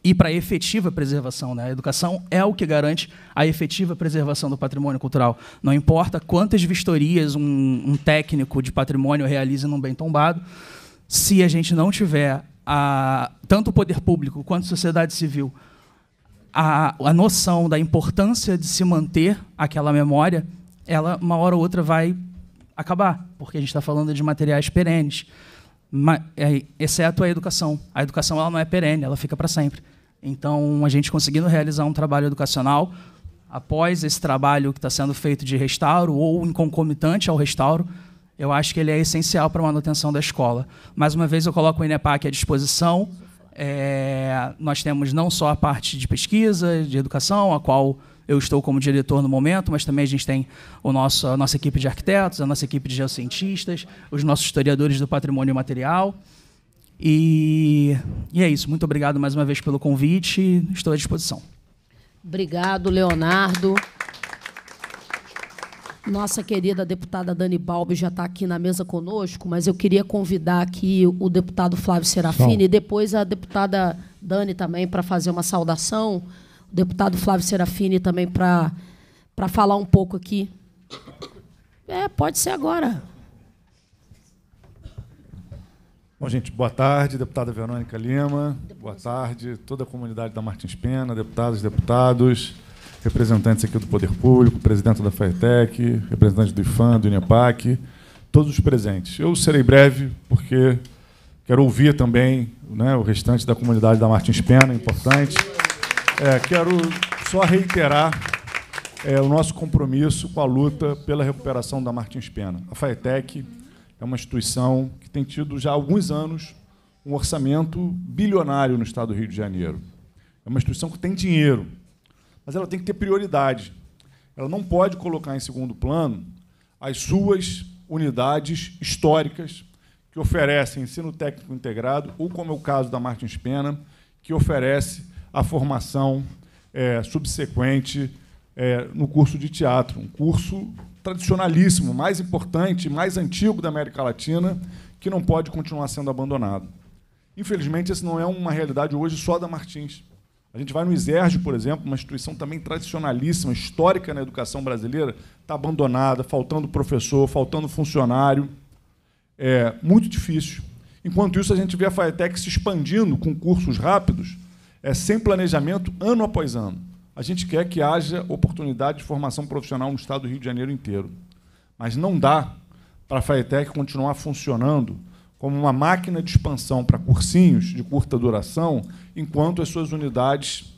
e para a efetiva preservação. Né? A educação é o que garante a efetiva preservação do patrimônio cultural. Não importa quantas vistorias um, um técnico de patrimônio realize num bem tombado, se a gente não tiver a, tanto o poder público quanto a sociedade civil a, a noção da importância de se manter aquela memória, ela, uma hora ou outra, vai acabar, porque a gente está falando de materiais perenes. É, exceto a educação. A educação ela não é perene, ela fica para sempre. Então, a gente conseguindo realizar um trabalho educacional, após esse trabalho que está sendo feito de restauro ou em concomitante ao restauro, eu acho que ele é essencial para a manutenção da escola. Mais uma vez, eu coloco o INEPAC à disposição. É, nós temos não só a parte de pesquisa, de educação, a qual eu estou como diretor no momento, mas também a gente tem o nosso, a nossa equipe de arquitetos, a nossa equipe de geocientistas, os nossos historiadores do patrimônio material. E, e é isso. Muito obrigado mais uma vez pelo convite. Estou à disposição. Obrigado, Leonardo. Nossa querida deputada Dani Balbi já está aqui na mesa conosco, mas eu queria convidar aqui o deputado Flávio Serafini Bom. e depois a deputada Dani também para fazer uma saudação o deputado Flávio Serafini também para falar um pouco aqui. É, pode ser agora. Bom, gente, boa tarde, deputada Verônica Lima. Boa tarde, toda a comunidade da Martins Pena, deputados, deputados, representantes aqui do Poder Público, presidente da FAETEC, representante do IFAM, do INEPAC, todos os presentes. Eu serei breve, porque quero ouvir também né, o restante da comunidade da Martins Pena, importante. É, quero só reiterar é, o nosso compromisso com a luta pela recuperação da Martins Pena. A FAETEC é uma instituição que tem tido já há alguns anos um orçamento bilionário no estado do Rio de Janeiro. É uma instituição que tem dinheiro, mas ela tem que ter prioridade. Ela não pode colocar em segundo plano as suas unidades históricas que oferecem ensino técnico integrado, ou como é o caso da Martins Pena, que oferece a formação é, subsequente é, no curso de teatro, um curso tradicionalíssimo, mais importante, mais antigo da América Latina, que não pode continuar sendo abandonado. Infelizmente, essa não é uma realidade hoje só da Martins. A gente vai no ISERG, por exemplo, uma instituição também tradicionalíssima, histórica na educação brasileira, está abandonada, faltando professor, faltando funcionário. É muito difícil. Enquanto isso, a gente vê a FAETEC se expandindo com cursos rápidos, é, sem planejamento, ano após ano. A gente quer que haja oportunidade de formação profissional no estado do Rio de Janeiro inteiro. Mas não dá para a FAETEC continuar funcionando como uma máquina de expansão para cursinhos de curta duração, enquanto as suas unidades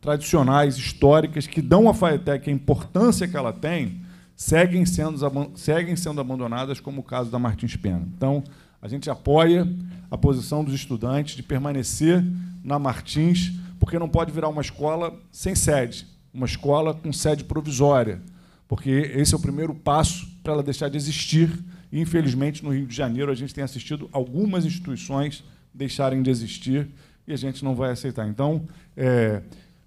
tradicionais, históricas, que dão à FAETEC a importância que ela tem, seguem sendo, seguem sendo abandonadas, como o caso da Martins Pena. Então, a gente apoia a posição dos estudantes de permanecer na Martins, porque não pode virar uma escola sem sede, uma escola com sede provisória, porque esse é o primeiro passo para ela deixar de existir. E, infelizmente, no Rio de Janeiro, a gente tem assistido algumas instituições deixarem de existir e a gente não vai aceitar. Então, é,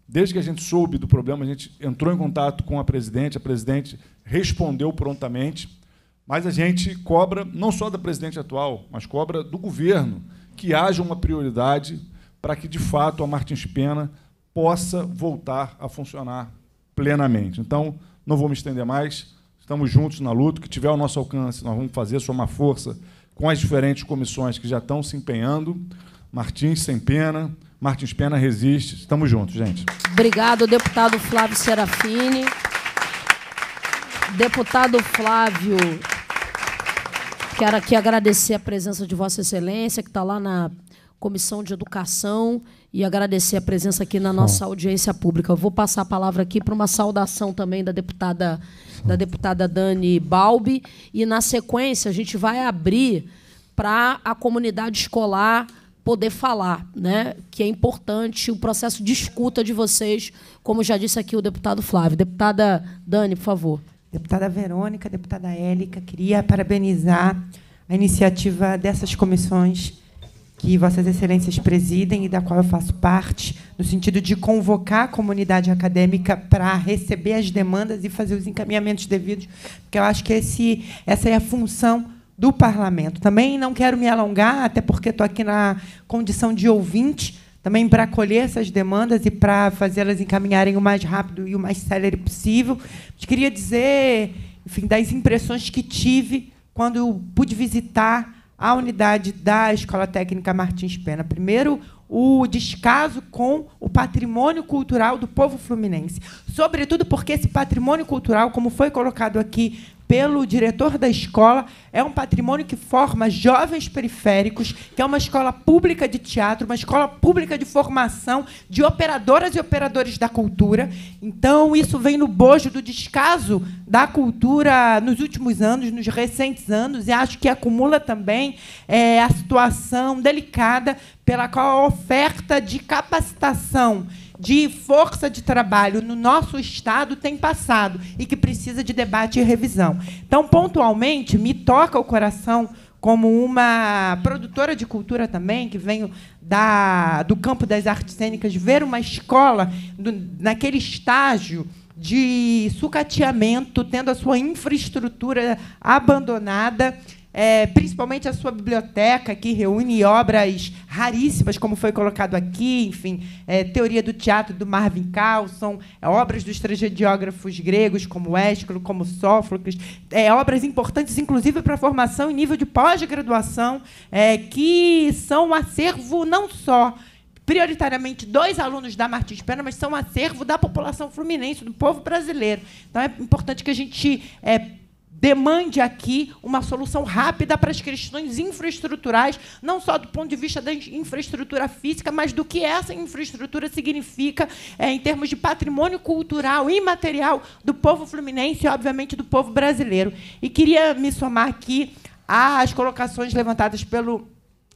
desde que a gente soube do problema, a gente entrou em contato com a presidente, a presidente respondeu prontamente, mas a gente cobra não só da presidente atual, mas cobra do governo que haja uma prioridade para que, de fato, a Martins Pena possa voltar a funcionar plenamente. Então, não vou me estender mais, estamos juntos na luta, o que tiver ao nosso alcance, nós vamos fazer, somar força com as diferentes comissões que já estão se empenhando. Martins Sem Pena, Martins Pena Resiste. Estamos juntos, gente. Obrigado, deputado Flávio Serafini. Deputado Flávio, quero aqui agradecer a presença de Vossa Excelência, que está lá na Comissão de Educação e agradecer a presença aqui na nossa audiência pública. Eu vou passar a palavra aqui para uma saudação também da deputada da deputada Dani Balbi e na sequência a gente vai abrir para a comunidade escolar poder falar, né? Que é importante o processo de escuta de vocês, como já disse aqui o deputado Flávio. Deputada Dani, por favor. Deputada Verônica, deputada Élica, queria parabenizar a iniciativa dessas comissões que Vossas Excelências presidem e da qual eu faço parte, no sentido de convocar a comunidade acadêmica para receber as demandas e fazer os encaminhamentos devidos, porque eu acho que esse, essa é a função do parlamento. Também não quero me alongar, até porque estou aqui na condição de ouvinte, também para acolher essas demandas e para fazê-las encaminharem o mais rápido e o mais célere possível. Mas queria dizer, enfim, das impressões que tive quando pude visitar a unidade da Escola Técnica Martins Pena. Primeiro o descaso com o patrimônio cultural do povo fluminense. Sobretudo porque esse patrimônio cultural, como foi colocado aqui pelo diretor da escola, é um patrimônio que forma jovens periféricos, que é uma escola pública de teatro, uma escola pública de formação de operadoras e operadores da cultura. Então, isso vem no bojo do descaso da cultura nos últimos anos, nos recentes anos, e acho que acumula também é, a situação delicada pela qual a oferta de capacitação de força de trabalho no nosso Estado tem passado e que precisa de debate e revisão. Então, pontualmente, me toca o coração como uma produtora de cultura também, que venho da, do campo das artes cênicas, ver uma escola do, naquele estágio de sucateamento, tendo a sua infraestrutura abandonada é, principalmente a sua biblioteca, que reúne obras raríssimas, como foi colocado aqui, enfim, é, Teoria do Teatro do Marvin Carlson, é, obras dos tragediógrafos gregos, como Ésquilo, como Sófocles, é, obras importantes, inclusive, para a formação e nível de pós-graduação, é, que são um acervo não só prioritariamente dois alunos da Martins Pena, mas são um acervo da população fluminense, do povo brasileiro. Então é importante que a gente é, demande aqui uma solução rápida para as questões infraestruturais, não só do ponto de vista da infraestrutura física, mas do que essa infraestrutura significa é, em termos de patrimônio cultural e material do povo fluminense e, obviamente, do povo brasileiro. E queria me somar aqui às colocações levantadas pelo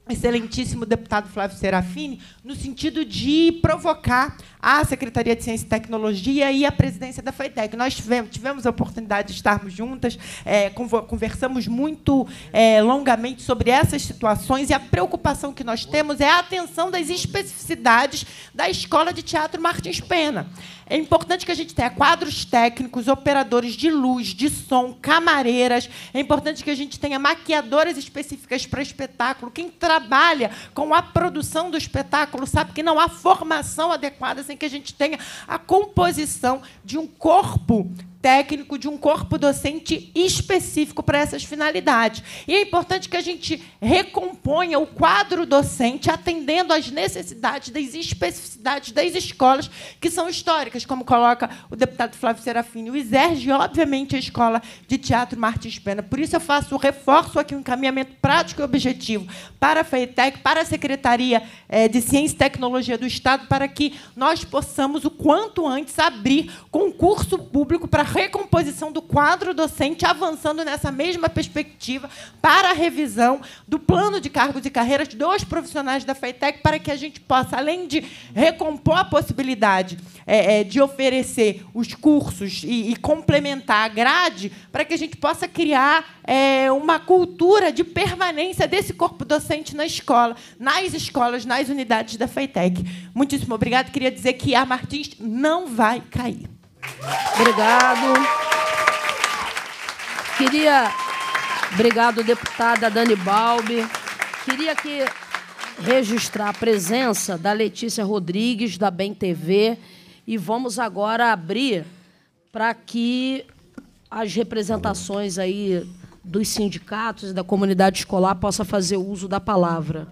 excelentíssimo deputado Flávio Serafini, no sentido de provocar a Secretaria de Ciência e Tecnologia e a presidência da FETEC. Nós tivemos, tivemos a oportunidade de estarmos juntas, é, conversamos muito é, longamente sobre essas situações e a preocupação que nós temos é a atenção das especificidades da Escola de Teatro Martins Pena. É importante que a gente tenha quadros técnicos, operadores de luz, de som, camareiras. É importante que a gente tenha maquiadoras específicas para espetáculo. Quem trabalha com a produção do espetáculo sabe que não há formação adequada sem que a gente tenha a composição de um corpo técnico de um corpo docente específico para essas finalidades. E é importante que a gente recomponha o quadro docente atendendo às necessidades das especificidades das escolas que são históricas, como coloca o deputado Flávio Serafini, o ISERG é, obviamente, a Escola de Teatro Martins Pena. Por isso, eu faço, o reforço aqui um encaminhamento prático e objetivo para a FEITEC, para a Secretaria eh, de Ciência e Tecnologia do Estado, para que nós possamos, o quanto antes, abrir concurso público para recomposição do quadro docente, avançando nessa mesma perspectiva para a revisão do plano de cargos e carreiras dos profissionais da FETEC, para que a gente possa, além de recompor a possibilidade é, é, de oferecer os cursos e, complementar a grade, para que a gente possa criar é, uma cultura de permanência desse corpo docente na escola, nas escolas, nas unidades da FETEC. Muitíssimo obrigado. Queria dizer que a Martins não vai cair. Obrigado. Queria. Obrigado, deputada Dani Balbi. Queria que registrar a presença da Letícia Rodrigues, da Bem TV, e vamos agora abrir para que as representações aí dos sindicatos e da comunidade escolar possa fazer uso da palavra.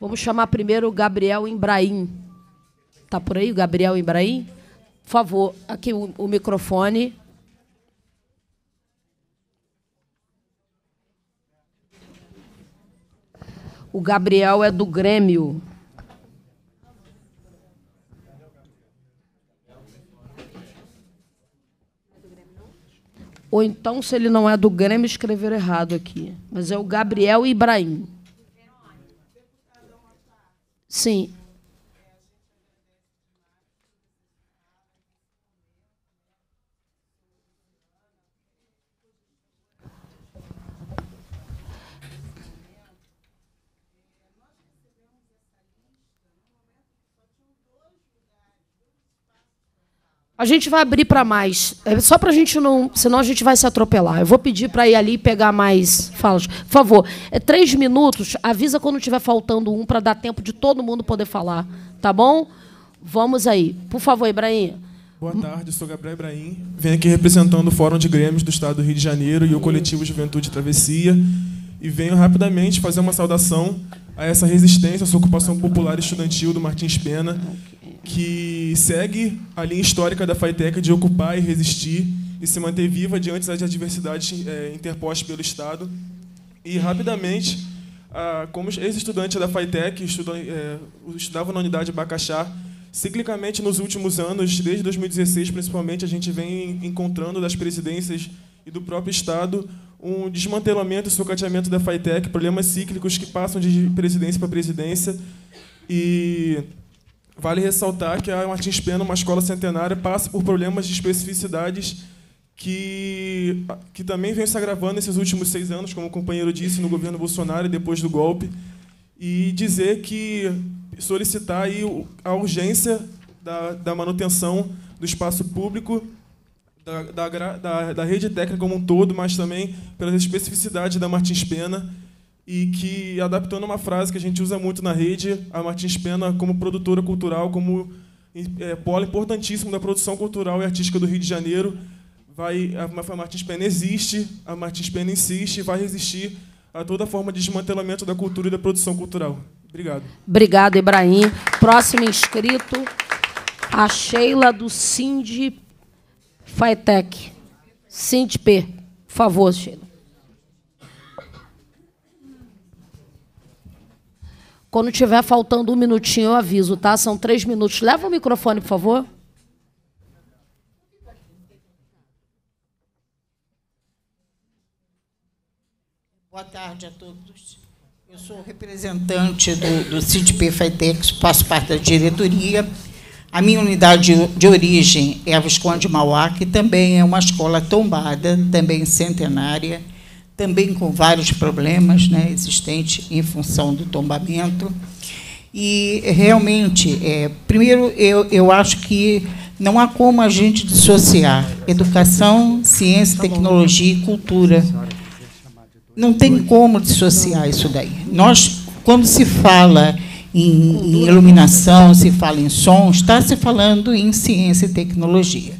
Vamos chamar primeiro o Gabriel Embraim. Está por aí o Gabriel Embraim? Por favor, aqui o, o microfone. O Gabriel é do Grêmio. Ou então, se ele não é do Grêmio, escrever errado aqui. Mas é o Gabriel Ibrahim. Sim. A gente vai abrir para mais. É só para a gente não. Senão a gente vai se atropelar. Eu vou pedir para ir ali e pegar mais falas. Por favor, é três minutos. Avisa quando tiver faltando um para dar tempo de todo mundo poder falar. Tá bom? Vamos aí. Por favor, Ibrahim. Boa tarde, sou Gabriel Ibrahim. Venho aqui representando o Fórum de Grêmios do Estado do Rio de Janeiro e o Coletivo Juventude Travessia. E venho rapidamente fazer uma saudação a essa resistência, essa ocupação popular estudantil do Martins Pena, que segue a linha histórica da FATEC de ocupar e resistir e se manter viva diante das adversidades é, interpostas pelo Estado. E, rapidamente, como ex-estudante da FATEC, estuda, é, estudava na unidade Bacaxá, ciclicamente nos últimos anos, desde 2016 principalmente, a gente vem encontrando das presidências e do próprio Estado um desmantelamento e socateamento da FATEC, problemas cíclicos que passam de presidência para presidência. E Vale ressaltar que a Martins Pena, uma escola centenária, passa por problemas de especificidades que, que também vem se agravando nesses últimos seis anos, como o companheiro disse, no governo Bolsonaro e depois do golpe, e dizer que solicitar aí a urgência da, da manutenção do espaço público, da, da, da, da rede técnica como um todo, mas também pelas especificidades da Martins Pena, e que, adaptando uma frase que a gente usa muito na rede, a Martins Pena, como produtora cultural, como é, polo importantíssimo da produção cultural e artística do Rio de Janeiro, vai, a, a Martins Pena existe, a Martins Pena insiste e vai resistir a toda forma de desmantelamento da cultura e da produção cultural. Obrigado. Obrigado, Ibrahim. Próximo inscrito, a Sheila do Cindy Faetec. Cindy P. Por favor, Sheila. Quando tiver faltando um minutinho, eu aviso, tá? São três minutos. Leva o microfone, por favor. Boa tarde a todos. Eu sou representante do, do CIDP Faitex, faço parte da diretoria. A minha unidade de, de origem é a Visconde Mauá, que também é uma escola tombada, também centenária também com vários problemas né, existentes em função do tombamento. E, realmente, é, primeiro, eu, eu acho que não há como a gente dissociar educação, ciência, tá tecnologia e cultura. Não tem como dissociar isso daí. Nós, quando se fala em, em iluminação, se fala em som, está se falando em ciência e tecnologia.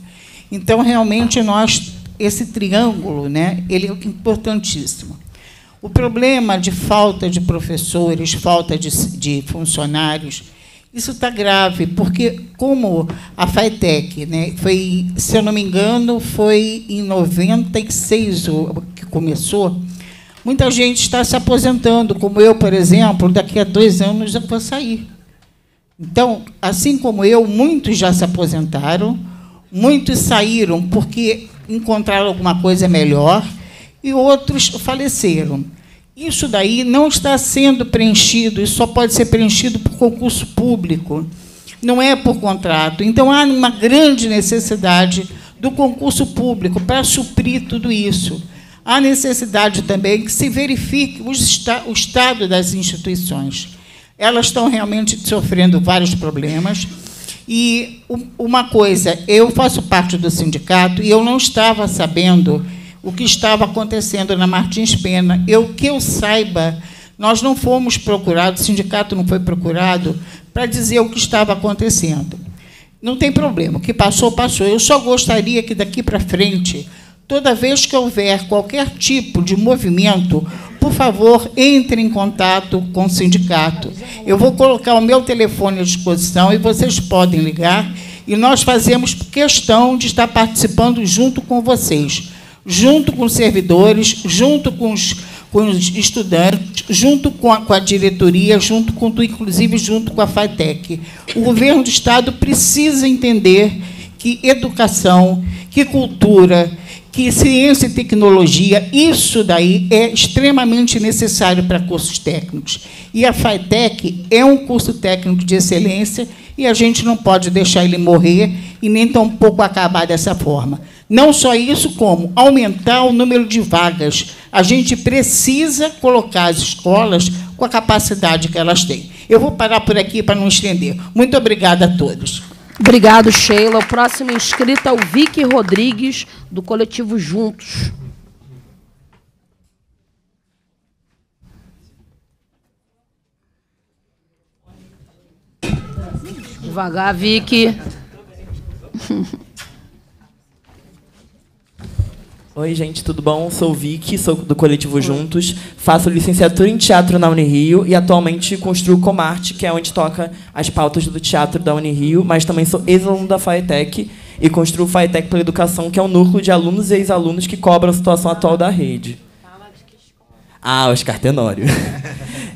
Então, realmente, nós esse triângulo, né, ele é importantíssimo. O problema de falta de professores, falta de, de funcionários, isso está grave, porque como a FATEC, né, foi, se eu não me engano, foi em 96 o, que começou, muita gente está se aposentando, como eu, por exemplo, daqui a dois anos eu vou sair. Então, assim como eu, muitos já se aposentaram, muitos saíram, porque encontraram alguma coisa melhor e outros faleceram. Isso daí não está sendo preenchido, isso só pode ser preenchido por concurso público, não é por contrato. Então há uma grande necessidade do concurso público para suprir tudo isso. Há necessidade também que se verifique o, esta o estado das instituições. Elas estão realmente sofrendo vários problemas. E uma coisa, eu faço parte do sindicato e eu não estava sabendo o que estava acontecendo na Martins Pena. Eu que eu saiba, nós não fomos procurados, o sindicato não foi procurado para dizer o que estava acontecendo. Não tem problema, o que passou, passou. Eu só gostaria que daqui para frente Toda vez que houver qualquer tipo de movimento, por favor, entre em contato com o sindicato. Eu vou colocar o meu telefone à disposição e vocês podem ligar. E nós fazemos questão de estar participando junto com vocês, junto com os servidores, junto com os, com os estudantes, junto com a, com a diretoria, junto com inclusive junto com a FATEC. O governo do Estado precisa entender que educação, que cultura, que ciência e tecnologia, isso daí é extremamente necessário para cursos técnicos. E a FATEC é um curso técnico de excelência e a gente não pode deixar ele morrer e nem tampouco acabar dessa forma. Não só isso, como aumentar o número de vagas. A gente precisa colocar as escolas com a capacidade que elas têm. Eu vou parar por aqui para não estender. Muito obrigada a todos. Obrigado, Sheila. O próximo inscrito é o Vicky Rodrigues, do coletivo Juntos. Devagar, Vicky. (laughs) Oi, gente, tudo bom? Sou o Vicky, sou do coletivo Oi. Juntos, faço licenciatura em teatro na Unirio e atualmente construo Comarte, que é onde toca as pautas do teatro da Unirio, mas também sou ex-aluno da FAETEC e construo o FAETEC pela Educação, que é um núcleo de alunos e ex-alunos que cobram a situação atual da rede. Ah, Oscar Tenório. (laughs)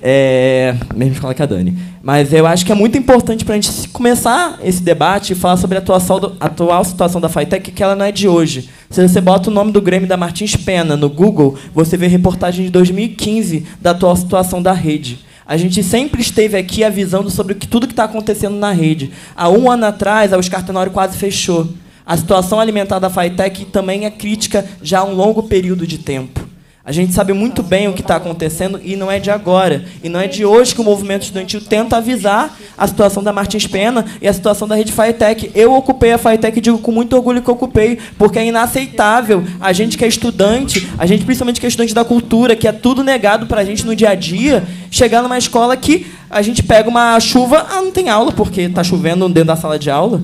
é, mesmo escola que a Dani. Mas eu acho que é muito importante para a gente começar esse debate e falar sobre a do, atual situação da Fitec, que ela não é de hoje. Se você bota o nome do Grêmio da Martins Pena no Google, você vê reportagem de 2015 da atual situação da rede. A gente sempre esteve aqui avisando sobre tudo que está acontecendo na rede. Há um ano atrás, a Oscar Tenório quase fechou. A situação alimentar da Fitec também é crítica já há um longo período de tempo. A gente sabe muito bem o que está acontecendo e não é de agora. E não é de hoje que o movimento estudantil tenta avisar a situação da Martins Pena e a situação da rede FATEC. Eu ocupei a FATEC e digo com muito orgulho que ocupei, porque é inaceitável. A gente que é estudante, a gente principalmente que é estudante da cultura, que é tudo negado para a gente no dia a dia, chegar numa escola que a gente pega uma chuva, ah, não tem aula porque está chovendo dentro da sala de aula.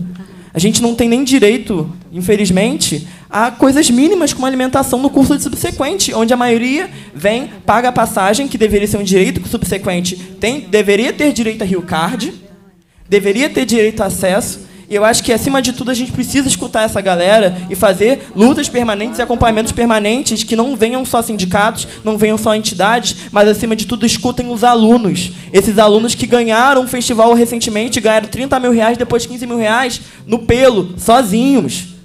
A gente não tem nem direito, infelizmente, a coisas mínimas como alimentação no curso de subsequente, onde a maioria vem, paga a passagem, que deveria ser um direito, que o subsequente tem, deveria ter direito a Rio Card, deveria ter direito a acesso. E eu acho que, acima de tudo, a gente precisa escutar essa galera e fazer lutas permanentes e acompanhamentos permanentes que não venham só sindicatos, não venham só entidades, mas, acima de tudo, escutem os alunos. Esses alunos que ganharam um festival recentemente, ganharam 30 mil reais, depois 15 mil reais, no pelo, sozinhos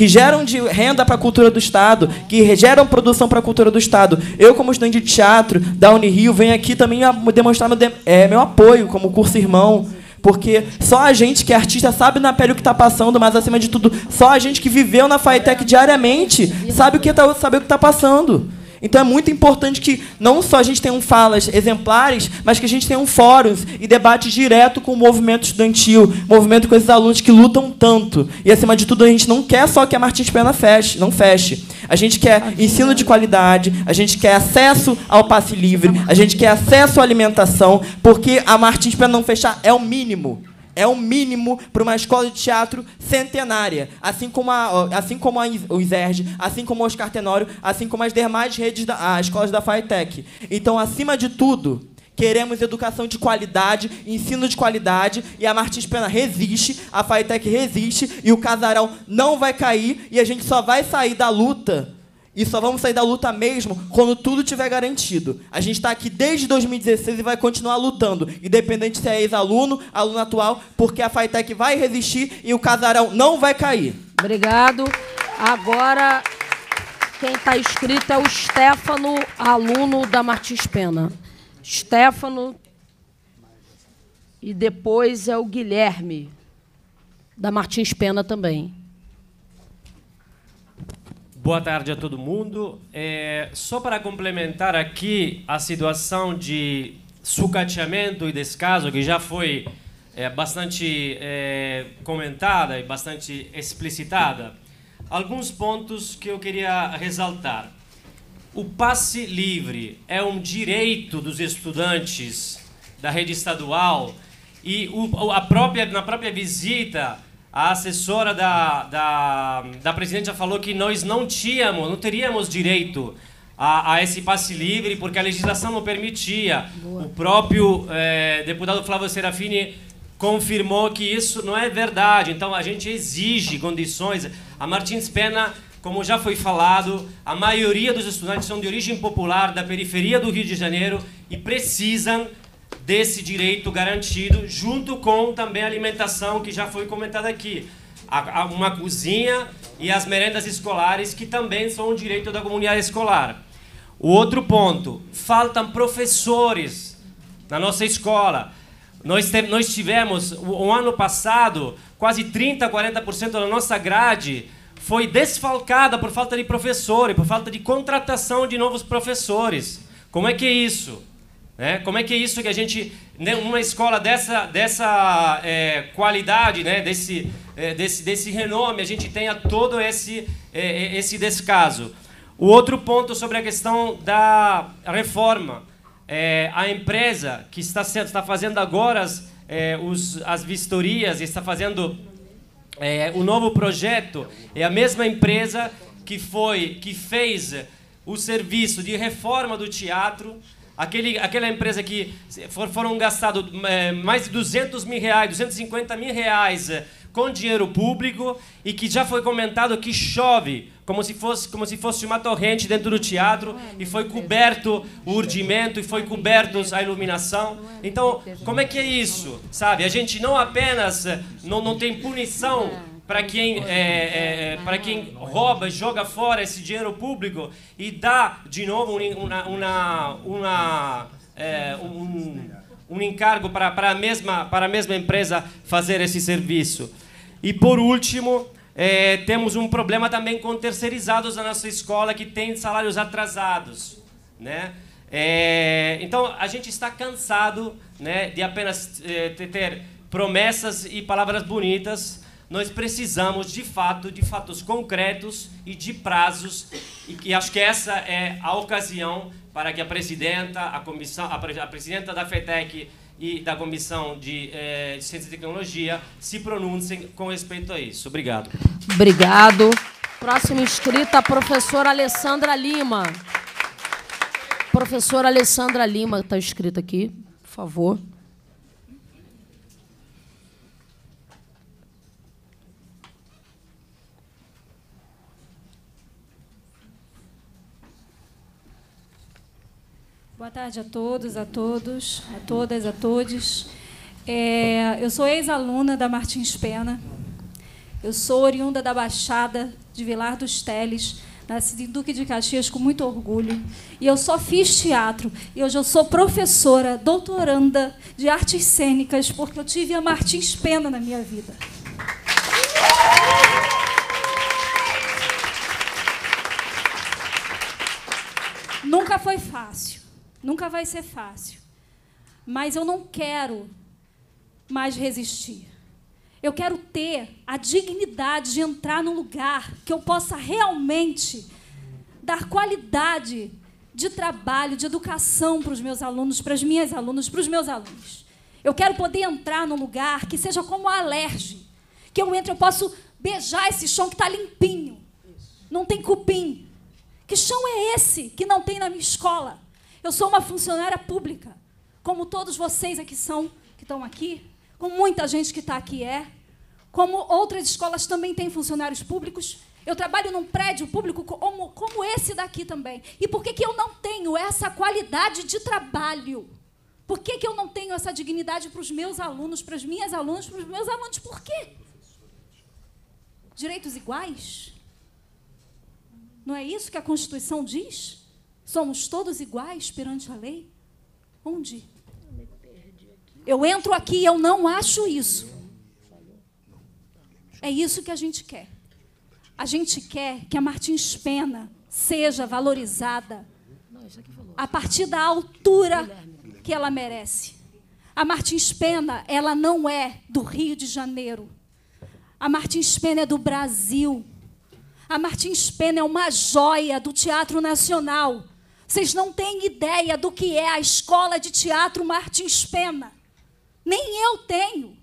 que geram de renda para a cultura do Estado, que geram produção para a cultura do Estado. Eu, como estudante de teatro da Unirio, venho aqui também demonstrar meu, de, é, meu apoio como curso irmão. Porque só a gente que é artista sabe na pele o que está passando, mas acima de tudo, só a gente que viveu na FITEC diariamente sabe o que está o que tá passando. Então é muito importante que não só a gente tenha um falas exemplares, mas que a gente tenha um fóruns e debate direto com o movimento estudantil, movimento com esses alunos que lutam tanto. E acima de tudo, a gente não quer só que a Martins Pena feche, não feche. A gente quer ah, ensino de qualidade, a gente quer acesso ao passe livre, a gente quer acesso à alimentação, porque a Martins Pena não fechar é o mínimo é o mínimo para uma escola de teatro centenária, assim como a, assim como a, o ISERG, assim como o Oscar Tenório, assim como as demais redes da a, escolas da FaiTech. Então, acima de tudo, Queremos educação de qualidade, ensino de qualidade, e a Martins Pena resiste, a FaiTech resiste, e o casarão não vai cair, e a gente só vai sair da luta e só vamos sair da luta mesmo quando tudo tiver garantido. A gente está aqui desde 2016 e vai continuar lutando, independente se é ex-aluno, aluno atual, porque a Faitec vai resistir e o casarão não vai cair. Obrigado. Agora, quem está inscrito é o Stefano, aluno da Martins Pena. Stefano. E depois é o Guilherme, da Martins Pena também. Boa tarde a todo mundo. É, só para complementar aqui a situação de sucateamento e descaso, que já foi é, bastante é, comentada e bastante explicitada, alguns pontos que eu queria ressaltar. O passe livre é um direito dos estudantes da rede estadual e o, a própria, na própria visita a assessora da, da, da presidente já falou que nós não tínhamos, não teríamos direito a, a esse passe livre, porque a legislação não permitia. Boa. O próprio é, deputado Flávio Serafini confirmou que isso não é verdade. Então a gente exige condições. A Martins Pena, como já foi falado, a maioria dos estudantes são de origem popular, da periferia do Rio de Janeiro e precisam desse direito garantido, junto com também a alimentação que já foi comentada aqui. uma cozinha e as merendas escolares, que também são um direito da comunidade escolar. O outro ponto, faltam professores na nossa escola. Nós, te, nós tivemos, o, o ano passado, quase 30%, 40% da nossa grade foi desfalcada por falta de professores, por falta de contratação de novos professores. Como é que é isso? Né? Como é que é isso que a gente, numa né, escola dessa, dessa é, qualidade, né? desse, é, desse, desse renome, a gente tenha todo esse, é, é esse descaso? O outro ponto sobre a questão da reforma. É, a empresa que está, está fazendo agora as, é, os, as vistorias, está fazendo o novo projeto, é a mesma empresa que foi que fez o serviço de reforma do teatro Aquele, aquela empresa que for, foram gastados é, mais de 200 mil reais, 250 mil reais é, com dinheiro público e que já foi comentado que chove como se fosse como se fosse uma torrente dentro do teatro e foi coberto o urdimento e foi coberto a iluminação. Então, como é que é isso? Sabe? A gente não apenas é, não, não tem punição para quem, é, é, é para quem rouba, joga fora esse dinheiro público e dá de novo uma, uma, uma, é, um, um encargo para, para, a mesma, para a mesma empresa fazer esse serviço. E por último, é, temos um problema também com terceirizados na nossa escola que tem salários atrasados. Né? É, então a gente está cansado né, de apenas ter promessas e palavras bonitas nós precisamos de fato de fatos concretos e de prazos, e que acho que essa é a ocasião para que a presidenta, a comissão, a, presidenta da FETEC e da comissão de, eh, de ciência e tecnologia se pronunciem com respeito a isso. Obrigado. Obrigado. Próxima inscrita, a professora Alessandra Lima. Professora Alessandra Lima está escrita aqui, por favor. Boa tarde a todos, a todos, a todas, a todos. É, eu sou ex-aluna da Martins Pena. Eu sou oriunda da Baixada de Vilar dos Teles, nascida em Duque de Caxias com muito orgulho. E eu só fiz teatro. E hoje eu sou professora, doutoranda de artes cênicas, porque eu tive a Martins Pena na minha vida. Nunca foi fácil Nunca vai ser fácil. Mas eu não quero mais resistir. Eu quero ter a dignidade de entrar num lugar que eu possa realmente dar qualidade de trabalho, de educação para os meus alunos, para as minhas alunas, para os meus alunos. Eu quero poder entrar num lugar que seja como a alerge, que eu entre, eu posso beijar esse chão que está limpinho, não tem cupim. Que chão é esse que não tem na minha escola? Eu sou uma funcionária pública, como todos vocês aqui são, que estão aqui, como muita gente que está aqui é, como outras escolas também têm funcionários públicos. Eu trabalho num prédio público como, como esse daqui também. E por que, que eu não tenho essa qualidade de trabalho? Por que, que eu não tenho essa dignidade para os meus alunos, para as minhas alunas, para os meus alunos? Por quê? Direitos iguais? Não é isso que a Constituição diz? Somos todos iguais perante a lei? Onde? Eu entro aqui e eu não acho isso. É isso que a gente quer. A gente quer que a Martins Pena seja valorizada a partir da altura que ela merece. A Martins Pena, ela não é do Rio de Janeiro. A Martins Pena é do Brasil. A Martins Pena é uma joia do Teatro Nacional. Vocês não têm ideia do que é a escola de teatro Martins Pena. Nem eu tenho.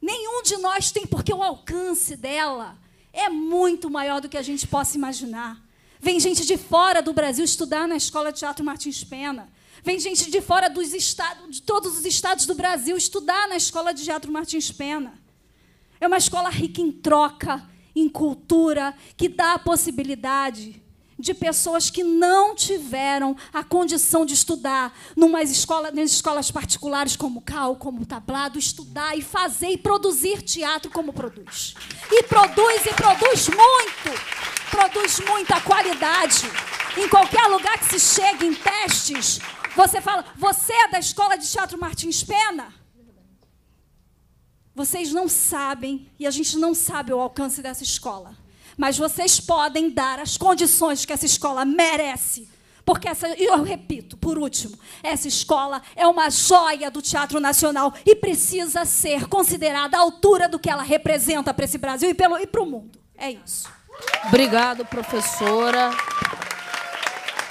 Nenhum de nós tem, porque o alcance dela é muito maior do que a gente possa imaginar. Vem gente de fora do Brasil estudar na Escola de Teatro Martins Pena. Vem gente de fora dos estados, de todos os estados do Brasil estudar na Escola de Teatro Martins Pena. É uma escola rica em troca, em cultura, que dá a possibilidade de pessoas que não tiveram a condição de estudar numa escola, nas escolas particulares como Cal, como Tablado, estudar e fazer e produzir teatro como produz. E produz e produz muito. Produz muita qualidade. Em qualquer lugar que se chegue em testes, você fala: "Você é da escola de teatro Martins Pena?" Vocês não sabem e a gente não sabe o alcance dessa escola mas vocês podem dar as condições que essa escola merece. Porque essa, eu repito, por último, essa escola é uma joia do Teatro Nacional e precisa ser considerada à altura do que ela representa para esse Brasil e, e para o mundo. É isso. Obrigado, professora.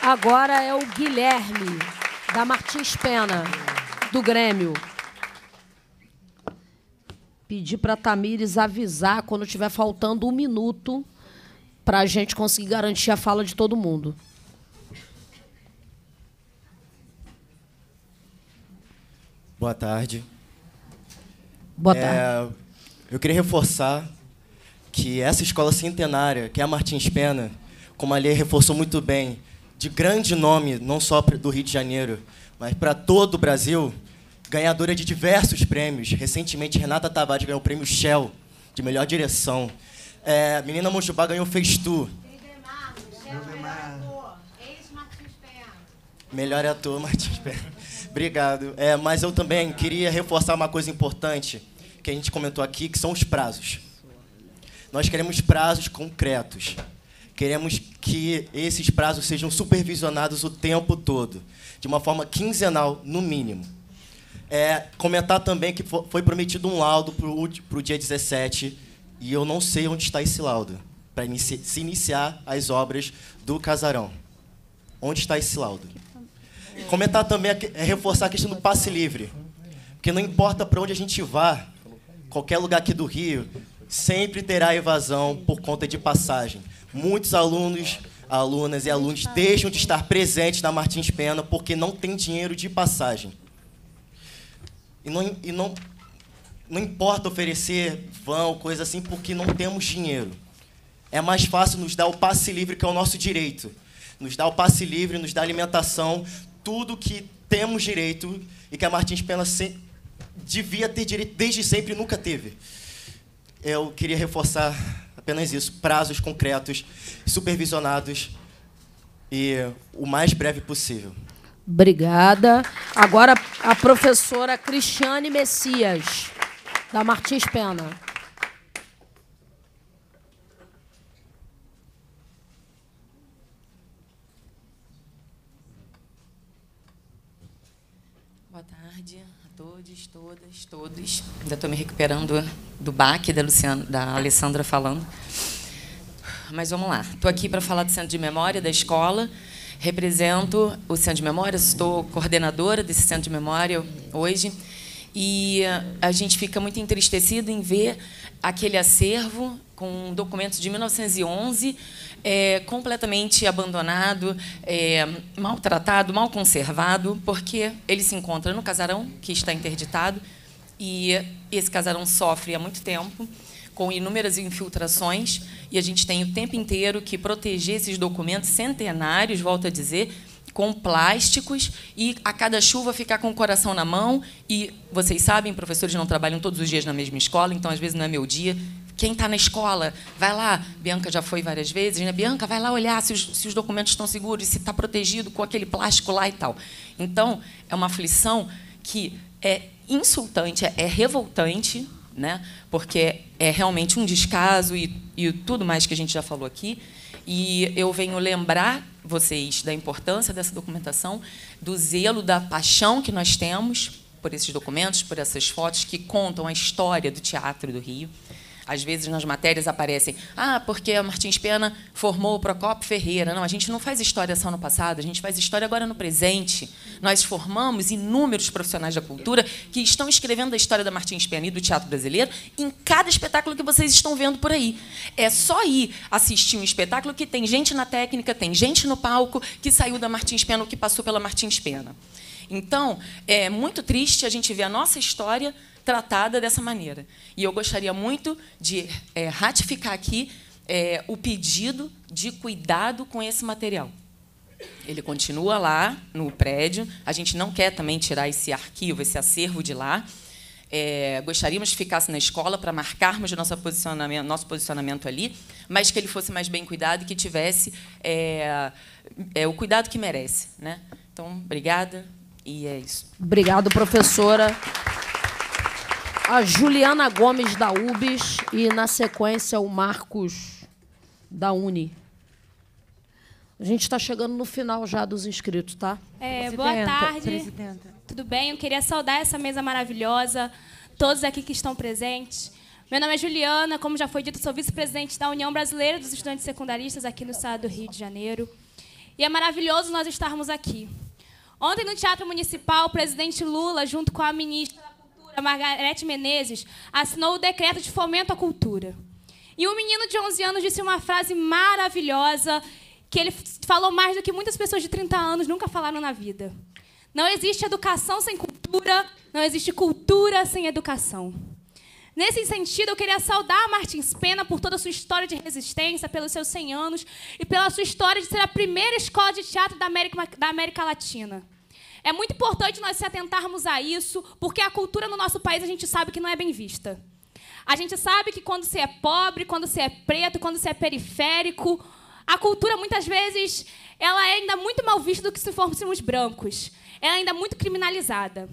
Agora é o Guilherme, da Martins Pena, do Grêmio. Pedi para Tamires avisar quando estiver faltando um minuto para a gente conseguir garantir a fala de todo mundo. Boa tarde. Boa é, tarde. É, eu queria reforçar que essa escola centenária, que é a Martins Pena, como a Lei reforçou muito bem, de grande nome, não só do Rio de Janeiro, mas para todo o Brasil, ganhadora de diversos prêmios. Recentemente, Renata Tavares ganhou o prêmio Shell de melhor direção. É, Menina Mochubá ganhou Festu. Melhor ator, Martins Pérez. Obrigado. É, mas eu também queria reforçar uma coisa importante que a gente comentou aqui, que são os prazos. Nós queremos prazos concretos. Queremos que esses prazos sejam supervisionados o tempo todo, de uma forma quinzenal, no mínimo. É, comentar também que foi prometido um laudo para o dia 17 e eu não sei onde está esse laudo para inici se iniciar as obras do casarão. Onde está esse laudo? Comentar também é reforçar a questão do passe livre, porque não importa para onde a gente vá, qualquer lugar aqui do Rio sempre terá evasão por conta de passagem. Muitos alunos, alunas e alunos deixam de estar presentes na Martins Pena porque não tem dinheiro de passagem. E não, e não não importa oferecer vão, coisa assim, porque não temos dinheiro. É mais fácil nos dar o passe livre, que é o nosso direito. Nos dá o passe livre, nos dá alimentação, tudo que temos direito e que a Martins Pena se... devia ter direito desde sempre e nunca teve. Eu queria reforçar apenas isso: prazos concretos, supervisionados e o mais breve possível. Obrigada. Agora a professora Cristiane Messias da Martins Pena. Boa tarde a todos, todas, todos. Ainda estou me recuperando do baque da, Luciana, da Alessandra falando. Mas vamos lá. Estou aqui para falar do Centro de Memória da escola. Represento o Centro de Memória, estou coordenadora desse Centro de Memória hoje. E eh, a gente fica muito entristecido em ver aquele acervo com documentos de 1911 é, eh, completamente abandonado, é, maltratado, mal conservado, porque ele se encontra no casarão, que está interditado, e esse casarão sofre há muito tempo com inúmeras infiltrações, e a gente tem o tempo inteiro que proteger esses documentos centenários, volto a dizer, com plásticos e a cada chuva ficar com o coração na mão. E vocês sabem, professores não trabalham todos os dias na mesma escola, então às vezes não é meu dia. Quem está na escola, vai lá. Bianca já foi várias vezes, né? Bianca, vai lá olhar se os, se os documentos estão seguros, se está protegido com aquele plástico lá e tal. Então, é uma aflição que é insultante, é, é revoltante, né? porque é realmente um descaso e, e tudo mais que a gente já falou aqui. E eu venho lembrar vocês da importância dessa documentação, do zelo, da paixão que nós temos por esses documentos, por essas fotos que contam a história do teatro do Rio. Às vezes nas matérias aparecem, ah, porque a Martins Pena formou o Procopio Ferreira. Não, a gente não faz história só no passado, a gente faz história agora no presente. Nós formamos inúmeros profissionais da cultura que estão escrevendo a história da Martins Pena e do teatro brasileiro em cada espetáculo que vocês estão vendo por aí. É só ir assistir um espetáculo que tem gente na técnica, tem gente no palco que saiu da Martins Pena ou que passou pela Martins Pena. Então, é muito triste a gente ver a nossa história tratada dessa maneira. E eu gostaria muito de é, ratificar aqui é, o pedido de cuidado com esse material. Ele continua lá no prédio. A gente não quer também tirar esse arquivo, esse acervo de lá. É, gostaríamos que ficasse na escola para marcarmos nosso posicionamento, nosso posicionamento ali, mas que ele fosse mais bem cuidado e que tivesse é, é, o cuidado que merece. Né? Então, obrigada. E é isso. Obrigado, professora. A Juliana Gomes da UBS e, na sequência, o Marcos da Uni. A gente está chegando no final já dos inscritos, tá? É, boa tarde. Presidenta. Tudo bem? Eu queria saudar essa mesa maravilhosa, todos aqui que estão presentes. Meu nome é Juliana, como já foi dito, sou vice-presidente da União Brasileira dos Estudantes Secundaristas aqui no estado do Rio de Janeiro. E é maravilhoso nós estarmos aqui. Ontem, no Teatro Municipal, o presidente Lula, junto com a ministra da Cultura, Margarete Menezes, assinou o decreto de fomento à cultura. E um menino de 11 anos disse uma frase maravilhosa que ele falou mais do que muitas pessoas de 30 anos nunca falaram na vida. Não existe educação sem cultura, não existe cultura sem educação. Nesse sentido, eu queria saudar Martins Pena por toda a sua história de resistência, pelos seus 100 anos e pela sua história de ser a primeira escola de teatro da América, da América Latina. É muito importante nós se atentarmos a isso, porque a cultura no nosso país a gente sabe que não é bem vista. A gente sabe que quando você é pobre, quando você é preto, quando você é periférico, a cultura muitas vezes ela é ainda muito mal vista do que se fôssemos brancos. Ela é ainda muito criminalizada.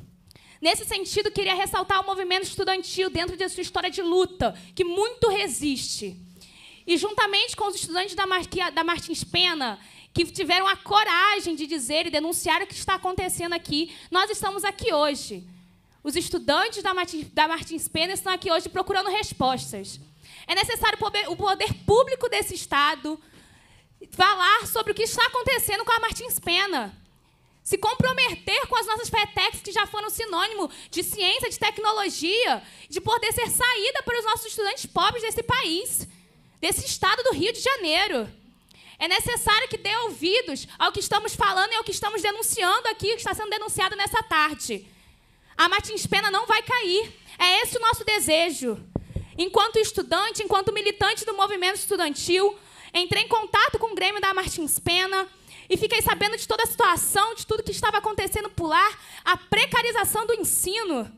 Nesse sentido, queria ressaltar o movimento estudantil dentro de sua história de luta, que muito resiste. E juntamente com os estudantes da, Mar da Martins Pena, que tiveram a coragem de dizer e denunciar o que está acontecendo aqui, nós estamos aqui hoje. Os estudantes da da Martins Pena estão aqui hoje procurando respostas. É necessário o poder público desse Estado falar sobre o que está acontecendo com a Martins Pena se comprometer com as nossas petecs que já foram sinônimo de ciência, de tecnologia, de poder ser saída para os nossos estudantes pobres desse país, desse estado do Rio de Janeiro. É necessário que dê ouvidos ao que estamos falando e ao que estamos denunciando aqui, que está sendo denunciado nessa tarde. A Martins Pena não vai cair. É esse o nosso desejo. Enquanto estudante, enquanto militante do movimento estudantil, entrei em contato com o Grêmio da Martins Pena, e fiquei sabendo de toda a situação, de tudo que estava acontecendo por lá, a precarização do ensino.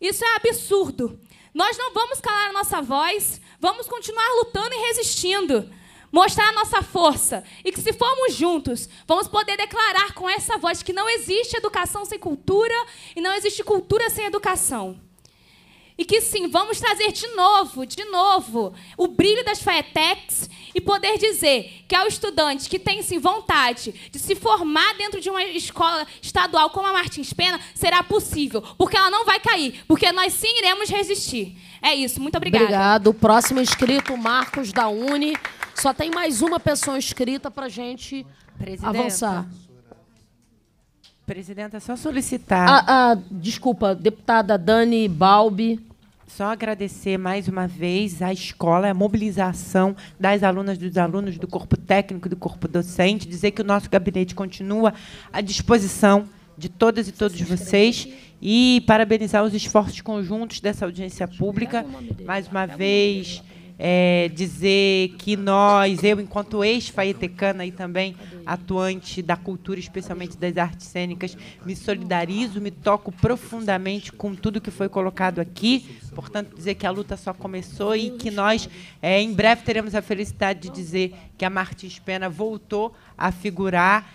Isso é absurdo. Nós não vamos calar a nossa voz, vamos continuar lutando e resistindo. Mostrar a nossa força e que, se formos juntos, vamos poder declarar com essa voz que não existe educação sem cultura e não existe cultura sem educação. E que sim, vamos trazer de novo, de novo, o brilho das FAETECs e poder dizer que ao estudante que tem sim vontade de se formar dentro de uma escola estadual como a Martins Pena, será possível, porque ela não vai cair, porque nós sim iremos resistir. É isso, muito obrigada. Obrigado. O próximo inscrito, Marcos da Uni. Só tem mais uma pessoa inscrita para gente Presidenta. avançar. Presidenta, só solicitar. A, ah, a, ah, desculpa, deputada Dani Balbi. Só agradecer mais uma vez à escola, a mobilização das alunas, dos alunos, do corpo técnico, do corpo docente, dizer que o nosso gabinete continua à disposição de todas e todos vocês e parabenizar os esforços conjuntos dessa audiência pública. Mais uma vez é, dizer que nós, eu enquanto ex-faetecana e também atuante da cultura, especialmente das artes cênicas, me solidarizo, me toco profundamente com tudo que foi colocado aqui. Portanto, dizer que a luta só começou e que nós, é, em breve, teremos a felicidade de dizer que a Martins Pena voltou a figurar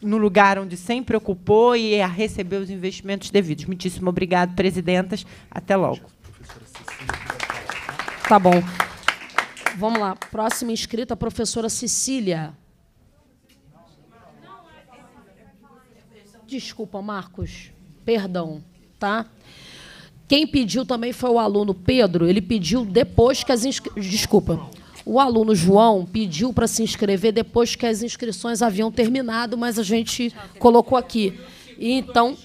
no lugar onde sempre ocupou e a receber os investimentos devidos. Muitíssimo obrigado, presidentas. Até logo. Tá bom. Vamos lá, próxima inscrita, a professora Cecília. Desculpa, Marcos, perdão, tá? Quem pediu também foi o aluno Pedro, ele pediu depois que as inscrições. Desculpa. O aluno João pediu para se inscrever depois que as inscrições haviam terminado, mas a gente colocou aqui. Então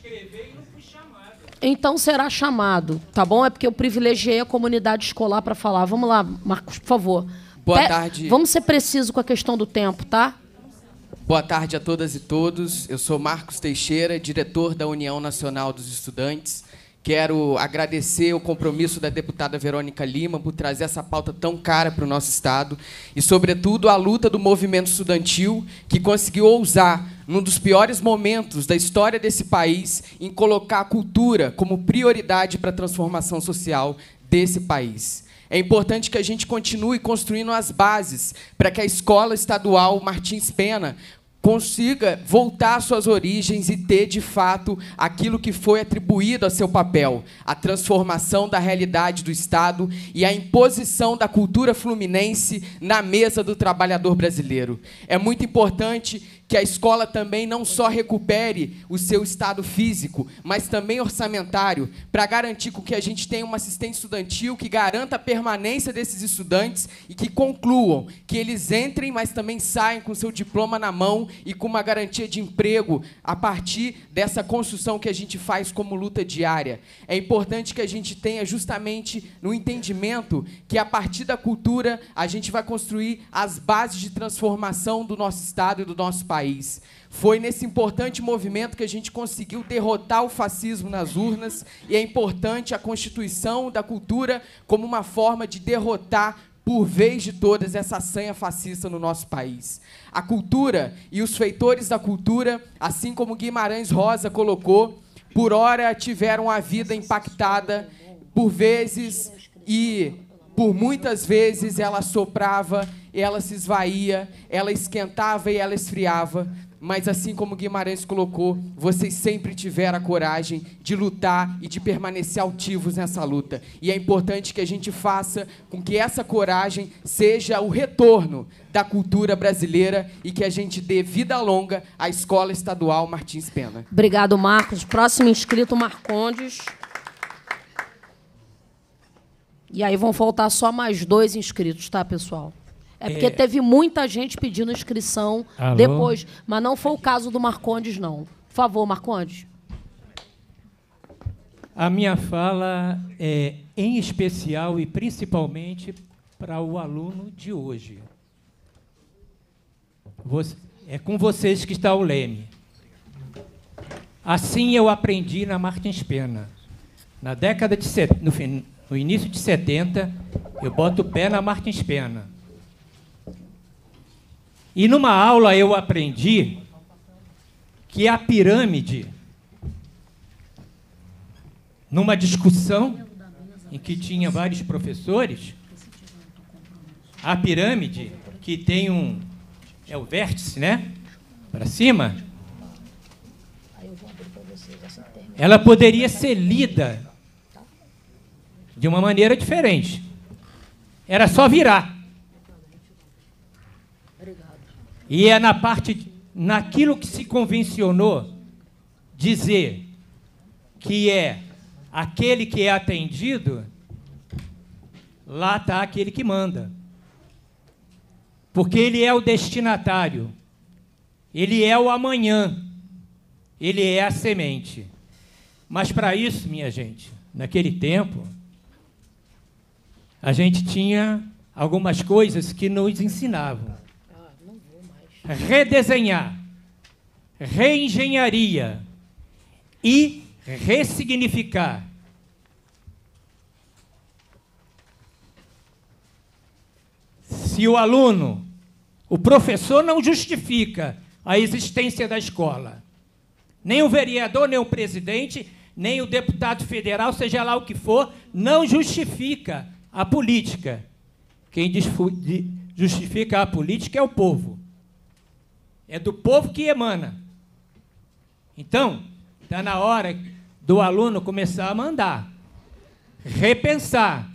então será chamado, tá bom? É porque eu privilegiei a comunidade escolar para falar. Vamos lá, Marcos, por favor. Boa Pe tarde. Vamos ser preciso com a questão do tempo, tá? Boa tarde a todas e todos. Eu sou Marcos Teixeira, diretor da União Nacional dos Estudantes. Quero agradecer o compromisso da deputada Verônica Lima por trazer essa pauta tão cara para o nosso Estado e, sobretudo, a luta do movimento estudantil, que conseguiu ousar, num dos piores momentos da história desse país, em colocar a cultura como prioridade para a transformação social desse país. É importante que a gente continue construindo as bases para que a escola estadual Martins Pena consiga voltar às suas origens e ter de fato aquilo que foi atribuído a seu papel, a transformação da realidade do Estado e a imposição da cultura fluminense na mesa do trabalhador brasileiro. É muito importante que a escola também não só recupere o seu estado físico, mas também orçamentário, para garantir que a gente tenha uma assistência estudantil que garanta a permanência desses estudantes e que concluam, que eles entrem, mas também saiam com seu diploma na mão e com uma garantia de emprego a partir dessa construção que a gente faz como luta diária. É importante que a gente tenha justamente no entendimento que a partir da cultura a gente vai construir as bases de transformação do nosso estado e do nosso país país. Foi nesse importante movimento que a gente conseguiu derrotar o fascismo nas urnas, e é importante a constituição da cultura como uma forma de derrotar por vez de todas essa sanha fascista no nosso país. A cultura e os feitores da cultura, assim como Guimarães Rosa colocou, por hora tiveram a vida impactada por vezes e por muitas vezes ela soprava, ela se esvaía, ela esquentava e ela esfriava. Mas assim como Guimarães colocou, vocês sempre tiveram a coragem de lutar e de permanecer altivos nessa luta. E é importante que a gente faça com que essa coragem seja o retorno da cultura brasileira e que a gente dê vida longa à Escola Estadual Martins Pena. Obrigado, Marcos. Próximo inscrito, Marcondes. E aí vão faltar só mais dois inscritos, tá, pessoal? É porque é... teve muita gente pedindo inscrição Alô? depois, mas não foi o caso do Marcondes, não. Por favor, Marcondes. A minha fala é em especial e principalmente para o aluno de hoje. Você, é com vocês que está o leme. Assim eu aprendi na Martins Pena. Na década de set, no, fin, no início de 70, eu boto o pé na Martins Pena. E numa aula eu aprendi que a pirâmide, numa discussão em que tinha vários professores, a pirâmide, que tem um. É o vértice, né? Para cima. Ela poderia ser lida de uma maneira diferente. Era só virar. E é na parte, naquilo que se convencionou dizer que é aquele que é atendido, lá está aquele que manda. Porque ele é o destinatário, ele é o amanhã, ele é a semente. Mas para isso, minha gente, naquele tempo, a gente tinha algumas coisas que nos ensinavam. Redesenhar, reengenharia e ressignificar. Se o aluno, o professor não justifica a existência da escola, nem o vereador, nem o presidente, nem o deputado federal, seja lá o que for, não justifica a política. Quem justifica a política é o povo. É do povo que emana. Então, está na hora do aluno começar a mandar, repensar,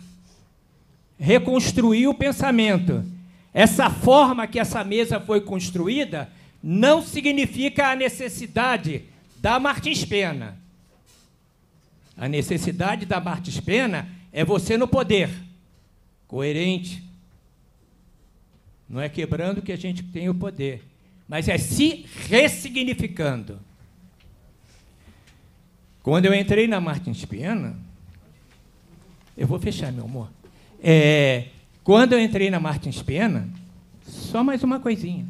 reconstruir o pensamento. Essa forma que essa mesa foi construída não significa a necessidade da Martins Pena. A necessidade da Martins Pena é você no poder coerente. Não é quebrando que a gente tem o poder, mas é se ressignificando. Quando eu entrei na Martins Pena, eu vou fechar, meu amor. É, quando eu entrei na Martins Pena, só mais uma coisinha.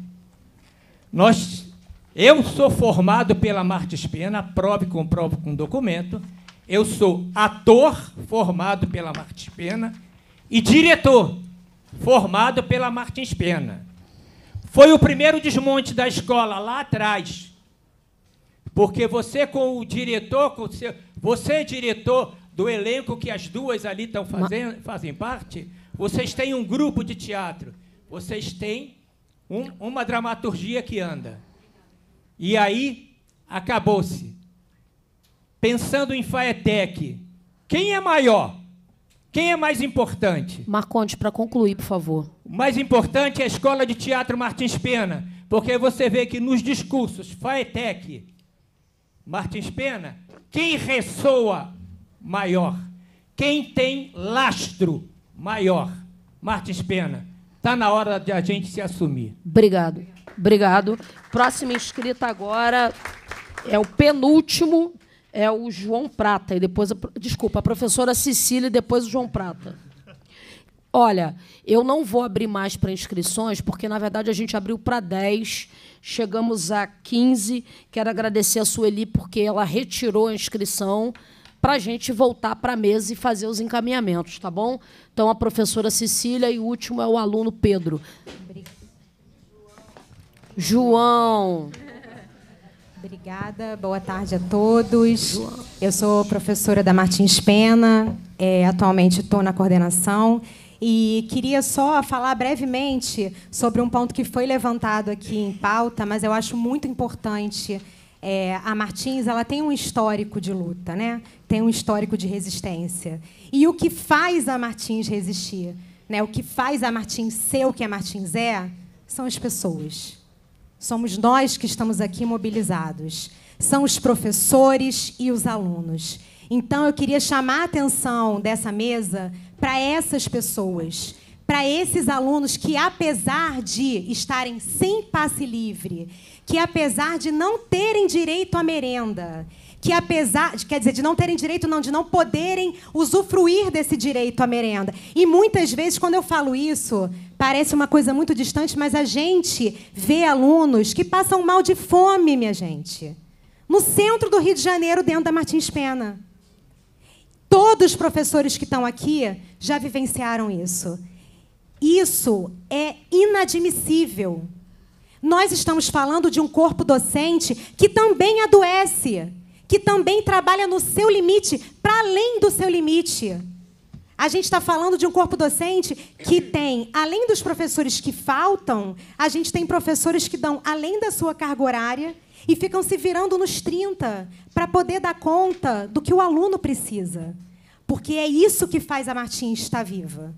Nós, eu sou formado pela Martins Pena, prove com prova com documento. Eu sou ator formado pela Martins Pena e diretor, formado pela Martins Pena. Foi o primeiro desmonte da escola lá atrás. Porque você com o diretor, com o seu, você é diretor do elenco que as duas ali estão fazendo, fazem parte, vocês têm um grupo de teatro, vocês têm um, uma dramaturgia que anda. E aí acabou-se. Pensando em Faetec, quem é maior? Quem é mais importante? Marconte, para concluir, por favor. O mais importante é a Escola de Teatro Martins Pena, porque você vê que nos discursos FAETEC, Martins Pena, quem ressoa maior, quem tem lastro maior, Martins Pena. Está na hora de a gente se assumir. Obrigado. Obrigado. Próxima inscrita agora é o penúltimo é o João Prata, e depois. A, desculpa, a professora Cecília e depois o João Prata. Olha, eu não vou abrir mais para inscrições, porque, na verdade, a gente abriu para 10, chegamos a 15. Quero agradecer a Sueli, porque ela retirou a inscrição para a gente voltar para a mesa e fazer os encaminhamentos, tá bom? Então, a professora Cecília e o último é o aluno Pedro. João. Obrigada, boa tarde a todos. Eu sou professora da Martins Pena, é, atualmente estou na coordenação. E queria só falar brevemente sobre um ponto que foi levantado aqui em pauta, mas eu acho muito importante. É, a Martins ela tem um histórico de luta, né? tem um histórico de resistência. E o que faz a Martins resistir? Né? O que faz a Martins ser o que a Martins é são as pessoas. Somos nós que estamos aqui mobilizados. São os professores e os alunos. Então, eu queria chamar a atenção dessa mesa para essas pessoas, para esses alunos que, apesar de estarem sem passe livre, que, apesar de não terem direito à merenda, que apesar, quer dizer, de não terem direito, não, de não poderem usufruir desse direito à merenda. E muitas vezes, quando eu falo isso, parece uma coisa muito distante, mas a gente vê alunos que passam mal de fome, minha gente. No centro do Rio de Janeiro, dentro da Martins Pena. Todos os professores que estão aqui já vivenciaram isso. Isso é inadmissível. Nós estamos falando de um corpo docente que também adoece que também trabalha no seu limite, para além do seu limite. A gente está falando de um corpo docente que tem, além dos professores que faltam, a gente tem professores que dão além da sua carga horária e ficam se virando nos 30 para poder dar conta do que o aluno precisa. Porque é isso que faz a Martins estar viva.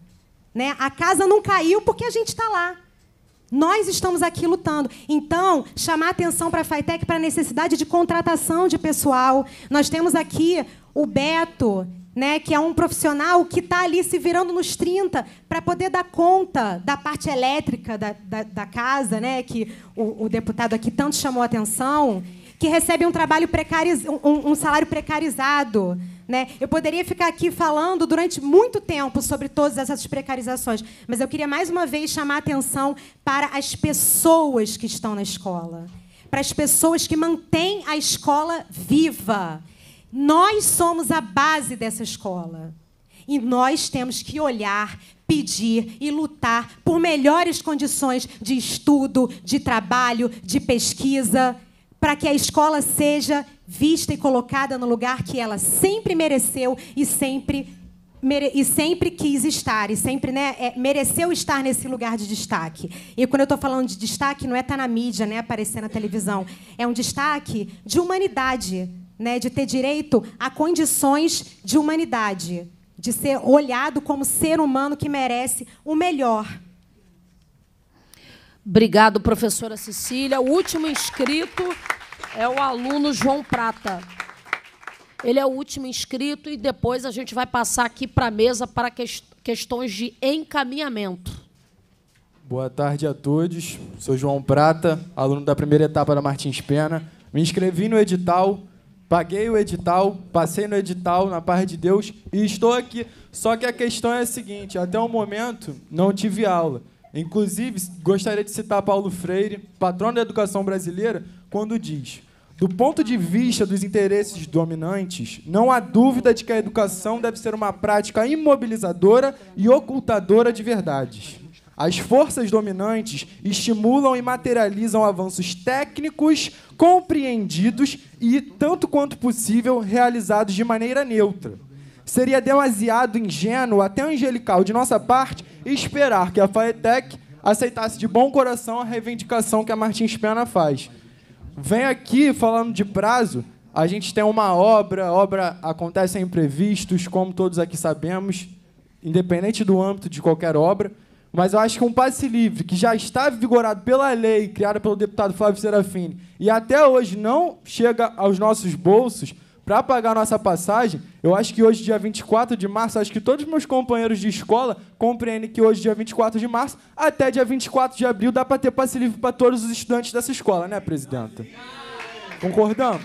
Né? A casa não caiu porque a gente está lá. Nós estamos aqui lutando. Então, chamar atenção para a Fitec para a necessidade de contratação de pessoal. Nós temos aqui o Beto, né, que é um profissional que está ali se virando nos 30 para poder dar conta da parte elétrica da, da, da casa, né, que o, o, deputado aqui tanto chamou atenção, que recebe um trabalho precariz, um, um salário precarizado né? Eu poderia ficar aqui falando durante muito tempo sobre todas essas precarizações, mas eu queria mais uma vez chamar a atenção para as pessoas que estão na escola, para as pessoas que mantêm a escola viva. Nós somos a base dessa escola. E nós temos que olhar, pedir e lutar por melhores condições de estudo, de trabalho, de pesquisa para que a escola seja vista e colocada no lugar que ela sempre mereceu e sempre e sempre quis estar, e sempre né, é, mereceu estar nesse lugar de destaque. E quando eu estou falando de destaque, não é estar tá na mídia, né, aparecer na televisão. É um destaque de humanidade, né, de ter direito a condições de humanidade, de ser olhado como ser humano que merece o melhor. Obrigado, professora Cecília. O último inscrito. É o aluno João Prata. Ele é o último inscrito e depois a gente vai passar aqui para a mesa para questões de encaminhamento. Boa tarde a todos. Sou João Prata, aluno da primeira etapa da Martins Pena. Me inscrevi no edital, paguei o edital, passei no edital, na paz de Deus, e estou aqui. Só que a questão é a seguinte: até o momento não tive aula. Inclusive, gostaria de citar Paulo Freire, patrão da educação brasileira, quando diz: do ponto de vista dos interesses dominantes, não há dúvida de que a educação deve ser uma prática imobilizadora e ocultadora de verdades. As forças dominantes estimulam e materializam avanços técnicos compreendidos e, tanto quanto possível, realizados de maneira neutra. Seria demasiado ingênuo, até angelical, de nossa parte, esperar que a FAETEC aceitasse de bom coração a reivindicação que a Martins Pena faz Vem aqui falando de prazo. A gente tem uma obra, obra acontece imprevistos, como todos aqui sabemos, independente do âmbito de qualquer obra. Mas eu acho que um passe livre que já está vigorado pela lei criada pelo deputado Flávio Serafini e até hoje não chega aos nossos bolsos, para pagar nossa passagem, eu acho que hoje, dia 24 de março, acho que todos os meus companheiros de escola compreendem que hoje, dia 24 de março, até dia 24 de abril, dá para ter passe livre para todos os estudantes dessa escola, né, presidenta? Concordamos?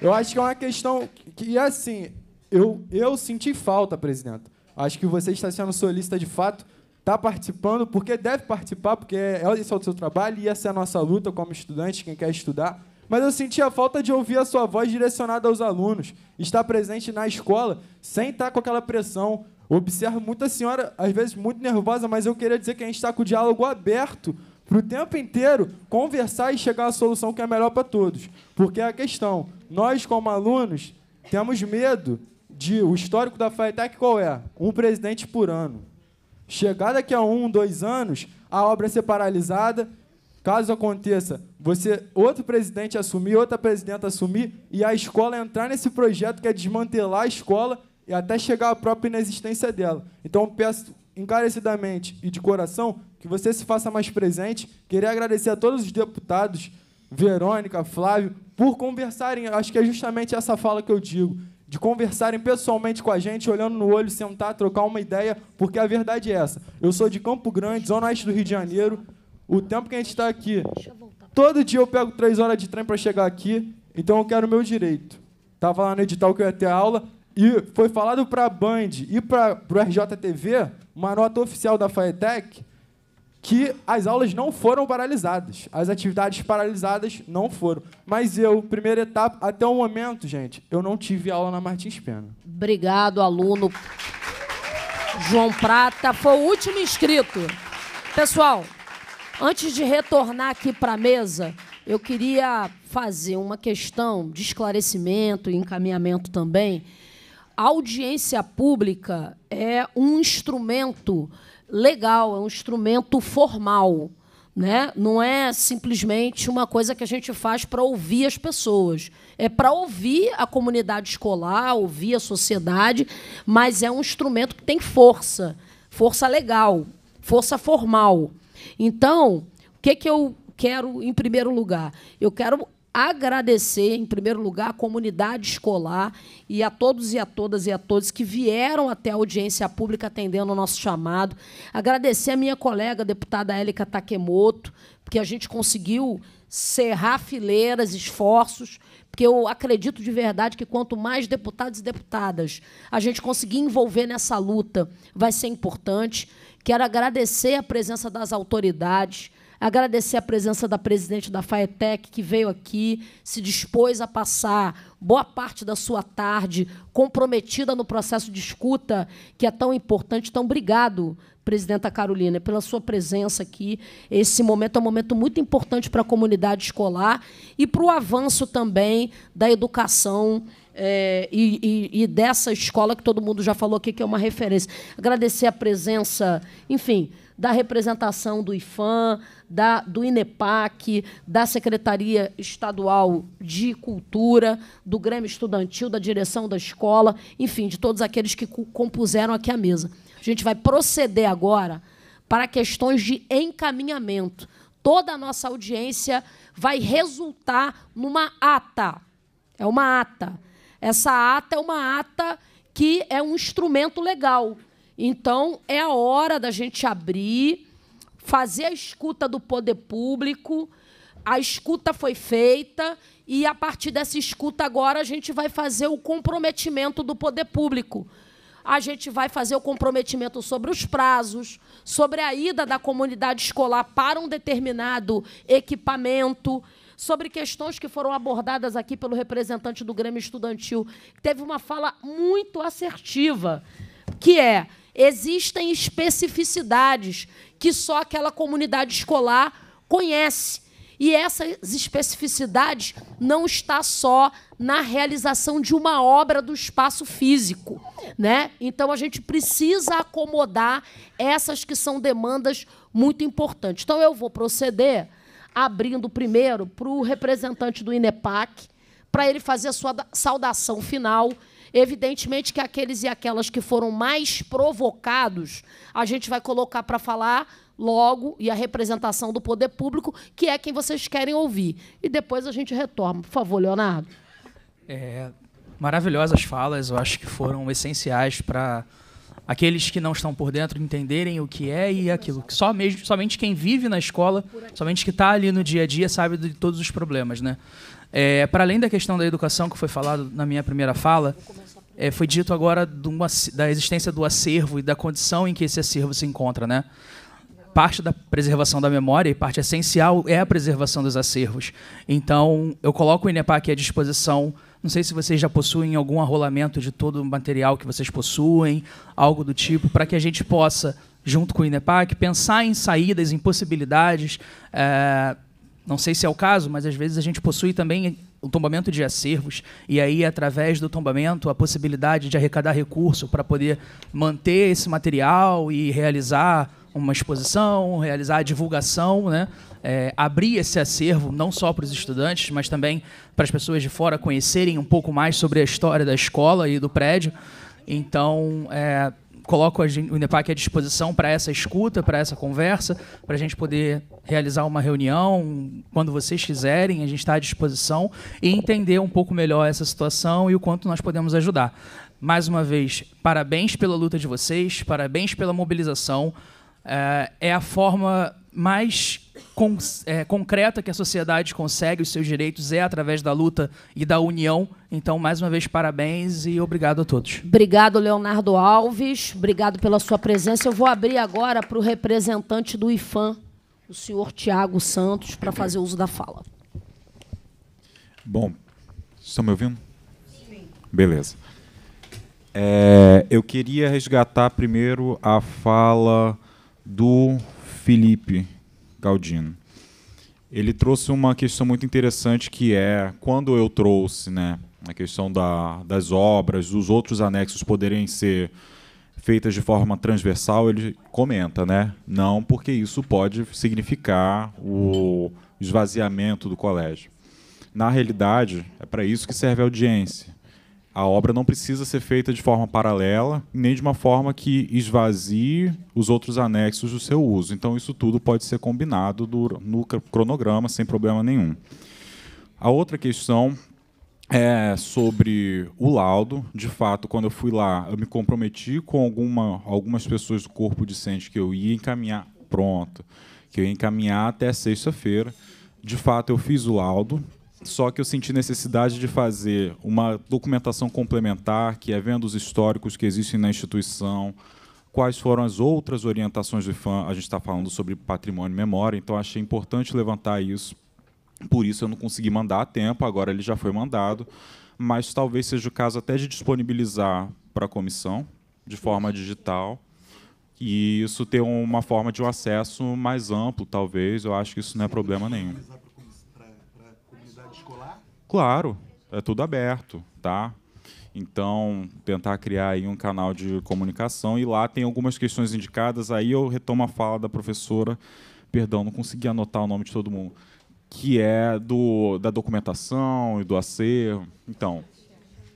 Eu acho que é uma questão que, assim, eu, eu senti falta, presidenta. Acho que você está sendo solista de fato, está participando, porque deve participar, porque é, esse é o seu trabalho e essa é a nossa luta como estudante, quem quer estudar mas eu sentia falta de ouvir a sua voz direcionada aos alunos, estar presente na escola sem estar com aquela pressão. observo muita senhora, às vezes muito nervosa, mas eu queria dizer que a gente está com o diálogo aberto para o tempo inteiro conversar e chegar à solução que é melhor para todos. Porque é a questão, nós como alunos temos medo de. O histórico da FATEC qual é? Um presidente por ano. Chegar daqui a um, dois anos, a obra ser paralisada, Caso aconteça, você outro presidente assumir, outra presidenta assumir e a escola entrar nesse projeto que é desmantelar a escola e até chegar à própria inexistência dela. Então peço encarecidamente e de coração que você se faça mais presente. Queria agradecer a todos os deputados, Verônica, Flávio, por conversarem. Acho que é justamente essa fala que eu digo. De conversarem pessoalmente com a gente, olhando no olho, sentar, trocar uma ideia, porque a verdade é essa. Eu sou de Campo Grande, Zona Oeste do Rio de Janeiro, o tempo que a gente está aqui. Todo dia eu pego três horas de trem para chegar aqui, então eu quero o meu direito. Tava lá no edital que eu ia ter aula e foi falado para a Band e para o RJTV, uma nota oficial da FAETEC, que as aulas não foram paralisadas. As atividades paralisadas não foram. Mas eu, primeira etapa, até o momento, gente, eu não tive aula na Martins Pena. Obrigado, aluno. João Prata foi o último inscrito. Pessoal, Antes de retornar aqui para a mesa, eu queria fazer uma questão de esclarecimento e encaminhamento também. A audiência pública é um instrumento legal, é um instrumento formal. Né? Não é simplesmente uma coisa que a gente faz para ouvir as pessoas. É para ouvir a comunidade escolar, ouvir a sociedade, mas é um instrumento que tem força, força legal, força formal. Então, o que, que eu quero em primeiro lugar? Eu quero agradecer, em primeiro lugar, à comunidade escolar e a todos e a todas e a todos que vieram até a audiência pública atendendo o nosso chamado. Agradecer a minha colega, a deputada Élica Takemoto, porque a gente conseguiu cerrar fileiras, esforços, porque eu acredito de verdade que quanto mais deputados e deputadas a gente conseguir envolver nessa luta, vai ser importante. Quero agradecer a presença das autoridades, agradecer a presença da presidente da FAETEC, que veio aqui, se dispôs a passar boa parte da sua tarde comprometida no processo de escuta, que é tão importante. Então, obrigado, presidenta Carolina, pela sua presença aqui. Esse momento é um momento muito importante para a comunidade escolar e para o avanço também da educação é, e, e, e, dessa escola que todo mundo já falou aqui, que é uma referência. Agradecer a presença, enfim, da representação do IFAM, da, do INEPAC, da Secretaria Estadual de Cultura, do Grêmio Estudantil, da direção da escola, enfim, de todos aqueles que compuseram aqui a mesa. A gente vai proceder agora para questões de encaminhamento. Toda a nossa audiência vai resultar numa ata. É uma ata essa ata é uma ata que é um instrumento legal. Então, é a hora da gente abrir, fazer a escuta do poder público. A escuta foi feita e, a partir dessa escuta, agora a gente vai fazer o comprometimento do poder público. A gente vai fazer o comprometimento sobre os prazos, sobre a ida da comunidade escolar para um determinado equipamento sobre questões que foram abordadas aqui pelo representante do Grêmio Estudantil. Teve uma fala muito assertiva, que é: existem especificidades que só aquela comunidade escolar conhece. E essas especificidades não está só na realização de uma obra do espaço físico, né? Então a gente precisa acomodar essas que são demandas muito importantes. Então eu vou proceder abrindo primeiro para o representante do INEPAC, para ele fazer a sua saudação final. Evidentemente que aqueles e aquelas que foram mais provocados, a gente vai colocar para falar logo e a representação do poder público, que é quem vocês querem ouvir. E depois a gente retorna. Por favor, Leonardo. É, maravilhosas falas, eu acho que foram essenciais para aqueles que não estão por dentro entenderem o que é e aquilo. Só mesmo, somente quem vive na escola, somente que está ali no dia a dia sabe de todos os problemas, né? É, para além da questão da educação que foi falado na minha primeira fala, é, foi dito agora uma, da existência do acervo e da condição em que esse acervo se encontra, né? Parte da preservação da memória e parte essencial é a preservação dos acervos. Então, eu coloco o aqui à disposição não sei se vocês já possuem algum arrolamento de todo o material que vocês possuem, algo do tipo, para que a gente possa, junto com o INEPAC, pensar em saídas, em possibilidades. É, não sei se é o caso, mas às vezes a gente possui também o tombamento de acervos, e aí, através do tombamento, a possibilidade de arrecadar recurso para poder manter esse material e realizar uma exposição, realizar a divulgação, né? É, abrir esse acervo não só para os estudantes, mas também para as pessoas de fora conhecerem um pouco mais sobre a história da escola e do prédio. Então, é, coloco o INEPAC à disposição para essa escuta, para essa conversa, para a gente poder realizar uma reunião quando vocês quiserem, a gente está à disposição e entender um pouco melhor essa situação e o quanto nós podemos ajudar. Mais uma vez, parabéns pela luta de vocês, parabéns pela mobilização. Eh, é, a forma mais con é, concreta que a sociedade consegue os seus direitos é através da luta e da união. Então, mais uma vez, parabéns e obrigado a todos. Obrigado, Leonardo Alves. Obrigado pela sua presença. Eu vou abrir agora para o representante do IFAM, o senhor Tiago Santos, para fazer uso da fala. Bom, estão me ouvindo? Sim. Beleza. É, eu queria resgatar primeiro a fala do Felipe Galdino. Ele trouxe uma questão muito interessante que é quando eu trouxe né, a questão da, das obras, dos outros anexos poderem ser feitas de forma transversal, ele comenta, né? Não, porque isso pode significar o esvaziamento do colégio. Na realidade, é para isso que serve a audiência a obra não precisa ser feita de forma paralela, nem de uma forma que esvazie os outros anexos do seu uso. Então, isso tudo pode ser combinado no cronograma sem problema nenhum. A outra questão é sobre o laudo. De fato, quando eu fui lá, eu me comprometi com alguma, algumas pessoas do corpo discente que eu ia encaminhar pronto, que eu ia encaminhar até sexta-feira. De fato, eu fiz o laudo, só que eu senti necessidade de fazer uma documentação complementar, que é vendo os históricos que existem na instituição, quais foram as outras orientações do fã. A gente está falando sobre patrimônio e memória, então achei importante levantar isso. Por isso eu não consegui mandar a tempo, agora ele já foi mandado, mas talvez seja o caso até de disponibilizar para a comissão, de forma digital, e isso ter uma forma de um acesso mais amplo, talvez. Eu acho que isso não é problema nenhum. Claro, é tudo aberto, tá? Então, tentar criar aí um canal de comunicação e lá tem algumas questões indicadas. Aí eu retomo a fala da professora, perdão, não consegui anotar o nome de todo mundo, que é do da documentação e do acervo. Então,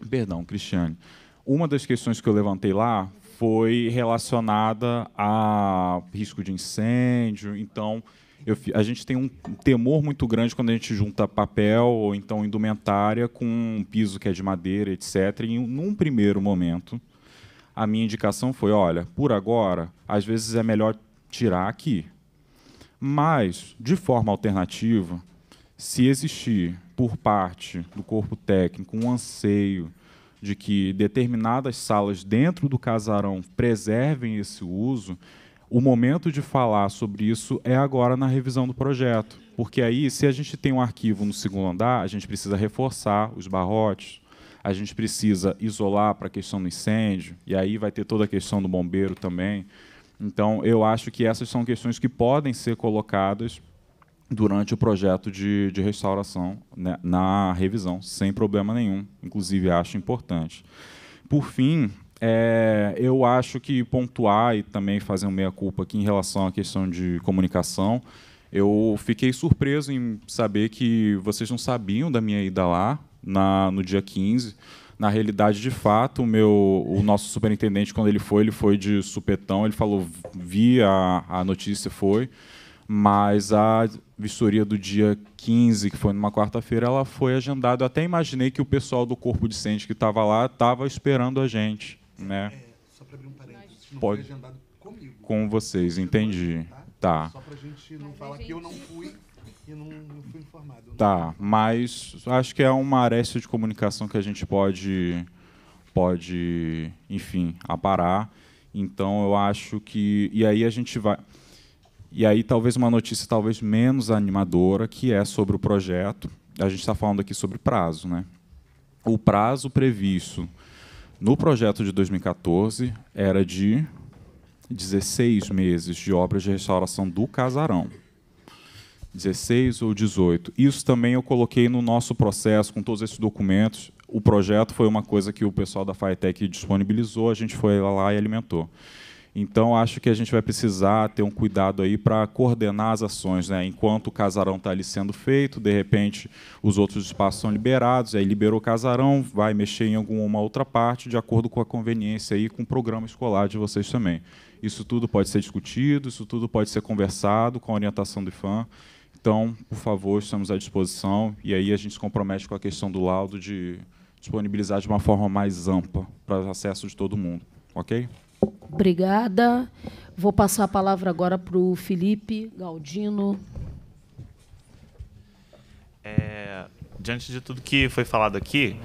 perdão, Cristiane. Uma das questões que eu levantei lá foi relacionada a risco de incêndio. Então, eu, a gente tem um temor muito grande quando a gente junta papel ou então indumentária com um piso que é de madeira, etc. E num primeiro momento, a minha indicação foi: olha, por agora, às vezes é melhor tirar aqui. Mas, de forma alternativa, se existir por parte do corpo técnico um anseio de que determinadas salas dentro do casarão preservem esse uso, o momento de falar sobre isso é agora na revisão do projeto, porque aí, se a gente tem um arquivo no segundo andar, a gente precisa reforçar os barrotes, a gente precisa isolar para a questão do incêndio, e aí vai ter toda a questão do bombeiro também. Então, eu acho que essas são questões que podem ser colocadas durante o projeto de, de restauração, né, na revisão, sem problema nenhum. Inclusive, acho importante. Por fim, é, eu acho que pontuar e também fazer um meia-culpa aqui em relação à questão de comunicação. Eu fiquei surpreso em saber que vocês não sabiam da minha ida lá na, no dia 15. Na realidade, de fato, o, meu, o nosso superintendente, quando ele foi, ele foi de supetão, ele falou, vi a, a notícia, foi. Mas a vistoria do dia 15, que foi numa quarta-feira, ela foi agendada. Eu até imaginei que o pessoal do corpo discente que estava lá estava esperando a gente né? É, só para abrir um parênteses, não Pode. foi agendado comigo. Com vocês, entendi. Tá? tá? Só para a gente não falar que eu não fui e não, não fui informado. Tá, mas acho que é uma aresta de comunicação que a gente pode, pode enfim, aparar. Então eu acho que. E aí a gente vai. E aí talvez uma notícia talvez menos animadora, que é sobre o projeto. A gente está falando aqui sobre prazo, né? O prazo previsto no projeto de 2014, era de 16 meses de obras de restauração do casarão. 16 ou 18. Isso também eu coloquei no nosso processo, com todos esses documentos. O projeto foi uma coisa que o pessoal da FATEC disponibilizou, a gente foi lá e alimentou. Então, acho que a gente vai precisar ter um cuidado aí para coordenar as ações. Né? Enquanto o casarão está ali sendo feito, de repente os outros espaços são liberados, aí liberou o casarão, vai mexer em alguma outra parte, de acordo com a conveniência e com o programa escolar de vocês também. Isso tudo pode ser discutido, isso tudo pode ser conversado com a orientação do IFAM. Então, por favor, estamos à disposição. E aí a gente se compromete com a questão do laudo de disponibilizar de uma forma mais ampla para acesso de todo mundo. Ok? Obrigada. Vou passar a palavra agora para o Felipe Galdino. É, diante de tudo que foi falado aqui,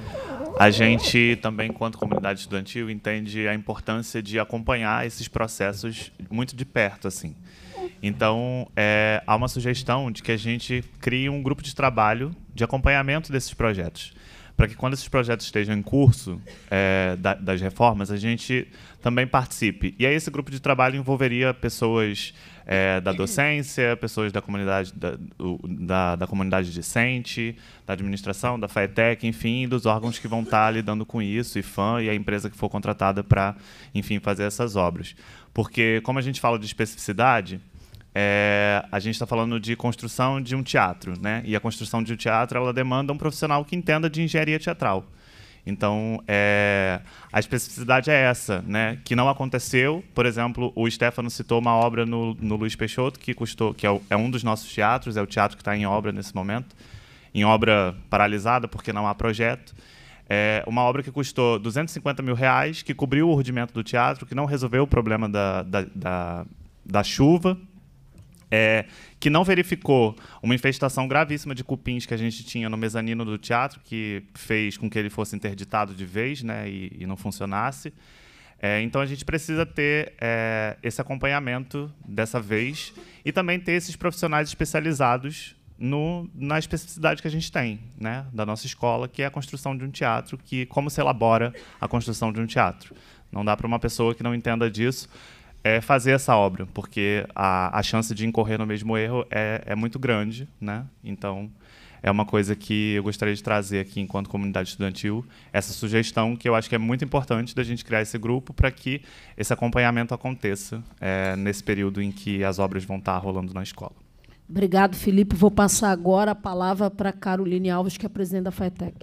a gente também, enquanto comunidade estudantil, entende a importância de acompanhar esses processos muito de perto, assim. Então, é, há uma sugestão de que a gente crie um grupo de trabalho de acompanhamento desses projetos para que quando esses projetos estejam em curso é, da, das reformas, a gente também participe. E aí esse grupo de trabalho envolveria pessoas é, da docência, pessoas da comunidade da, da, da, comunidade discente, da administração, da FAETEC, enfim, dos órgãos que vão estar tá lidando com isso, e fã e a empresa que for contratada para, enfim, fazer essas obras. Porque como a gente fala de especificidade, é, a gente está falando de construção de um teatro, né? E a construção de um teatro ela demanda um profissional que entenda de engenharia teatral. Então, é, a especificidade é essa, né? Que não aconteceu. Por exemplo, o Stefano citou uma obra no, no Luiz Peixoto que custou, que é, é um dos nossos teatros, é o teatro que está em obra nesse momento, em obra paralisada porque não há projeto. É uma obra que custou 250 mil reais, que cobriu o rudimento do teatro, que não resolveu o problema da, da, da, da chuva, é, que não verificou uma infestação gravíssima de cupins que a gente tinha no mezanino do teatro, que fez com que ele fosse interditado de vez né, e, e não funcionasse. É, então a gente precisa ter é, esse acompanhamento dessa vez e também ter esses profissionais especializados no, na especificidade que a gente tem né, da nossa escola, que é a construção de um teatro, que como se elabora a construção de um teatro. Não dá para uma pessoa que não entenda disso é fazer essa obra, porque a, a chance de incorrer no mesmo erro é, é muito grande, né? Então, é uma coisa que eu gostaria de trazer aqui enquanto comunidade estudantil, essa sugestão que eu acho que é muito importante da gente criar esse grupo para que esse acompanhamento aconteça é, nesse período em que as obras vão estar tá rolando na escola. Obrigado, Felipe. Vou passar agora a palavra para Caroline Alves, que é presidente da FATEC.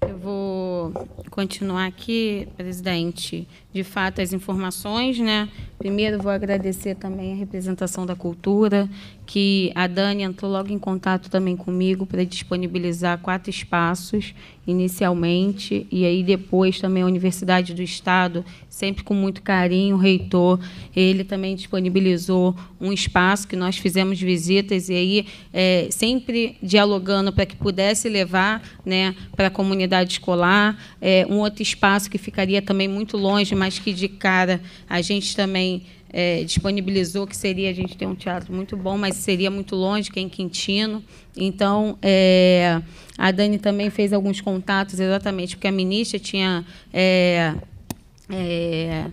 Eu vou continuar aqui, presidente de fato as informações, né? Primeiro vou agradecer também a representação da cultura, que a Dani entrou logo em contato também comigo para disponibilizar quatro espaços inicialmente e aí depois também a Universidade do Estado, sempre com muito carinho, o reitor, ele também disponibilizou um espaço que nós fizemos visitas e aí é, sempre dialogando para que pudesse levar, né, para a comunidade escolar, é, um outro espaço que ficaria também muito longe, mas que de cara a gente também é, disponibilizou, que seria a gente ter um teatro muito bom, mas seria muito longe, que é em Quintino. Então, é, a Dani também fez alguns contatos, exatamente, porque a ministra tinha. É, é,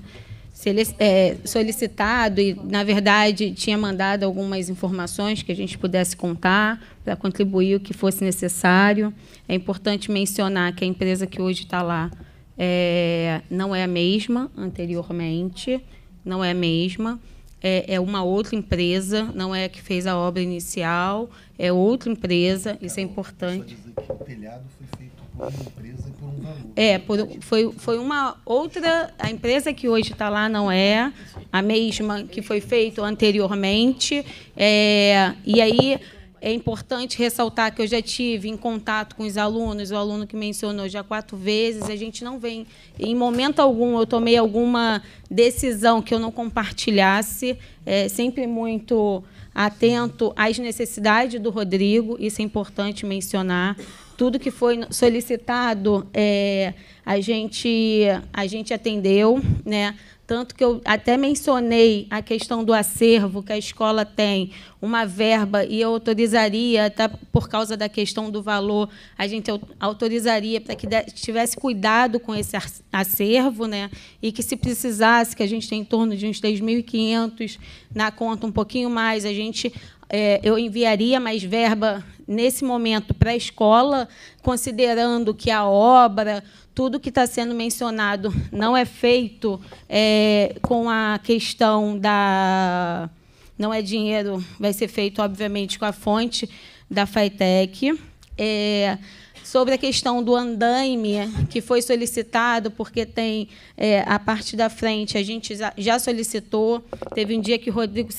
é, solicitado e, na verdade, tinha mandado algumas informações que a gente pudesse contar para contribuir o que fosse necessário. É importante mencionar que a empresa que hoje está lá é, não é a mesma anteriormente, não é a mesma. É, é, uma outra empresa, não é a que fez a obra inicial, é outra empresa, isso é importante. Só que o telhado foi feito por uma empresa e por um valor. É, por, foi, foi uma outra. A empresa que hoje está lá não é a mesma que foi feito anteriormente. É, e aí é importante ressaltar que eu já tive em contato com os alunos, o aluno que mencionou já quatro vezes. A gente não vem, em momento algum, eu tomei alguma decisão que eu não compartilhasse. É, sempre muito atento às necessidades do Rodrigo, isso é importante mencionar. Tudo que foi solicitado, é, a, gente, a gente atendeu. Né? Tanto que eu até mencionei a questão do acervo que a escola tem, uma verba, e eu autorizaria, até por causa da questão do valor, a gente autorizaria para que tivesse cuidado com esse acervo, né? e que, se precisasse, que a gente tem em torno de uns 3.500 na conta, um pouquinho mais, a gente é, eu enviaria mais verba nesse momento para a escola, considerando que a obra tudo que está sendo mencionado não é feito é, com a questão da. Não é dinheiro, vai ser feito, obviamente, com a fonte da FATEC. É, sobre a questão do andaime, que foi solicitado, porque tem é, a parte da frente, a gente já solicitou. Teve um dia que o Rodrigo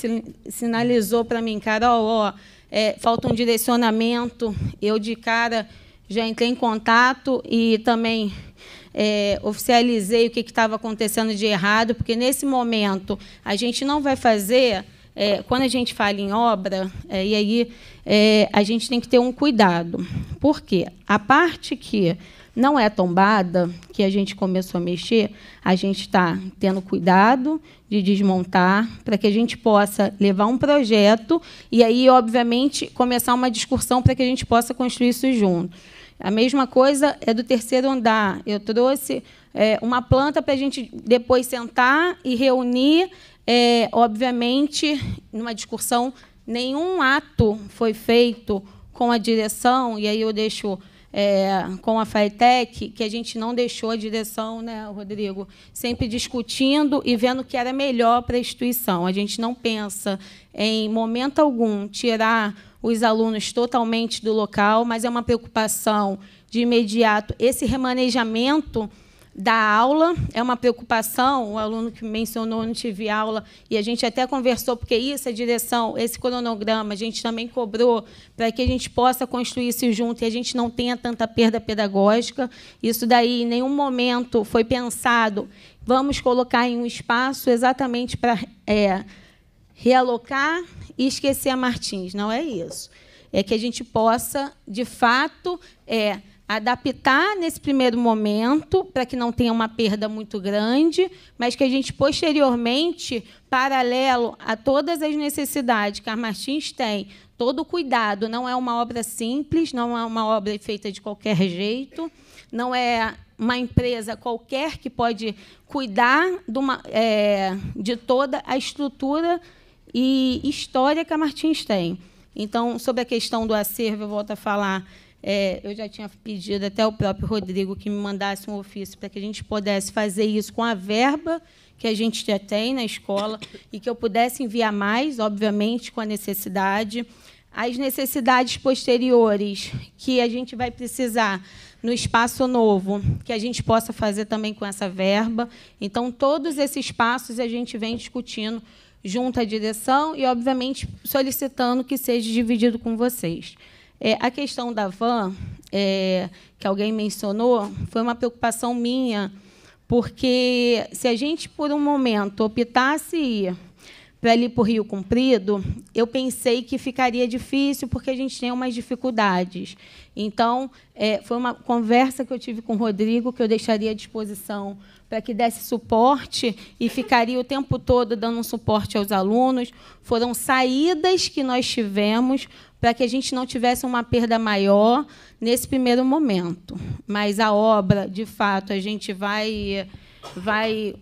sinalizou para mim, Carol, ó, é, falta um direcionamento. Eu, de cara, já entrei em contato e também é, oficializei o que estava acontecendo de errado, porque nesse momento a gente não vai fazer. É, quando a gente fala em obra, é, e aí é, a gente tem que ter um cuidado. Por quê? A parte que não é tombada, que a gente começou a mexer, a gente está tendo cuidado de desmontar para que a gente possa levar um projeto e aí, obviamente, começar uma discussão para que a gente possa construir isso junto. A mesma coisa é do terceiro andar. Eu trouxe é, uma planta para a gente depois sentar e reunir. É, obviamente, numa discussão, nenhum ato foi feito com a direção, e aí eu deixo é, com a FAETEC, que a gente não deixou a direção, né, Rodrigo, sempre discutindo e vendo o que era melhor para a instituição. A gente não pensa em momento algum tirar os alunos totalmente do local, mas é uma preocupação de imediato esse remanejamento da aula, é uma preocupação, o aluno que mencionou não tive aula, e a gente até conversou, porque isso, a direção, esse cronograma, a gente também cobrou para que a gente possa construir isso junto e a gente não tenha tanta perda pedagógica. Isso daí, em nenhum momento foi pensado, vamos colocar em um espaço exatamente para... É, realocar e esquecer a Martins. Não é isso. É que a gente possa, de fato, é, adaptar nesse primeiro momento, para que não tenha uma perda muito grande, mas que a gente, posteriormente, paralelo a todas as necessidades que a Martins tem, todo o cuidado, não é uma obra simples, não é uma obra feita de qualquer jeito, não é uma empresa qualquer que pode cuidar de, uma, é, de toda a estrutura e história que a Martins tem. Então, sobre a questão do acervo, eu volto a falar. É, eu já tinha pedido até o próprio Rodrigo que me mandasse um ofício para que a gente pudesse fazer isso com a verba que a gente já tem na escola e que eu pudesse enviar mais, obviamente, com a necessidade. As necessidades posteriores que a gente vai precisar no espaço novo, que a gente possa fazer também com essa verba. Então, todos esses passos a gente vem discutindo junto à direção e, obviamente, solicitando que seja dividido com vocês. É, a questão da van, é, que alguém mencionou, foi uma preocupação minha, porque se a gente, por um momento, optasse ir para ali para o Rio Comprido, eu pensei que ficaria difícil, porque a gente tem umas dificuldades. Então, é, foi uma conversa que eu tive com o Rodrigo, que eu deixaria à disposição para que desse suporte e ficaria o tempo todo dando um suporte aos alunos. Foram saídas que nós tivemos para que a gente não tivesse uma perda maior nesse primeiro momento. Mas a obra, de fato, a gente vai vai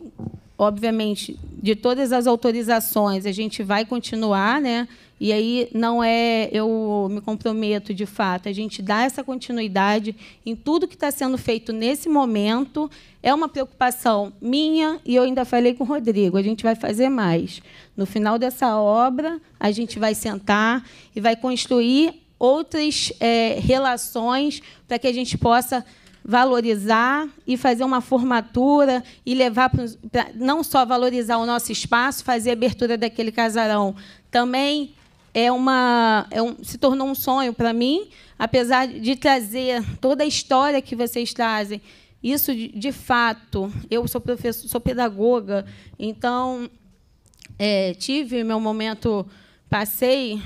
obviamente de todas as autorizações, a gente vai continuar, né? E aí não é, eu me comprometo de fato, a gente dá essa continuidade em tudo que está sendo feito nesse momento. É uma preocupação minha e eu ainda falei com o Rodrigo, a gente vai fazer mais. No final dessa obra, a gente vai sentar e vai construir outras é, relações para que a gente possa valorizar e fazer uma formatura e levar para, não só valorizar o nosso espaço, fazer a abertura daquele casarão, também é uma, é um, se tornou um sonho para mim, apesar de trazer toda a história que vocês trazem. Isso, de, de fato, eu sou professor, sou pedagoga, então é, tive meu momento, passei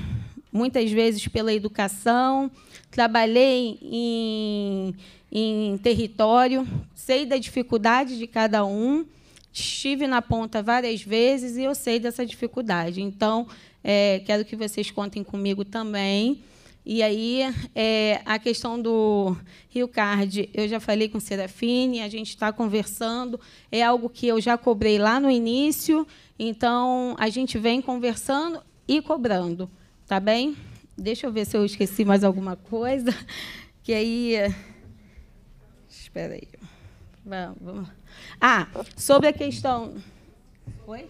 muitas vezes pela educação, trabalhei em, em território, sei da dificuldade de cada um, estive na ponta várias vezes e eu sei dessa dificuldade. Então, é, quero que vocês contem comigo também. E aí, é, a questão do Rio Card, eu já falei com o Serafine, a gente está conversando, é algo que eu já cobrei lá no início, então a gente vem conversando e cobrando, tá bem? Deixa eu ver se eu esqueci mais alguma coisa, (laughs) que aí. Espera aí. Vamos, vamos. Ah, sobre a questão. Oi?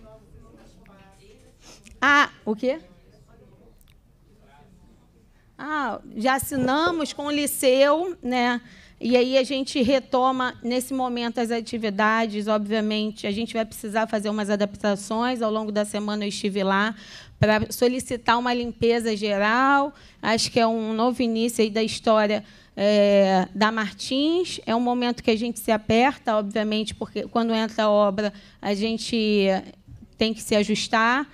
Ah, o quê? Ah, já assinamos com o Liceu, né? E aí a gente retoma nesse momento as atividades, obviamente, a gente vai precisar fazer umas adaptações. Ao longo da semana eu estive lá para solicitar uma limpeza geral. Acho que é um novo início aí da história é, da Martins. É um momento que a gente se aperta, obviamente, porque quando entra a obra a gente tem que se ajustar.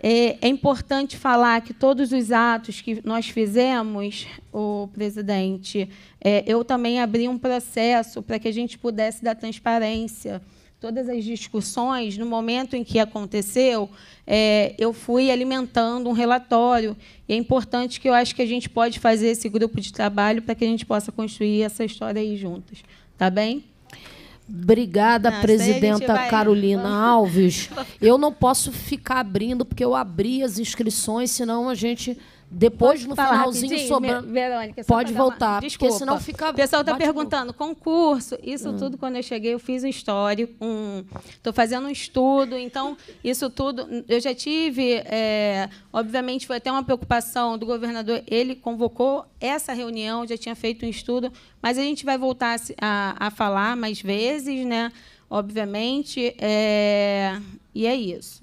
É, é, importante falar que todos os atos que nós fizemos, o presidente, é, eu também abri um processo para que a gente pudesse dar transparência. Todas as discussões, no momento em que aconteceu, é, eu fui alimentando um relatório. E é importante que eu acho que a gente pode fazer esse grupo de trabalho para que a gente possa construir essa história aí juntas. Tá bem? Obrigada, não, presidenta vai... Carolina (laughs) Alves. Eu não posso ficar abrindo, porque eu abri as inscrições, senão a gente depois, Posso no finalzinho, sobrando. Verônica, pode voltar, tá uma... Desculpa. porque senão fica. O pessoal está perguntando: concurso, isso hum. tudo, quando eu cheguei, eu fiz um histórico, estou um... fazendo um estudo, então, isso tudo. Eu já tive, é... obviamente, foi até uma preocupação do governador, ele convocou essa reunião, já tinha feito um estudo, mas a gente vai voltar a, a falar mais vezes, né? Obviamente, é... e é isso.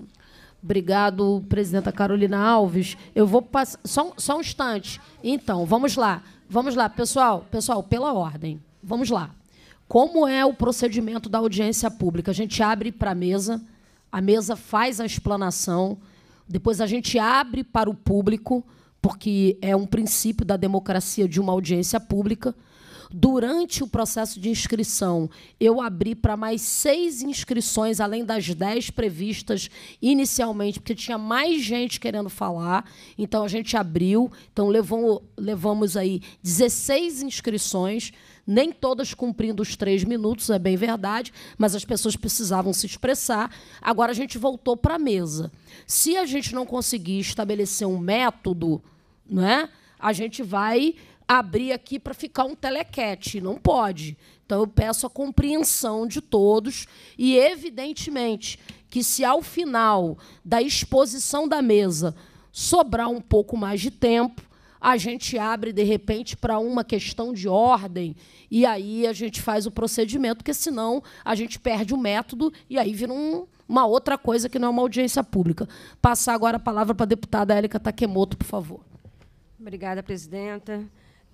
Obrigado, presidenta Carolina Alves. Eu vou passar. Só, só um instante. Então, vamos lá. Vamos lá, pessoal. Pessoal, pela ordem. Vamos lá. Como é o procedimento da audiência pública? A gente abre para a mesa, a mesa faz a explanação, depois a gente abre para o público, porque é um princípio da democracia de uma audiência pública. Durante o processo de inscrição, eu abri para mais seis inscrições, além das dez previstas inicialmente, porque tinha mais gente querendo falar. Então a gente abriu. Então levou, levamos aí 16 inscrições nem todas cumprindo os três minutos, é bem verdade, mas as pessoas precisavam se expressar. Agora a gente voltou para a mesa. Se a gente não conseguir estabelecer um método, né, a gente vai abrir aqui para ficar um telequete. Não pode. Então, eu peço a compreensão de todos e, evidentemente, que se ao final da exposição da mesa sobrar um pouco mais de tempo, a gente abre, de repente, para uma questão de ordem e aí a gente faz o procedimento, porque senão a gente perde o método e aí vira um, uma outra coisa que não é uma audiência pública. Passar agora a palavra para a deputada Érica Takemoto, por favor. Obrigada, presidenta.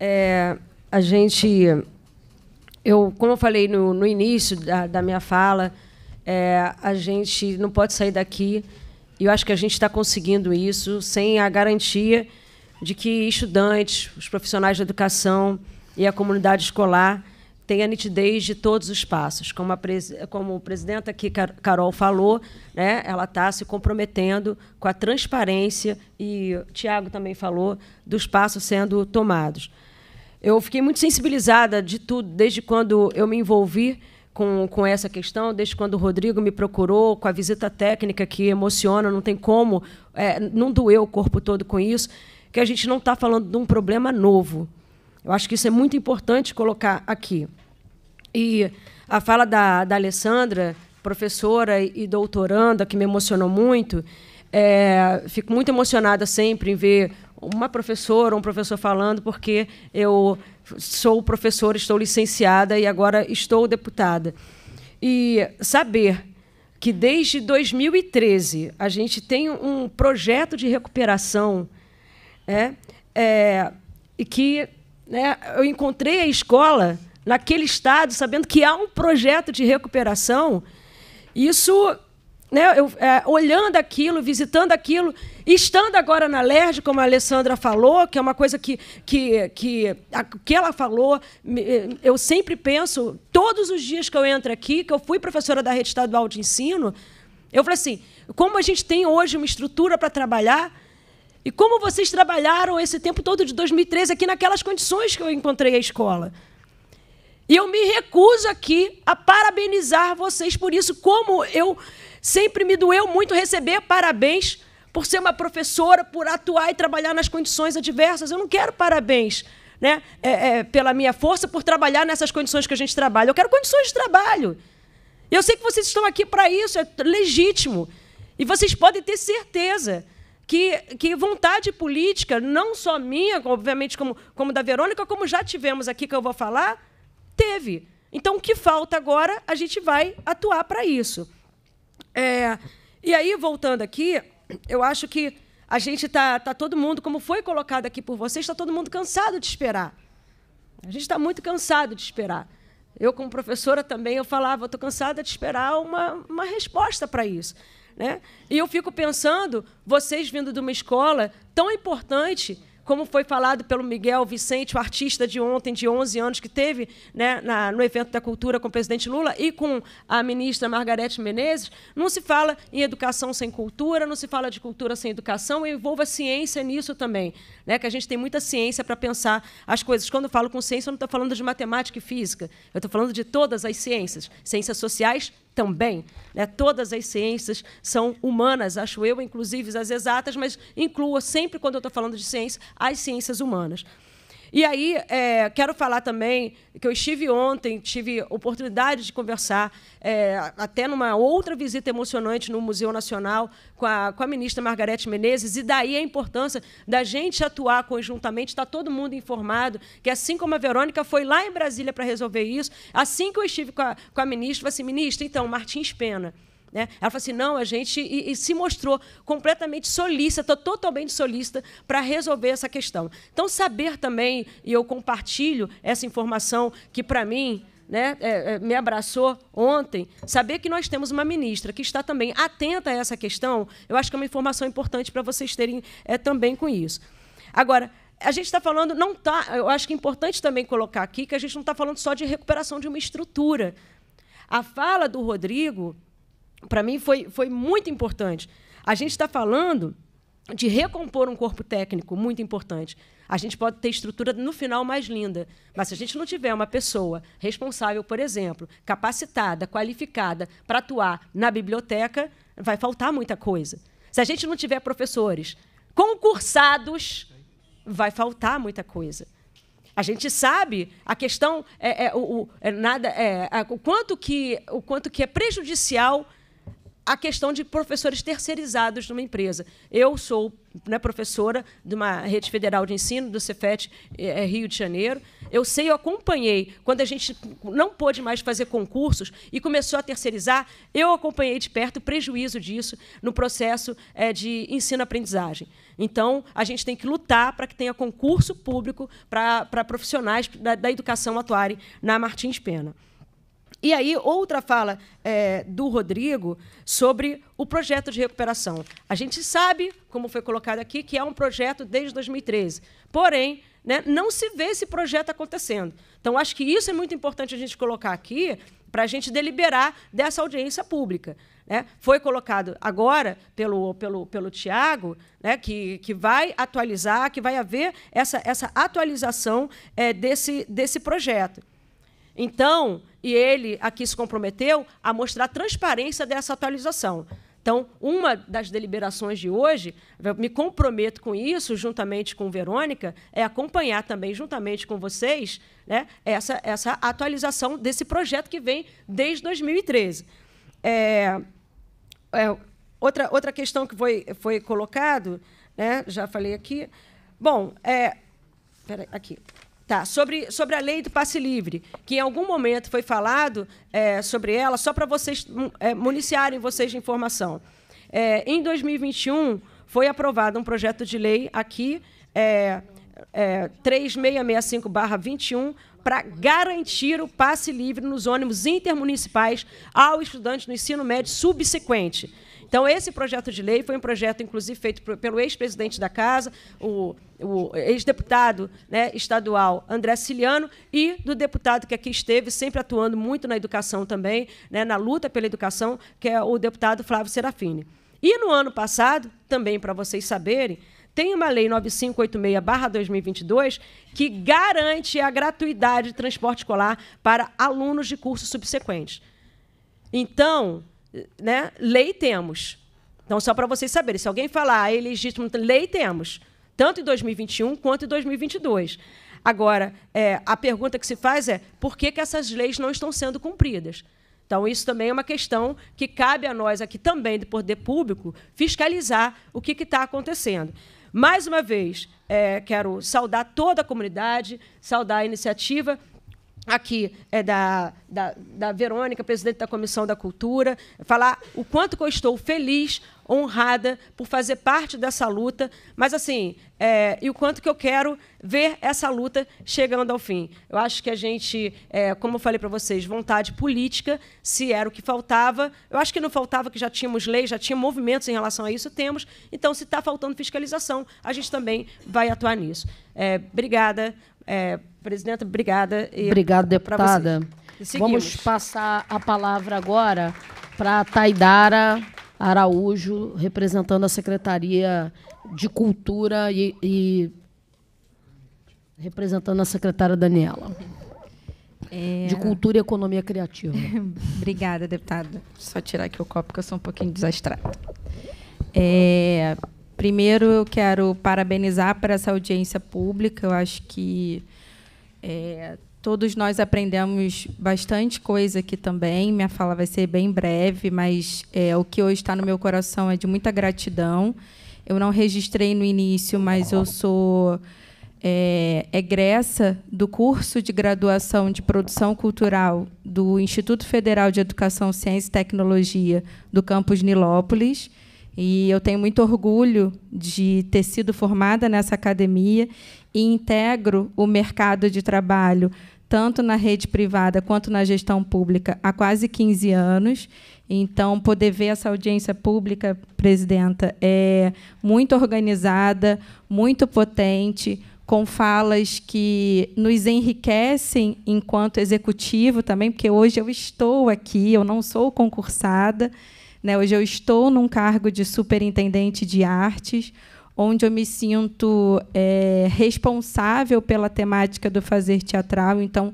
É, a gente, eu, como eu falei no, no início da, da minha fala, é, a gente não pode sair daqui. E eu acho que a gente está conseguindo isso sem a garantia de que estudantes, os profissionais da educação e a comunidade escolar a nitidez de todos os passos. Como a, como a presidenta aqui Carol falou, né, ela está se comprometendo com a transparência, e o Tiago também falou, dos passos sendo tomados. Eu fiquei muito sensibilizada de tudo, desde quando eu me envolvi com, com essa questão, desde quando o Rodrigo me procurou, com a visita técnica que emociona, não tem como, é, não doeu o corpo todo com isso, que a gente não está falando de um problema novo. Eu acho que isso é muito importante colocar aqui. E a fala da, da Alessandra, professora e doutoranda, que me emocionou muito, é, fico muito emocionada sempre em ver uma professora, um professor falando, porque eu sou professora, estou licenciada e agora estou deputada. E saber que desde 2013 a gente tem um projeto de recuperação é, é, e que né, eu encontrei a escola naquele estado sabendo que há um projeto de recuperação, isso né, eu, é, olhando aquilo, visitando aquilo, estando agora na LERJ, como a Alessandra falou, que é uma coisa que, que, que, a, que ela falou, eu sempre penso, todos os dias que eu entro aqui, que eu fui professora da rede estadual de ensino, eu falei assim, como a gente tem hoje uma estrutura para trabalhar, e como vocês trabalharam esse tempo todo de 2013 aqui naquelas condições que eu encontrei a escola. E eu me recuso aqui a parabenizar vocês por isso, como eu Sempre me doeu muito receber parabéns por ser uma professora, por atuar e trabalhar nas condições adversas. Eu não quero parabéns né, é, é, pela minha força, por trabalhar nessas condições que a gente trabalha. Eu quero condições de trabalho. Eu sei que vocês estão aqui para isso, é legítimo. E vocês podem ter certeza que, que vontade política, não só minha, obviamente, como, como da Verônica, como já tivemos aqui que eu vou falar, teve. Então, o que falta agora, a gente vai atuar para isso. É, e aí, voltando aqui, eu acho que a gente está tá todo mundo, como foi colocado aqui por vocês, está todo mundo cansado de esperar. A gente está muito cansado de esperar. Eu, como professora também, eu falava, estou cansada de esperar uma, uma resposta para isso. Né? E eu fico pensando, vocês vindo de uma escola tão importante como foi falado pelo Miguel Vicente, o artista de ontem, de 11 anos, que teve né, na, no evento da cultura com o presidente Lula e com a ministra Margarete Menezes, não se fala em educação sem cultura, não se fala de cultura sem educação, e envolva ciência nisso também, né, que a gente tem muita ciência para pensar as coisas. Quando eu falo com ciência, eu não estou falando de matemática e física, eu estou falando de todas as ciências, ciências sociais, também. Né? Todas as ciências são humanas, acho eu, inclusive as exatas, mas inclua sempre, quando eu estou falando de ciência, as ciências humanas. E aí, é, quero falar também que eu estive ontem, tive oportunidade de conversar, é, até numa outra visita emocionante no Museu Nacional, com a, com a ministra Margarete Menezes, e daí a importância da gente atuar conjuntamente, está todo mundo informado, que assim como a Verônica foi lá em Brasília para resolver isso, assim que eu estive com a, com a ministra, eu falei assim, ministra, então, Martins Pena. Né? Ela falou assim: não, a gente. E, e se mostrou completamente solícita, totalmente solícita, para resolver essa questão. Então, saber também, e eu compartilho essa informação que, para mim, né, é, é, me abraçou ontem, saber que nós temos uma ministra que está também atenta a essa questão, eu acho que é uma informação importante para vocês terem é, também com isso. Agora, a gente está falando, não tá, eu acho que é importante também colocar aqui que a gente não está falando só de recuperação de uma estrutura. A fala do Rodrigo para mim foi, foi muito importante. A gente está falando de recompor um corpo técnico muito importante. A gente pode ter estrutura no final mais linda, mas se a gente não tiver uma pessoa responsável, por exemplo, capacitada, qualificada para atuar na biblioteca, vai faltar muita coisa. Se a gente não tiver professores concursados, vai faltar muita coisa. A gente sabe a questão é, é o, é, nada é, o quanto que o quanto que é prejudicial a questão de professores terceirizados numa empresa. Eu sou né, professora de uma rede federal de ensino, do Cefet é, é, Rio de Janeiro. Eu sei, eu acompanhei. Quando a gente não pôde mais fazer concursos e começou a terceirizar, eu acompanhei de perto o prejuízo disso no processo é, de ensino-aprendizagem. Então, a gente tem que lutar para que tenha concurso público para, profissionais da, da educação atuarem na Martins Pena. E aí, outra fala é, do Rodrigo sobre o projeto de recuperação. A gente sabe, como foi colocado aqui, que é um projeto desde 2013. Porém, né, não se vê esse projeto acontecendo. Então, acho que isso é muito importante a gente colocar aqui para a gente deliberar dessa audiência pública. Né? Foi colocado agora pelo, pelo, pelo Tiago né, que, que vai atualizar, que vai haver essa, essa atualização é, desse, desse projeto. Então, e ele aqui se comprometeu a mostrar a transparência dessa atualização. Então, uma das deliberações de hoje, me comprometo com isso, juntamente com Verônica, é acompanhar também, juntamente com vocês, né, essa, essa atualização desse projeto que vem desde 2013. É, é, outra, outra questão que foi, foi colocado, né, já falei aqui. Bom, é, peraí, aqui. Tá, sobre, sobre a lei do passe livre, que em algum momento foi falado é, sobre ela, só para vocês é, municiarem vocês de informação. É, em 2021, foi aprovado um projeto de lei aqui, é, é, 3665-21, para garantir o passe livre nos ônibus intermunicipais ao estudante no ensino médio subsequente. Então, esse projeto de lei foi um projeto, inclusive, feito pelo ex-presidente da Casa, o, o ex-deputado né, estadual André Ciliano, e do deputado que aqui esteve, sempre atuando muito na educação também, né, na luta pela educação, que é o deputado Flávio Serafini. E no ano passado, também para vocês saberem, tem uma lei 9586/2022 que garante a gratuidade de transporte escolar para alunos de cursos subsequentes. Então, né? Lei temos. Então, só para vocês saberem, se alguém falar ah, é legítimo, lei temos, tanto em 2021 quanto em 2022. Agora, é, a pergunta que se faz é por que, que essas leis não estão sendo cumpridas? Então, isso também é uma questão que cabe a nós aqui também, do poder público, fiscalizar o que está acontecendo. Mais uma vez, é, quero saudar toda a comunidade, saudar a iniciativa aqui é da, da, da Verônica, presidente da Comissão da Cultura, falar o quanto eu estou feliz, honrada por fazer parte dessa luta, mas assim, é, e o quanto que eu quero ver essa luta chegando ao fim. Eu acho que a gente, é, como eu falei para vocês, vontade política, se era o que faltava, eu acho que não faltava, que já tínhamos leis, já tinha movimentos em relação a isso, temos, então se está faltando fiscalização, a gente também vai atuar nisso. É, obrigada é, presidenta, obrigada. Obrigada, deputada. Vamos passar a palavra agora para a Taidara Araújo, representando a Secretaria de Cultura e, e representando a secretária Daniela. É... De Cultura e Economia Criativa. (laughs) obrigada, deputada. Só tirar aqui o copo, que eu sou um pouquinho desastrada. É, Primeiro, eu quero parabenizar para essa audiência pública. Eu acho que é, todos nós aprendemos bastante coisa aqui também. Minha fala vai ser bem breve, mas é, o que hoje está no meu coração é de muita gratidão. Eu não registrei no início, mas eu sou é, egressa do curso de graduação de produção cultural do Instituto Federal de Educação, Ciência e Tecnologia do campus Nilópolis. E eu tenho muito orgulho de ter sido formada nessa academia e integro o mercado de trabalho, tanto na rede privada quanto na gestão pública, há quase 15 anos. Então, poder ver essa audiência pública, presidenta, é muito organizada, muito potente, com falas que nos enriquecem enquanto executivo também, porque hoje eu estou aqui, eu não sou concursada. Né? Hoje eu estou num cargo de superintendente de artes, onde eu me sinto é, responsável pela temática do fazer teatral. Então,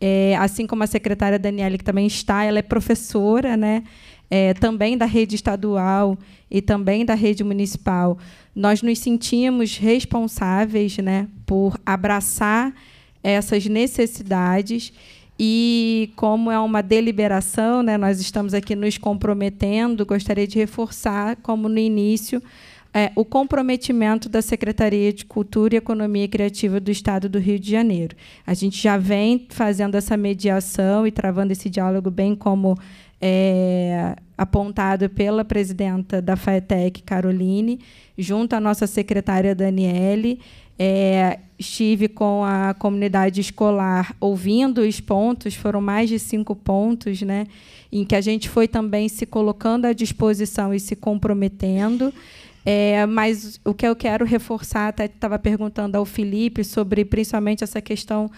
é, assim como a secretária Daniele, que também está, ela é professora, né? É, também da rede estadual e também da rede municipal, nós nos sentimos responsáveis né, por abraçar essas necessidades e como é uma deliberação, né, nós estamos aqui nos comprometendo, gostaria de reforçar, como no início, é, o comprometimento da Secretaria de Cultura e Economia Criativa do Estado do Rio de Janeiro. A gente já vem fazendo essa mediação e travando esse diálogo, bem como é, apontado pela presidenta da FAETEC, Caroline, junto à nossa secretária Daniele. É, estive com a comunidade escolar ouvindo os pontos, foram mais de cinco pontos, né, em que a gente foi também se colocando à disposição e se comprometendo. É, mas o que eu quero reforçar, até estava perguntando ao Felipe sobre principalmente essa questão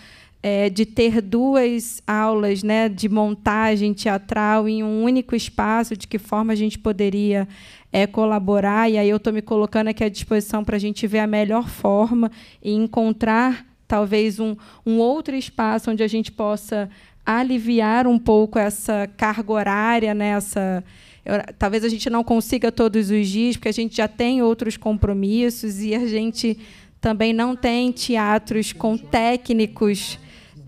é, de ter duas aulas né, de montagem teatral em um único espaço, de que forma a gente poderia é, colaborar, e aí eu estou me colocando aqui à disposição para a gente ver a melhor forma e encontrar talvez um, um outro espaço onde a gente possa aliviar um pouco essa carga horária, né, essa, talvez a gente não consiga todos os dias, porque a gente já tem outros compromissos e a gente também não tem teatros com técnicos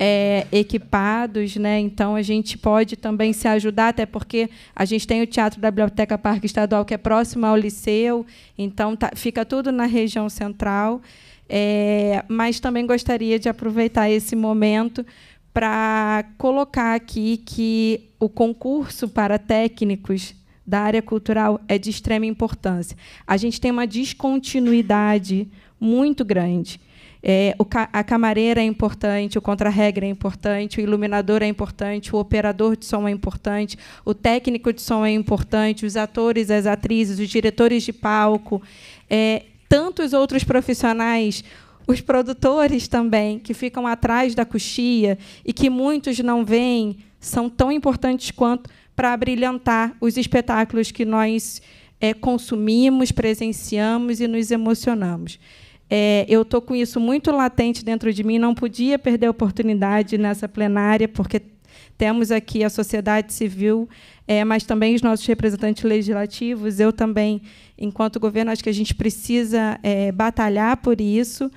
é, equipados, né? Então a gente pode também se ajudar, até porque a gente tem o Teatro da Biblioteca Parque Estadual que é próximo ao Liceu, então tá, fica tudo na região central. É, mas também gostaria de aproveitar esse momento para colocar aqui que o concurso para técnicos da área cultural é de extrema importância. A gente tem uma descontinuidade muito grande. É, ca a camareira é importante, o contra-regra é importante, o iluminador é importante, o operador de som é importante, o técnico de som é importante, os atores, as atrizes, os diretores de palco, é, tantos outros profissionais os produtores também, que ficam atrás da coxia e que muitos não veem, são tão importantes quanto para brilhantar os espetáculos que nós é, consumimos, presenciamos e nos emocionamos. É, eu estou com isso muito latente dentro de mim, não podia perder a oportunidade nessa plenária, porque temos aqui a sociedade civil, é, mas também os nossos representantes legislativos. Eu também, enquanto governo, acho que a gente precisa é, batalhar por isso,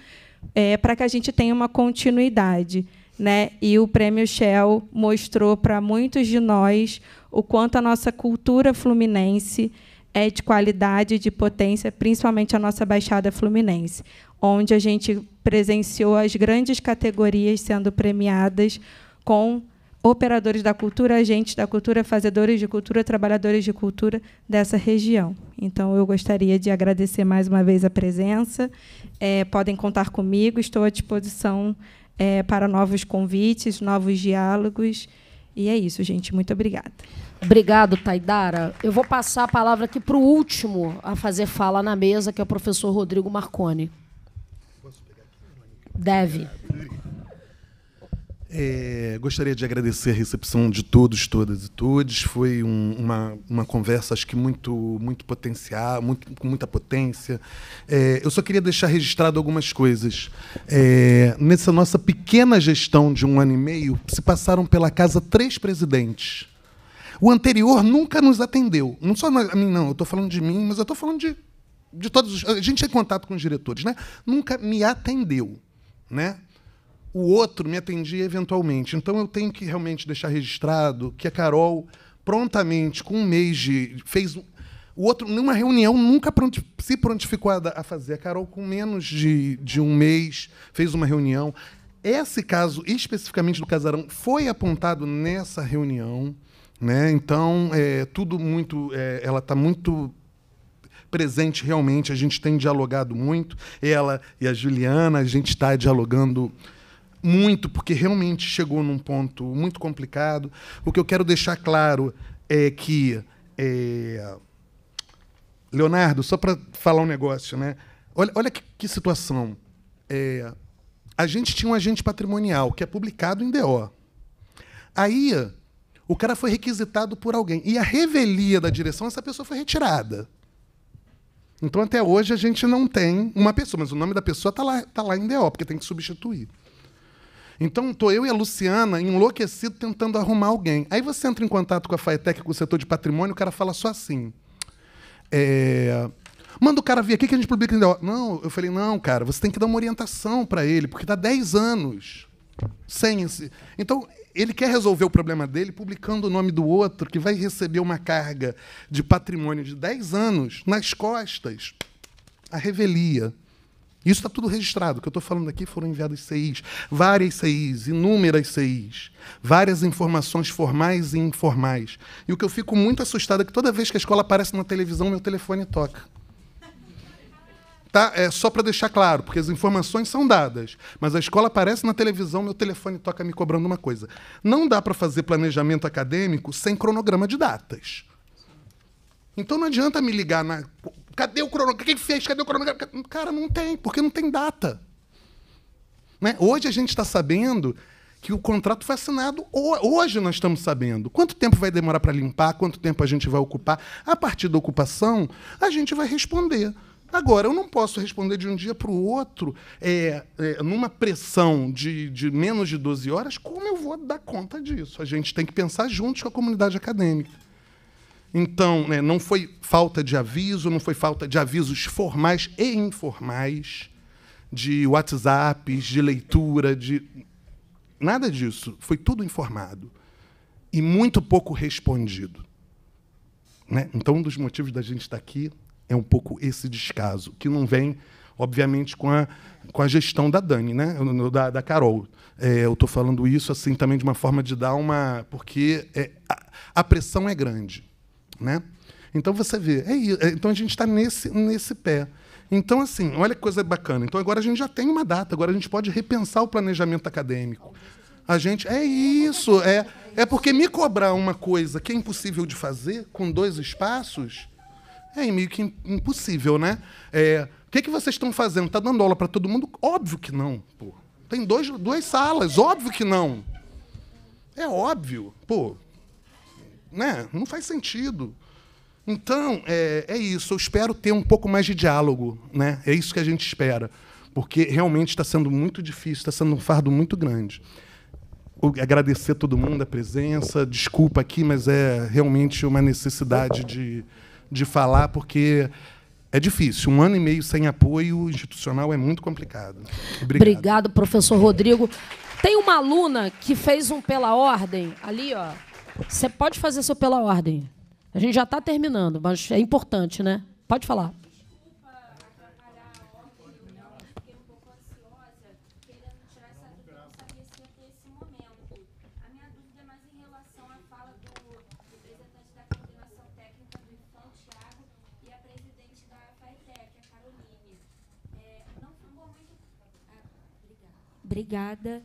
é, para que a gente tenha uma continuidade. Né? E o Prêmio Shell mostrou para muitos de nós o quanto a nossa cultura fluminense é de qualidade, de potência, principalmente a nossa Baixada Fluminense onde a gente presenciou as grandes categorias sendo premiadas com operadores da cultura, agentes da cultura, fazedores de cultura, trabalhadores de cultura dessa região. Então, eu gostaria de agradecer mais uma vez a presença. É, podem contar comigo, estou à disposição é, para novos convites, novos diálogos. E é isso, gente. Muito obrigada. Obrigado, Taidara. Eu vou passar a palavra aqui para o último a fazer fala na mesa, que é o professor Rodrigo Marconi deve. É, gostaria de agradecer a recepção de todos, todas e todos. Foi um, uma, uma conversa, acho que muito, muito potencial, muito, com muita potência. É, eu só queria deixar registrado algumas coisas. É, nessa nossa pequena gestão de um ano e meio, se passaram pela casa três presidentes. O anterior nunca nos atendeu. Não só a mim, não. Eu estou falando de mim, mas eu estou falando de, de todos. Os, a gente tem contato com os diretores, né? Nunca me atendeu né? O outro me atendia eventualmente. Então eu tenho que realmente deixar registrado que a Carol prontamente, com um mês de. fez. O outro, numa reunião, nunca pronti, se prontificou a, a, fazer. A Carol, com menos de, de um mês, fez uma reunião. Esse caso, especificamente do casarão, foi apontado nessa reunião. Né? Então, é, tudo muito. É, ela está muito presente realmente, a gente tem dialogado muito. Ela e a Juliana, a gente está dialogando muito, porque realmente chegou num ponto muito complicado. O que eu quero deixar claro é que. É... Leonardo, só para falar um negócio, né? Olha, olha que, que situação. É... a gente tinha um agente patrimonial que é publicado em DO. Aí o cara foi requisitado por alguém. E a revelia da direção, essa pessoa foi retirada. Então, até hoje, a gente não tem uma pessoa, mas o nome da pessoa está lá, tá lá em DO, porque tem que substituir. Então, estou eu e a Luciana enlouquecido tentando arrumar alguém. Aí você entra em contato com a FAETEC, com o setor de patrimônio, o cara fala só assim. É, Manda o cara vir aqui que a gente publica em DO. Não, eu falei, não, cara, você tem que dar uma orientação para ele, porque está 10 anos sem esse. Então, ele quer resolver o problema dele publicando o nome do outro, que vai receber uma carga de patrimônio de 10 anos nas costas. A revelia. Isso está tudo registrado. O que eu estou falando aqui foram enviadas CIs, várias CIs, inúmeras CIs, várias informações formais e informais. E o que eu fico muito assustado é que toda vez que a escola aparece na televisão, meu telefone toca tá? É só para deixar claro, porque as informações são dadas, mas a escola aparece na televisão, meu telefone toca me cobrando uma coisa. Não dá para fazer planejamento acadêmico sem cronograma de datas. Então não adianta me ligar na cadê o cronograma? Quem fez? Cadê o cronograma? Cara, não tem, porque não tem data. Né? Hoje a gente está sabendo que o contrato foi assinado hoje nós estamos sabendo. Quanto tempo vai demorar para limpar? Quanto tempo a gente vai ocupar? A partir da ocupação, a gente vai responder. Agora, eu não posso responder de um dia para o outro, é, é, numa pressão de, de, menos de 12 horas, como eu vou dar conta disso? A gente tem que pensar juntos com a comunidade acadêmica. Então, né, não foi falta de aviso, não foi falta de avisos formais e informais, de WhatsApps, de leitura, de. Nada disso. Foi tudo informado. E muito pouco respondido. Né? Então, um dos motivos da gente estar tá aqui é um pouco esse descaso, que não vem, obviamente, com a, com a gestão da Dani, né? da, da Carol. É, eu estou falando isso assim também de uma forma de dar uma. Porque é, a, a, pressão é grande. Né? Então você vê. É isso, é, então a gente está nesse, nesse pé. Então, assim, olha que coisa bacana. Então agora a gente já tem uma data, agora a gente pode repensar o planejamento acadêmico. A gente. É isso. É, é porque me cobrar uma coisa que é impossível de fazer com dois espaços é meio que impossível, né? É, o que, é que vocês estão fazendo? Está dando aula para todo mundo? Óbvio que não, pô. Tem dois, duas salas, óbvio que não. É óbvio, pô. Né? Não faz sentido. Então, é, é isso. Eu espero ter um pouco mais de diálogo, né? É isso que a gente espera. Porque realmente está sendo muito difícil, está sendo um fardo muito grande agradecer todo mundo a presença. Desculpa aqui, mas é realmente uma necessidade de, de falar, porque é difícil. Um ano e meio sem apoio institucional é muito complicado. Obrigado, Obrigado professor Rodrigo. Tem uma aluna que fez um pela ordem ali, ó. Você pode fazer seu pela ordem. A gente já está terminando, mas é importante, né? Pode falar. Obrigada.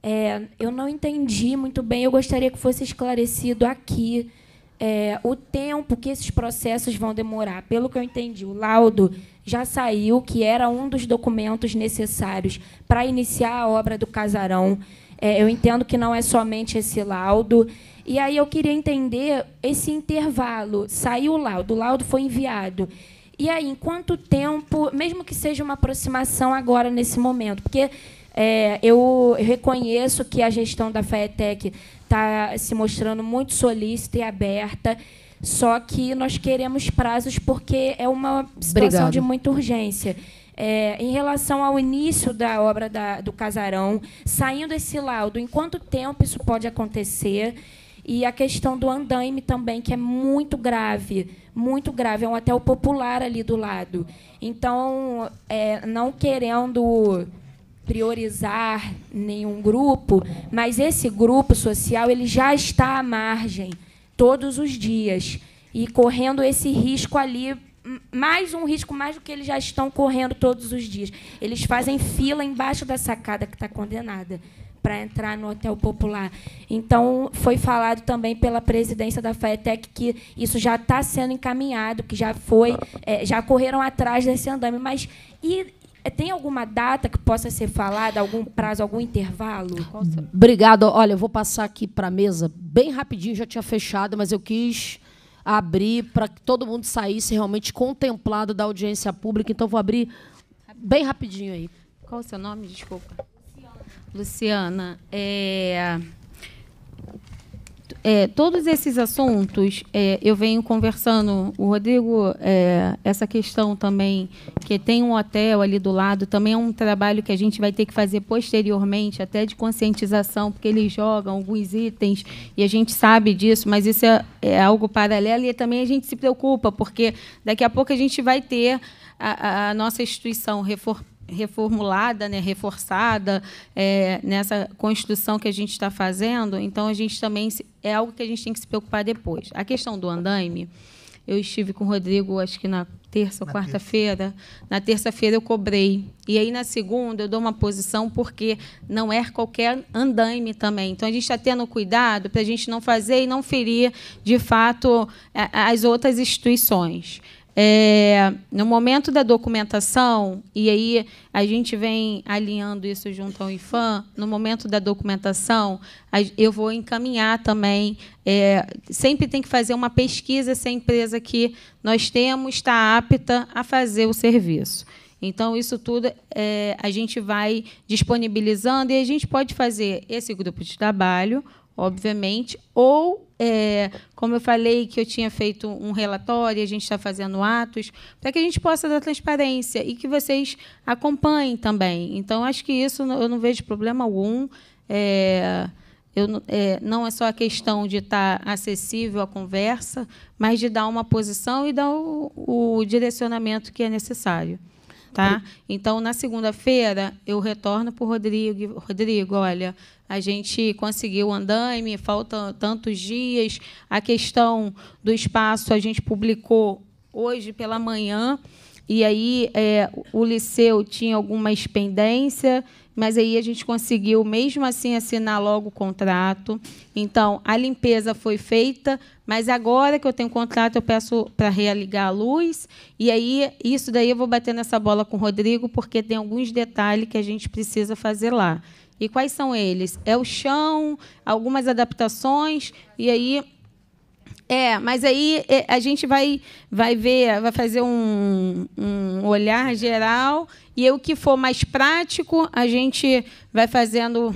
É, eu não entendi muito bem, eu gostaria que fosse esclarecido aqui é, o tempo que esses processos vão demorar. Pelo que eu entendi, o laudo já saiu, que era um dos documentos necessários para iniciar a obra do casarão. É, eu entendo que não é somente esse laudo. E aí eu queria entender esse intervalo. Saiu o laudo, o laudo foi enviado. E aí, em quanto tempo, mesmo que seja uma aproximação agora, nesse momento? Porque é, eu reconheço que a gestão da FAETEC está se mostrando muito solícita e aberta, só que nós queremos prazos porque é uma situação Obrigado. de muita urgência. É, em relação ao início da obra da, do casarão, saindo esse laudo, em quanto tempo isso pode acontecer? E a questão do andaime também, que é muito grave, muito grave. É um hotel popular ali do lado. Então, é, não querendo priorizar nenhum grupo, mas esse grupo social ele já está à margem todos os dias e correndo esse risco ali mais um risco mais do que eles já estão correndo todos os dias. Eles fazem fila embaixo da sacada que está condenada para entrar no hotel popular. Então foi falado também pela presidência da FAETEC que isso já está sendo encaminhado, que já foi, tá. é, já correram atrás desse andame, mas e é, tem alguma data que possa ser falada, algum prazo, algum intervalo? Obrigado. Olha, eu vou passar aqui para a mesa bem rapidinho, já tinha fechado, mas eu quis abrir para que todo mundo saísse realmente contemplado da audiência pública, então vou abrir bem rapidinho aí. Qual o seu nome? Desculpa. Luciana, Luciana é é, todos esses assuntos é, eu venho conversando. O Rodrigo, é, essa questão também, que tem um hotel ali do lado, também é um trabalho que a gente vai ter que fazer posteriormente, até de conscientização, porque eles jogam alguns itens e a gente sabe disso, mas isso é, é algo paralelo e também a gente se preocupa, porque daqui a pouco a gente vai ter a, a nossa instituição reformada reformulada, né, reforçada é, nessa construção que a gente está fazendo, então a gente também se, é algo que a gente tem que se preocupar depois. A questão do andaime, eu estive com o Rodrigo, acho que na terça ou quarta-feira. Na terça-feira eu cobrei. E aí, na segunda, eu dou uma posição, porque não é qualquer andaime também. Então, a gente está tendo cuidado para a gente não fazer e não ferir, de fato, as outras instituições. É, no momento da documentação, e aí a gente vem alinhando isso junto ao IFAM, no momento da documentação, eu vou encaminhar também. É, sempre tem que fazer uma pesquisa se a empresa que nós temos está apta a fazer o serviço. Então, isso tudo é, a gente vai disponibilizando e a gente pode fazer esse grupo de trabalho, obviamente, ou é, como eu falei que eu tinha feito um relatório, a gente está fazendo atos, para que a gente possa dar transparência e que vocês acompanhem também. Então, acho que isso eu não vejo problema algum. É, eu, é, não é só a questão de estar tá acessível à conversa, mas de dar uma posição e dar o, o direcionamento que é necessário. Tá? Então, na segunda-feira, eu retorno para o Rodrigo. Rodrigo, olha, a gente conseguiu andar andaime, faltam tantos dias. A questão do espaço a gente publicou hoje pela manhã. E aí é, o liceu tinha alguma pendência, mas aí a gente conseguiu, mesmo assim, assinar logo o contrato. Então, a limpeza foi feita, mas agora que eu tenho contrato, eu peço para realigar a luz. E aí, isso daí eu vou bater nessa bola com o Rodrigo, porque tem alguns detalhes que a gente precisa fazer lá. E quais são eles? É o chão, algumas adaptações, e aí. É, mas aí é, a gente vai, vai ver, vai fazer um, um olhar geral, e o que for mais prático, a gente vai fazendo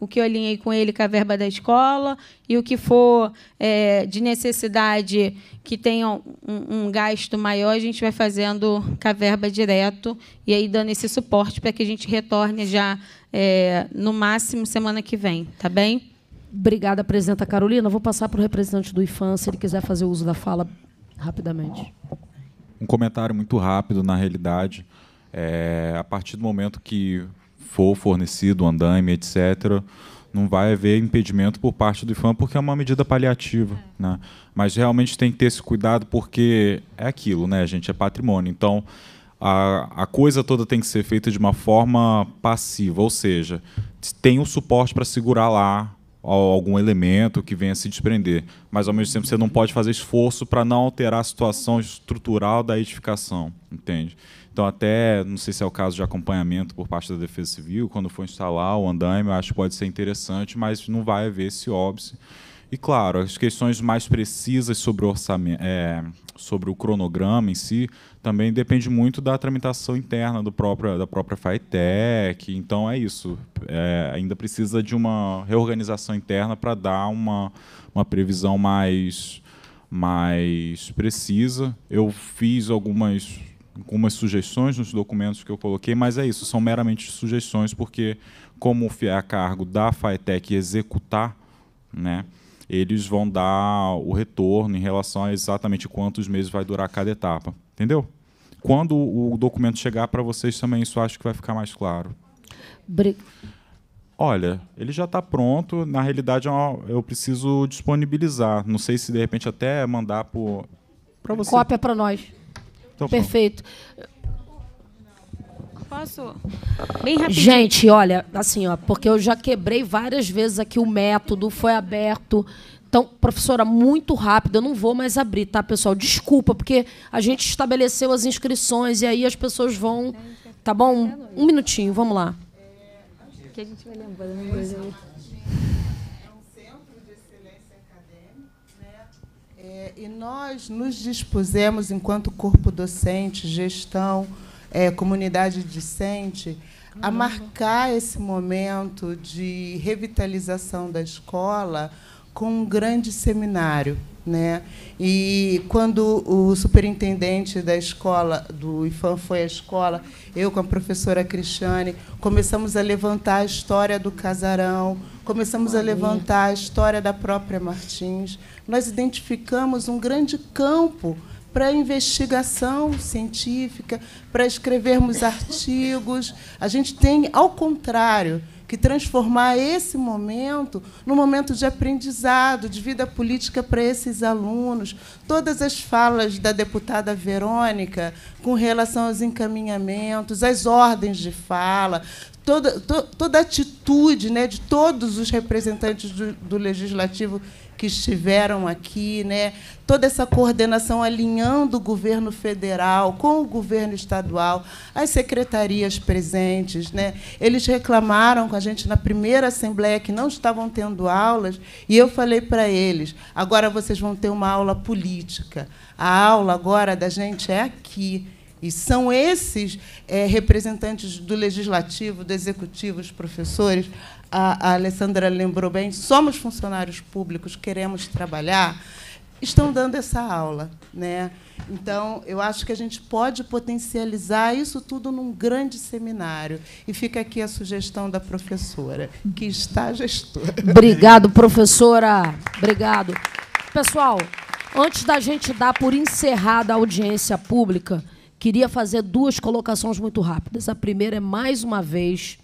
o que eu alinhei com ele com a verba da escola e o que for é, de necessidade que tenha um, um, gasto maior, a gente vai fazendo com a verba direto e aí dando esse suporte para que a gente retorne já é, no máximo semana que vem, tá bem? Obrigada, presidenta Carolina. Vou passar para o representante do IFAM, se ele quiser fazer uso da fala rapidamente. Um comentário muito rápido, na realidade. É, a partir do momento que for fornecido andaime, etc., não vai haver impedimento por parte do IFAM, porque é uma medida paliativa. Né? Mas realmente tem que ter esse cuidado, porque é aquilo, né, gente? É patrimônio. Então, a, a coisa toda tem que ser feita de uma forma passiva, ou seja, tem um suporte para segurar lá algum elemento que venha se desprender, mas ao mesmo tempo você não pode fazer esforço para não alterar a situação estrutural da edificação, entende? Então até, não sei se é o caso de acompanhamento por parte da Defesa Civil, quando for instalar o andaime, eu acho que pode ser interessante, mas não vai haver esse óbice. E claro, as questões mais precisas sobre o orçamento, é, sobre o cronograma em si, também depende muito da tramitação interna do próprio, da própria FITEC. Então é isso. É, ainda precisa de uma reorganização interna para dar uma, uma previsão mais, mais precisa. Eu fiz algumas, algumas sugestões nos documentos que eu coloquei, mas é isso, são meramente sugestões, porque como é a cargo da FITEC executar, né? eles vão dar o retorno em relação a exatamente quantos meses vai durar cada etapa. Entendeu? Quando o documento chegar para vocês também, isso acho que vai ficar mais claro. Bri Olha, ele já está pronto. Na realidade, é eu preciso disponibilizar. Não sei se de repente até mandar para você. Cópia para nós. Então, Perfeito. Pronto. Posso? Bem rapidinho. Gente, olha, assim, ó, porque eu já quebrei várias vezes aqui o método, foi aberto, então, professora, muito rápido, eu não vou mais abrir, tá, pessoal? Desculpa, porque a gente estabeleceu as inscrições e aí as pessoas vão. É tá bom? Um minutinho, vamos lá. É, que a gente vai lembrando. É. Né? Né? é, e nós nos dispusemos, enquanto corpo docente, gestão, é, comunidade discente, a uhum. marcar esse momento de revitalização da escola com um grande seminário. Né? E quando o superintendente da escola, do IFAM, foi à escola, eu com a professora Cristiane, começamos a levantar a história do casarão, começamos a levantar a história da própria Martins. Nós identificamos um grande campo para investigação científica, para escrevermos artigos. A gente tem, ao contrário, que transformar esse momento num momento de aprendizado, de vida política para esses alunos. Todas as falas da deputada Verônica com relação aos encaminhamentos, às ordens de fala, toda, to, toda a atitude né, de todos os representantes do, do legislativo que estiveram aqui, né? toda essa coordenação alinhando o governo federal com o governo estadual, as secretarias presentes. Né? Eles reclamaram com a gente na primeira assembleia que não estavam tendo aulas, e eu falei para eles: agora vocês vão ter uma aula política. A aula agora da gente é aqui. E são esses é, representantes do legislativo, do executivo, os professores, a, a Alessandra lembrou bem, somos funcionários públicos, queremos trabalhar, estão dando essa aula. Né? Então, eu acho que a gente pode potencializar isso tudo num grande seminário. E fica aqui a sugestão da professora, que está gestora. (laughs) Obrigado, professora. Obrigado. Pessoal, antes da gente dar por encerrada a audiência pública, queria fazer duas colocações muito rápidas. A primeira é, mais uma vez,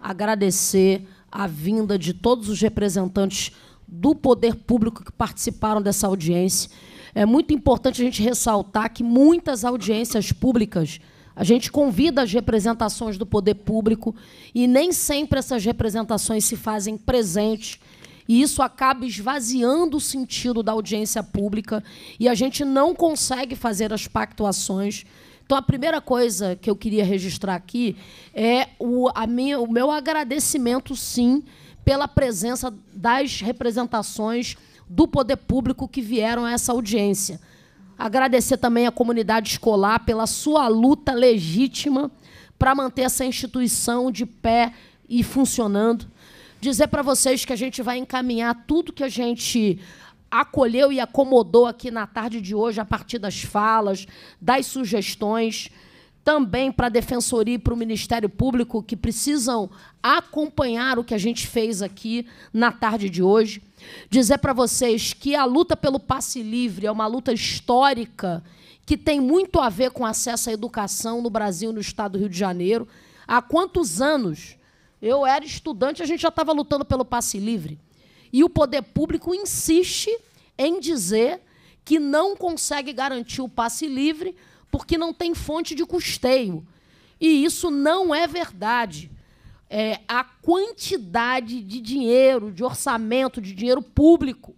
agradecer a vinda de todos os representantes do poder público que participaram dessa audiência. É muito importante a gente ressaltar que muitas audiências públicas a gente convida as representações do poder público e nem sempre essas representações se fazem presentes. E isso acaba esvaziando o sentido da audiência pública e a gente não consegue fazer as pactuações então, a primeira coisa que eu queria registrar aqui é o, a minha, o meu agradecimento, sim, pela presença das representações do poder público que vieram a essa audiência. Agradecer também à comunidade escolar pela sua luta legítima para manter essa instituição de pé e funcionando. Dizer para vocês que a gente vai encaminhar tudo que a gente acolheu e acomodou aqui na tarde de hoje a partir das falas, das sugestões, também para a Defensoria e para o Ministério Público, que precisam acompanhar o que a gente fez aqui na tarde de hoje. Dizer para vocês que a luta pelo passe livre é uma luta histórica que tem muito a ver com acesso à educação no Brasil e no Estado do Rio de Janeiro. Há quantos anos? Eu era estudante, a gente já estava lutando pelo passe livre. E o poder público insiste em dizer que não consegue garantir o passe livre porque não tem fonte de custeio. E isso não é verdade. É, a quantidade de dinheiro, de orçamento, de dinheiro público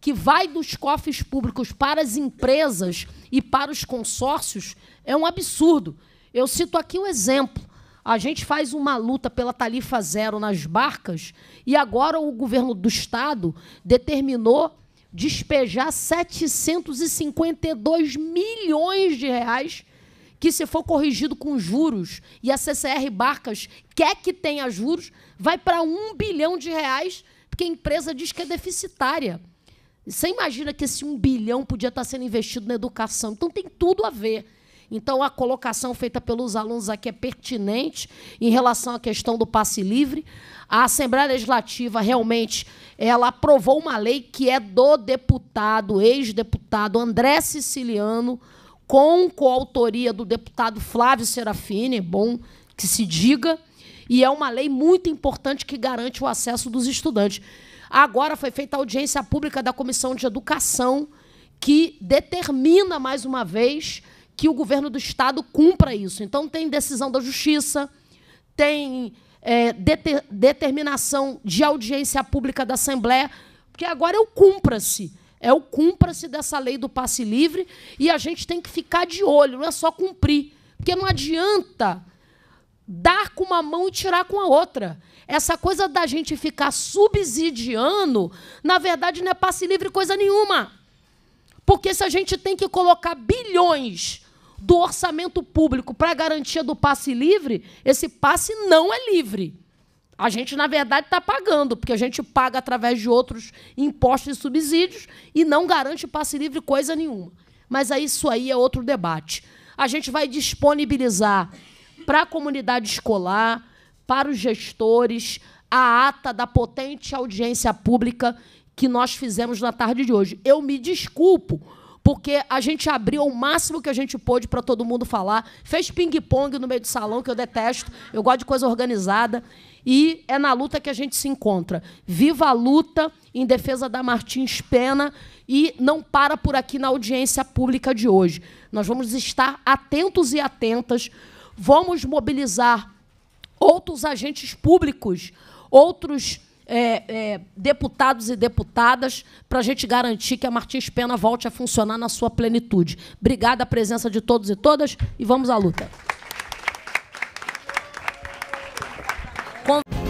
que vai dos cofres públicos para as empresas e para os consórcios é um absurdo. Eu cito aqui um exemplo. A gente faz uma luta pela tarifa zero nas barcas e agora o governo do estado determinou despejar 752 milhões de reais que se for corrigido com juros e a CCR Barcas quer que tenha juros, vai para um bilhão de reais, porque a empresa diz que é deficitária. Você imagina que esse um bilhão podia estar tá sendo investido na educação. Então tem tudo a ver. Então, a colocação feita pelos alunos aqui é pertinente em relação à questão do passe livre. A Assembleia Legislativa realmente ela aprovou uma lei que é do deputado, ex-deputado André Siciliano, com coautoria do deputado Flávio Serafini, bom que se diga, e é uma lei muito importante que garante o acesso dos estudantes. Agora foi feita a audiência pública da Comissão de Educação, que determina mais uma vez que o governo do Estado cumpra isso. Então, tem decisão da Justiça, tem é, deter, determinação de audiência pública da Assembleia, porque agora é o cumpra-se. É o cumpra-se dessa lei do passe livre e a gente tem que ficar de olho, não é só cumprir. Porque não adianta dar com uma mão e tirar com a outra. Essa coisa da gente ficar subsidiando, na verdade, não é passe livre coisa nenhuma. Porque se a gente tem que colocar bilhões do orçamento público para garantia do passe livre, esse passe não é livre. A gente, na verdade, está pagando, porque a gente paga através de outros impostos e subsídios e não garante passe livre coisa nenhuma. Mas isso aí é outro debate. A gente vai disponibilizar para a comunidade escolar, para os gestores, a ata da potente audiência pública que nós fizemos na tarde de hoje. Eu me desculpo, porque a gente abriu o máximo que a gente pôde para todo mundo falar. Fez ping-pong no meio do salão, que eu detesto. Eu gosto de coisa organizada. E é na luta que a gente se encontra. Viva a luta em defesa da Martins Pena e não para por aqui na audiência pública de hoje. Nós vamos estar atentos e atentas, vamos mobilizar outros agentes públicos, outros é, é, deputados e deputadas para a gente garantir que a Martins Pena volte a funcionar na sua plenitude. Obrigada a presença de todos e todas e vamos à luta. Com...